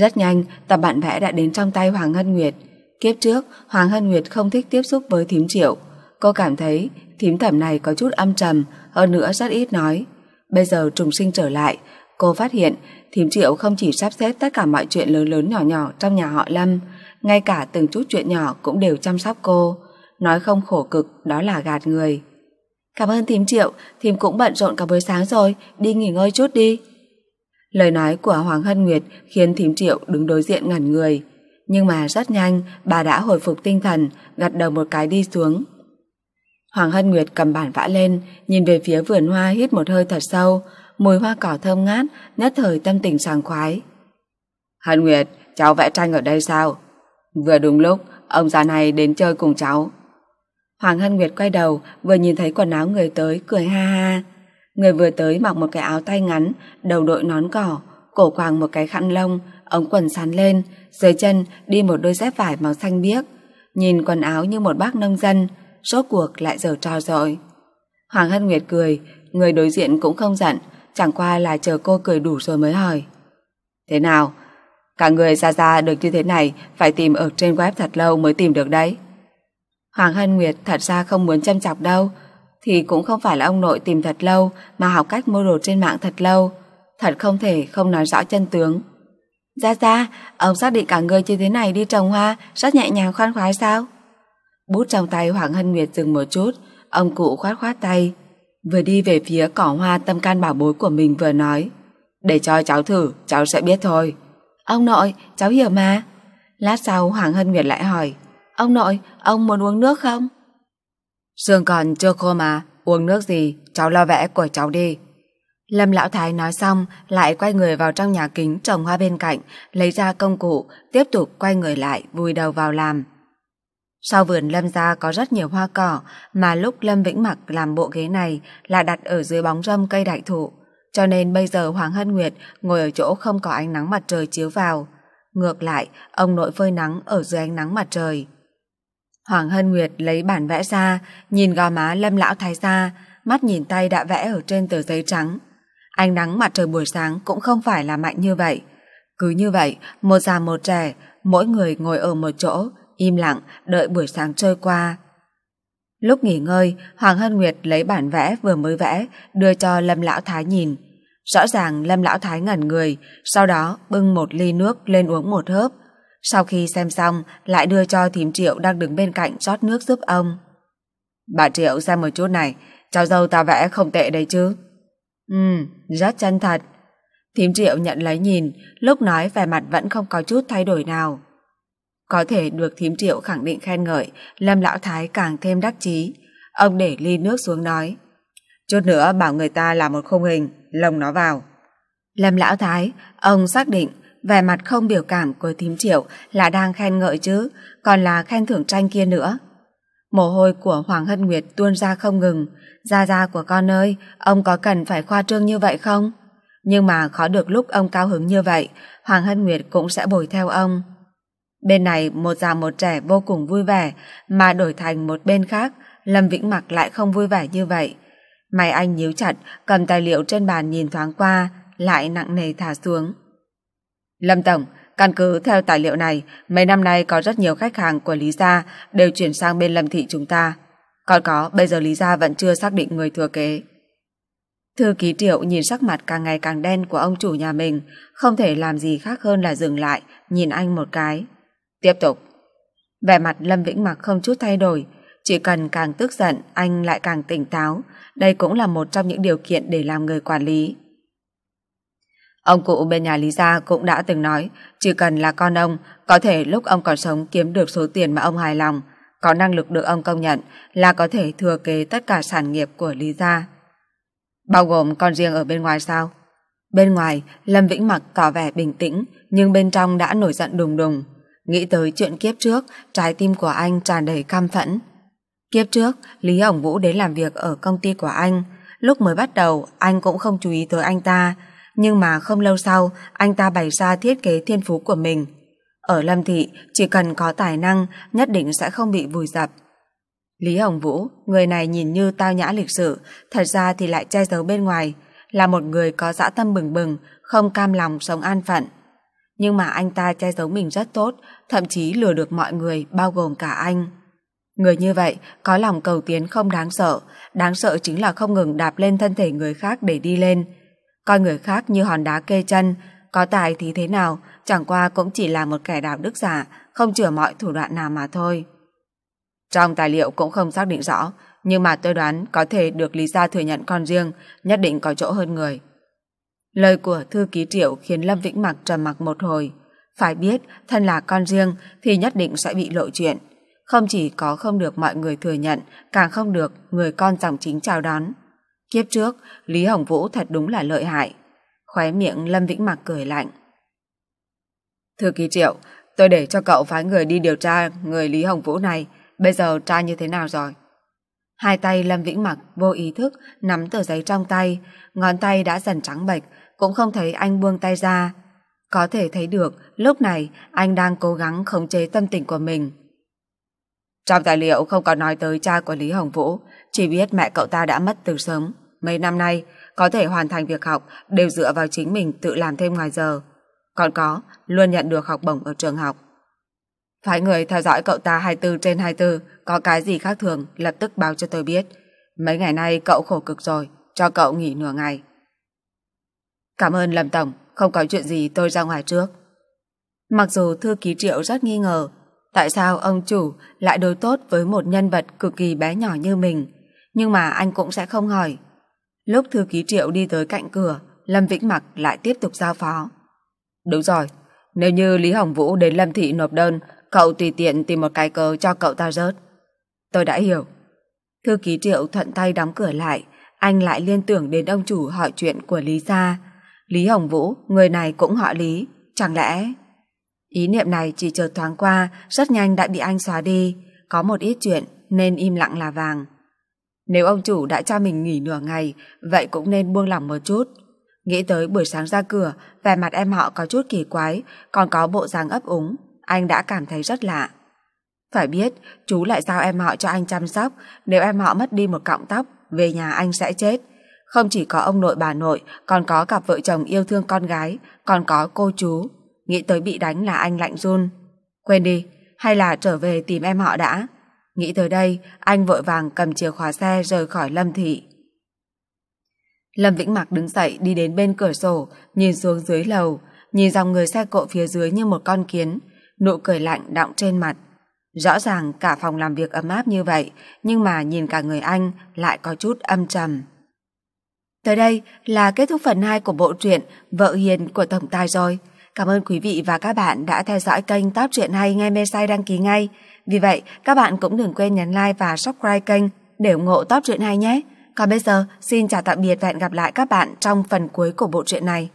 Rất nhanh, tập bản vẽ đã đến trong tay Hoàng Hân Nguyệt. Kiếp trước, Hoàng Hân Nguyệt không thích tiếp xúc với thím triệu. Cô cảm thấy thím thẩm này có chút âm trầm, hơn nữa rất ít nói. Bây giờ trùng sinh trở lại, cô phát hiện thím triệu không chỉ sắp xếp tất cả mọi chuyện lớn lớn nhỏ nhỏ trong nhà họ Lâm, ngay cả từng chút chuyện nhỏ cũng đều chăm sóc cô. Nói không khổ cực, đó là gạt người. Cảm ơn thím Triệu, thím cũng bận rộn cả buổi sáng rồi, đi nghỉ ngơi chút đi. Lời nói của Hoàng Hân Nguyệt khiến thím Triệu đứng đối diện ngẩn người. Nhưng mà rất nhanh, bà đã hồi phục tinh thần, gật đầu một cái đi xuống. Hoàng Hân Nguyệt cầm bản vã lên, nhìn về phía vườn hoa hít một hơi thật sâu, mùi hoa cỏ thơm ngát, nhất thời tâm tình sảng khoái. Hân Nguyệt, cháu vẽ tranh ở đây sao? Vừa đúng lúc, ông già này đến chơi cùng cháu. Hoàng Hân Nguyệt quay đầu, vừa nhìn thấy quần áo người tới, cười ha ha. Người vừa tới mặc một cái áo tay ngắn, đầu đội nón cỏ, cổ quàng một cái khăn lông, ống quần sắn lên, dưới chân đi một đôi dép vải màu xanh biếc. Nhìn quần áo như một bác nông dân, số cuộc lại giờ trò rồi. Hoàng Hân Nguyệt cười, người đối diện cũng không giận, chẳng qua là chờ cô cười đủ rồi mới hỏi. Thế nào, Cả người ra ra được như thế này phải tìm ở trên web thật lâu mới tìm được đấy. Hoàng Hân Nguyệt thật ra không muốn châm chọc đâu, thì cũng không phải là ông nội tìm thật lâu mà học cách mua đồ trên mạng thật lâu. Thật không thể không nói rõ chân tướng. Ra ra, ông xác định cả người như thế này đi trồng hoa rất nhẹ nhàng khoan khoái sao? Bút trong tay Hoàng Hân Nguyệt dừng một chút, ông cụ khoát khoát tay. Vừa đi về phía cỏ hoa tâm can bảo bối của mình vừa nói. Để cho cháu thử, cháu sẽ biết thôi. Ông nội, cháu hiểu mà. Lát sau Hoàng Hân Nguyệt lại hỏi, ông nội, ông muốn uống nước không? Sương còn chưa khô mà, uống nước gì, cháu lo vẽ của cháu đi. Lâm Lão Thái nói xong, lại quay người vào trong nhà kính trồng hoa bên cạnh, lấy ra công cụ, tiếp tục quay người lại, vùi đầu vào làm. Sau vườn Lâm ra có rất nhiều hoa cỏ, mà lúc Lâm Vĩnh Mặc làm bộ ghế này là đặt ở dưới bóng râm cây đại thụ. Cho nên bây giờ Hoàng Hân Nguyệt ngồi ở chỗ không có ánh nắng mặt trời chiếu vào. Ngược lại, ông nội phơi nắng ở dưới ánh nắng mặt trời. Hoàng Hân Nguyệt lấy bản vẽ ra, nhìn gò má lâm lão thái gia, mắt nhìn tay đã vẽ ở trên tờ giấy trắng. Ánh nắng mặt trời buổi sáng cũng không phải là mạnh như vậy. Cứ như vậy, một già một trẻ, mỗi người ngồi ở một chỗ, im lặng, đợi buổi sáng trôi qua, Lúc nghỉ ngơi, Hoàng Hân Nguyệt lấy bản vẽ vừa mới vẽ, đưa cho Lâm Lão Thái nhìn. Rõ ràng Lâm Lão Thái ngẩn người, sau đó bưng một ly nước lên uống một hớp. Sau khi xem xong, lại đưa cho thím Triệu đang đứng bên cạnh rót nước giúp ông. Bà Triệu xem một chút này, cháu dâu ta vẽ không tệ đấy chứ. Ừ, rất chân thật. Thím Triệu nhận lấy nhìn, lúc nói vẻ mặt vẫn không có chút thay đổi nào. Có thể được thím triệu khẳng định khen ngợi, Lâm Lão Thái càng thêm đắc chí. Ông để ly nước xuống nói. Chút nữa bảo người ta làm một khung hình, lồng nó vào. Lâm Lão Thái, ông xác định vẻ mặt không biểu cảm của thím triệu là đang khen ngợi chứ, còn là khen thưởng tranh kia nữa. Mồ hôi của Hoàng Hân Nguyệt tuôn ra không ngừng. Gia gia của con ơi, ông có cần phải khoa trương như vậy không? Nhưng mà khó được lúc ông cao hứng như vậy, Hoàng Hân Nguyệt cũng sẽ bồi theo ông. Bên này một già một trẻ vô cùng vui vẻ, mà đổi thành một bên khác, Lâm Vĩnh Mặc lại không vui vẻ như vậy. Mày anh nhíu chặt, cầm tài liệu trên bàn nhìn thoáng qua, lại nặng nề thả xuống. Lâm Tổng, căn cứ theo tài liệu này, mấy năm nay có rất nhiều khách hàng của Lý Gia đều chuyển sang bên Lâm Thị chúng ta. Còn có, bây giờ Lý Gia vẫn chưa xác định người thừa kế. Thư ký Triệu nhìn sắc mặt càng ngày càng đen của ông chủ nhà mình, không thể làm gì khác hơn là dừng lại, nhìn anh một cái. Tiếp tục. Vẻ mặt Lâm Vĩnh Mặc không chút thay đổi, chỉ cần càng tức giận, anh lại càng tỉnh táo, đây cũng là một trong những điều kiện để làm người quản lý. Ông cụ bên nhà Lý Gia cũng đã từng nói, chỉ cần là con ông, có thể lúc ông còn sống kiếm được số tiền mà ông hài lòng, có năng lực được ông công nhận là có thể thừa kế tất cả sản nghiệp của Lý Gia. Bao gồm con riêng ở bên ngoài sao? Bên ngoài, Lâm Vĩnh Mặc tỏ vẻ bình tĩnh, nhưng bên trong đã nổi giận đùng đùng. Nghĩ tới chuyện kiếp trước, trái tim của anh tràn đầy cam phẫn. Kiếp trước, Lý Hồng Vũ đến làm việc ở công ty của anh. Lúc mới bắt đầu, anh cũng không chú ý tới anh ta. Nhưng mà không lâu sau, anh ta bày ra thiết kế thiên phú của mình. Ở Lâm Thị, chỉ cần có tài năng, nhất định sẽ không bị vùi dập. Lý Hồng Vũ, người này nhìn như tao nhã lịch sự, thật ra thì lại che giấu bên ngoài, là một người có dã tâm bừng bừng, không cam lòng sống an phận. Nhưng mà anh ta che giấu mình rất tốt, thậm chí lừa được mọi người, bao gồm cả anh. Người như vậy, có lòng cầu tiến không đáng sợ, đáng sợ chính là không ngừng đạp lên thân thể người khác để đi lên. Coi người khác như hòn đá kê chân, có tài thì thế nào, chẳng qua cũng chỉ là một kẻ đạo đức giả, không chừa mọi thủ đoạn nào mà thôi. Trong tài liệu cũng không xác định rõ, nhưng mà tôi đoán có thể được Lý Gia thừa nhận con riêng, nhất định có chỗ hơn người. Lời của thư ký triệu khiến Lâm Vĩnh Mặc trầm mặc một hồi. Phải biết, thân là con riêng thì nhất định sẽ bị lộ chuyện. Không chỉ có không được mọi người thừa nhận, càng không được người con dòng chính chào đón. Kiếp trước, Lý Hồng Vũ thật đúng là lợi hại. Khóe miệng Lâm Vĩnh Mặc cười lạnh. Thư ký triệu, tôi để cho cậu phái người đi điều tra người Lý Hồng Vũ này, bây giờ tra như thế nào rồi? Hai tay Lâm Vĩnh Mặc vô ý thức nắm tờ giấy trong tay, ngón tay đã dần trắng bệch, cũng không thấy anh buông tay ra. Có thể thấy được lúc này anh đang cố gắng khống chế tâm tình của mình. Trong tài liệu không có nói tới cha của Lý Hồng Vũ, chỉ biết mẹ cậu ta đã mất từ sớm. Mấy năm nay, có thể hoàn thành việc học đều dựa vào chính mình tự làm thêm ngoài giờ. Còn có, luôn nhận được học bổng ở trường học. Phải người theo dõi cậu ta 24 trên 24, có cái gì khác thường lập tức báo cho tôi biết. Mấy ngày nay cậu khổ cực rồi, cho cậu nghỉ nửa ngày. Cảm ơn Lâm Tổng, không có chuyện gì tôi ra ngoài trước. Mặc dù thư ký Triệu rất nghi ngờ tại sao ông chủ lại đối tốt với một nhân vật cực kỳ bé nhỏ như mình, nhưng mà anh cũng sẽ không hỏi. Lúc thư ký Triệu đi tới cạnh cửa, Lâm Vĩnh Mặc lại tiếp tục giao phó. Đúng rồi, nếu như Lý Hồng Vũ đến Lâm Thị nộp đơn, cậu tùy tiện tìm một cái cớ cho cậu ta rớt. Tôi đã hiểu. Thư ký Triệu thuận tay đóng cửa lại, anh lại liên tưởng đến ông chủ hỏi chuyện của Lý Gia, Lý Hồng Vũ, người này cũng họ Lý, chẳng lẽ... Ý niệm này chỉ chờ thoáng qua, rất nhanh đã bị anh xóa đi, có một ít chuyện nên im lặng là vàng. Nếu ông chủ đã cho mình nghỉ nửa ngày, vậy cũng nên buông lỏng một chút. Nghĩ tới buổi sáng ra cửa, vẻ mặt em họ có chút kỳ quái, còn có bộ dáng ấp úng, anh đã cảm thấy rất lạ. Phải biết, chú lại giao em họ cho anh chăm sóc, nếu em họ mất đi một cọng tóc, về nhà anh sẽ chết. Không chỉ có ông nội bà nội, còn có cặp vợ chồng yêu thương con gái, còn có cô chú. Nghĩ tới bị đánh là anh lạnh run. Quên đi, hay là trở về tìm em họ đã. Nghĩ tới đây, anh vội vàng cầm chìa khóa xe rời khỏi Lâm Thị. Lâm Vĩnh mặc đứng dậy đi đến bên cửa sổ, nhìn xuống dưới lầu, nhìn dòng người xe cộ phía dưới như một con kiến, nụ cười lạnh đọng trên mặt. Rõ ràng cả phòng làm việc ấm áp như vậy, nhưng mà nhìn cả người anh lại có chút âm trầm. Tới đây là kết thúc phần 2 của bộ truyện Vợ Hiền của Tổng Tài rồi. Cảm ơn quý vị và các bạn đã theo dõi kênh Top Truyện Hay ngay Mesai đăng ký ngay. Vì vậy, các bạn cũng đừng quên nhấn like và subscribe kênh để ủng hộ Top Truyện Hay nhé. Còn bây giờ, xin chào tạm biệt và hẹn gặp lại các bạn trong phần cuối của bộ truyện này.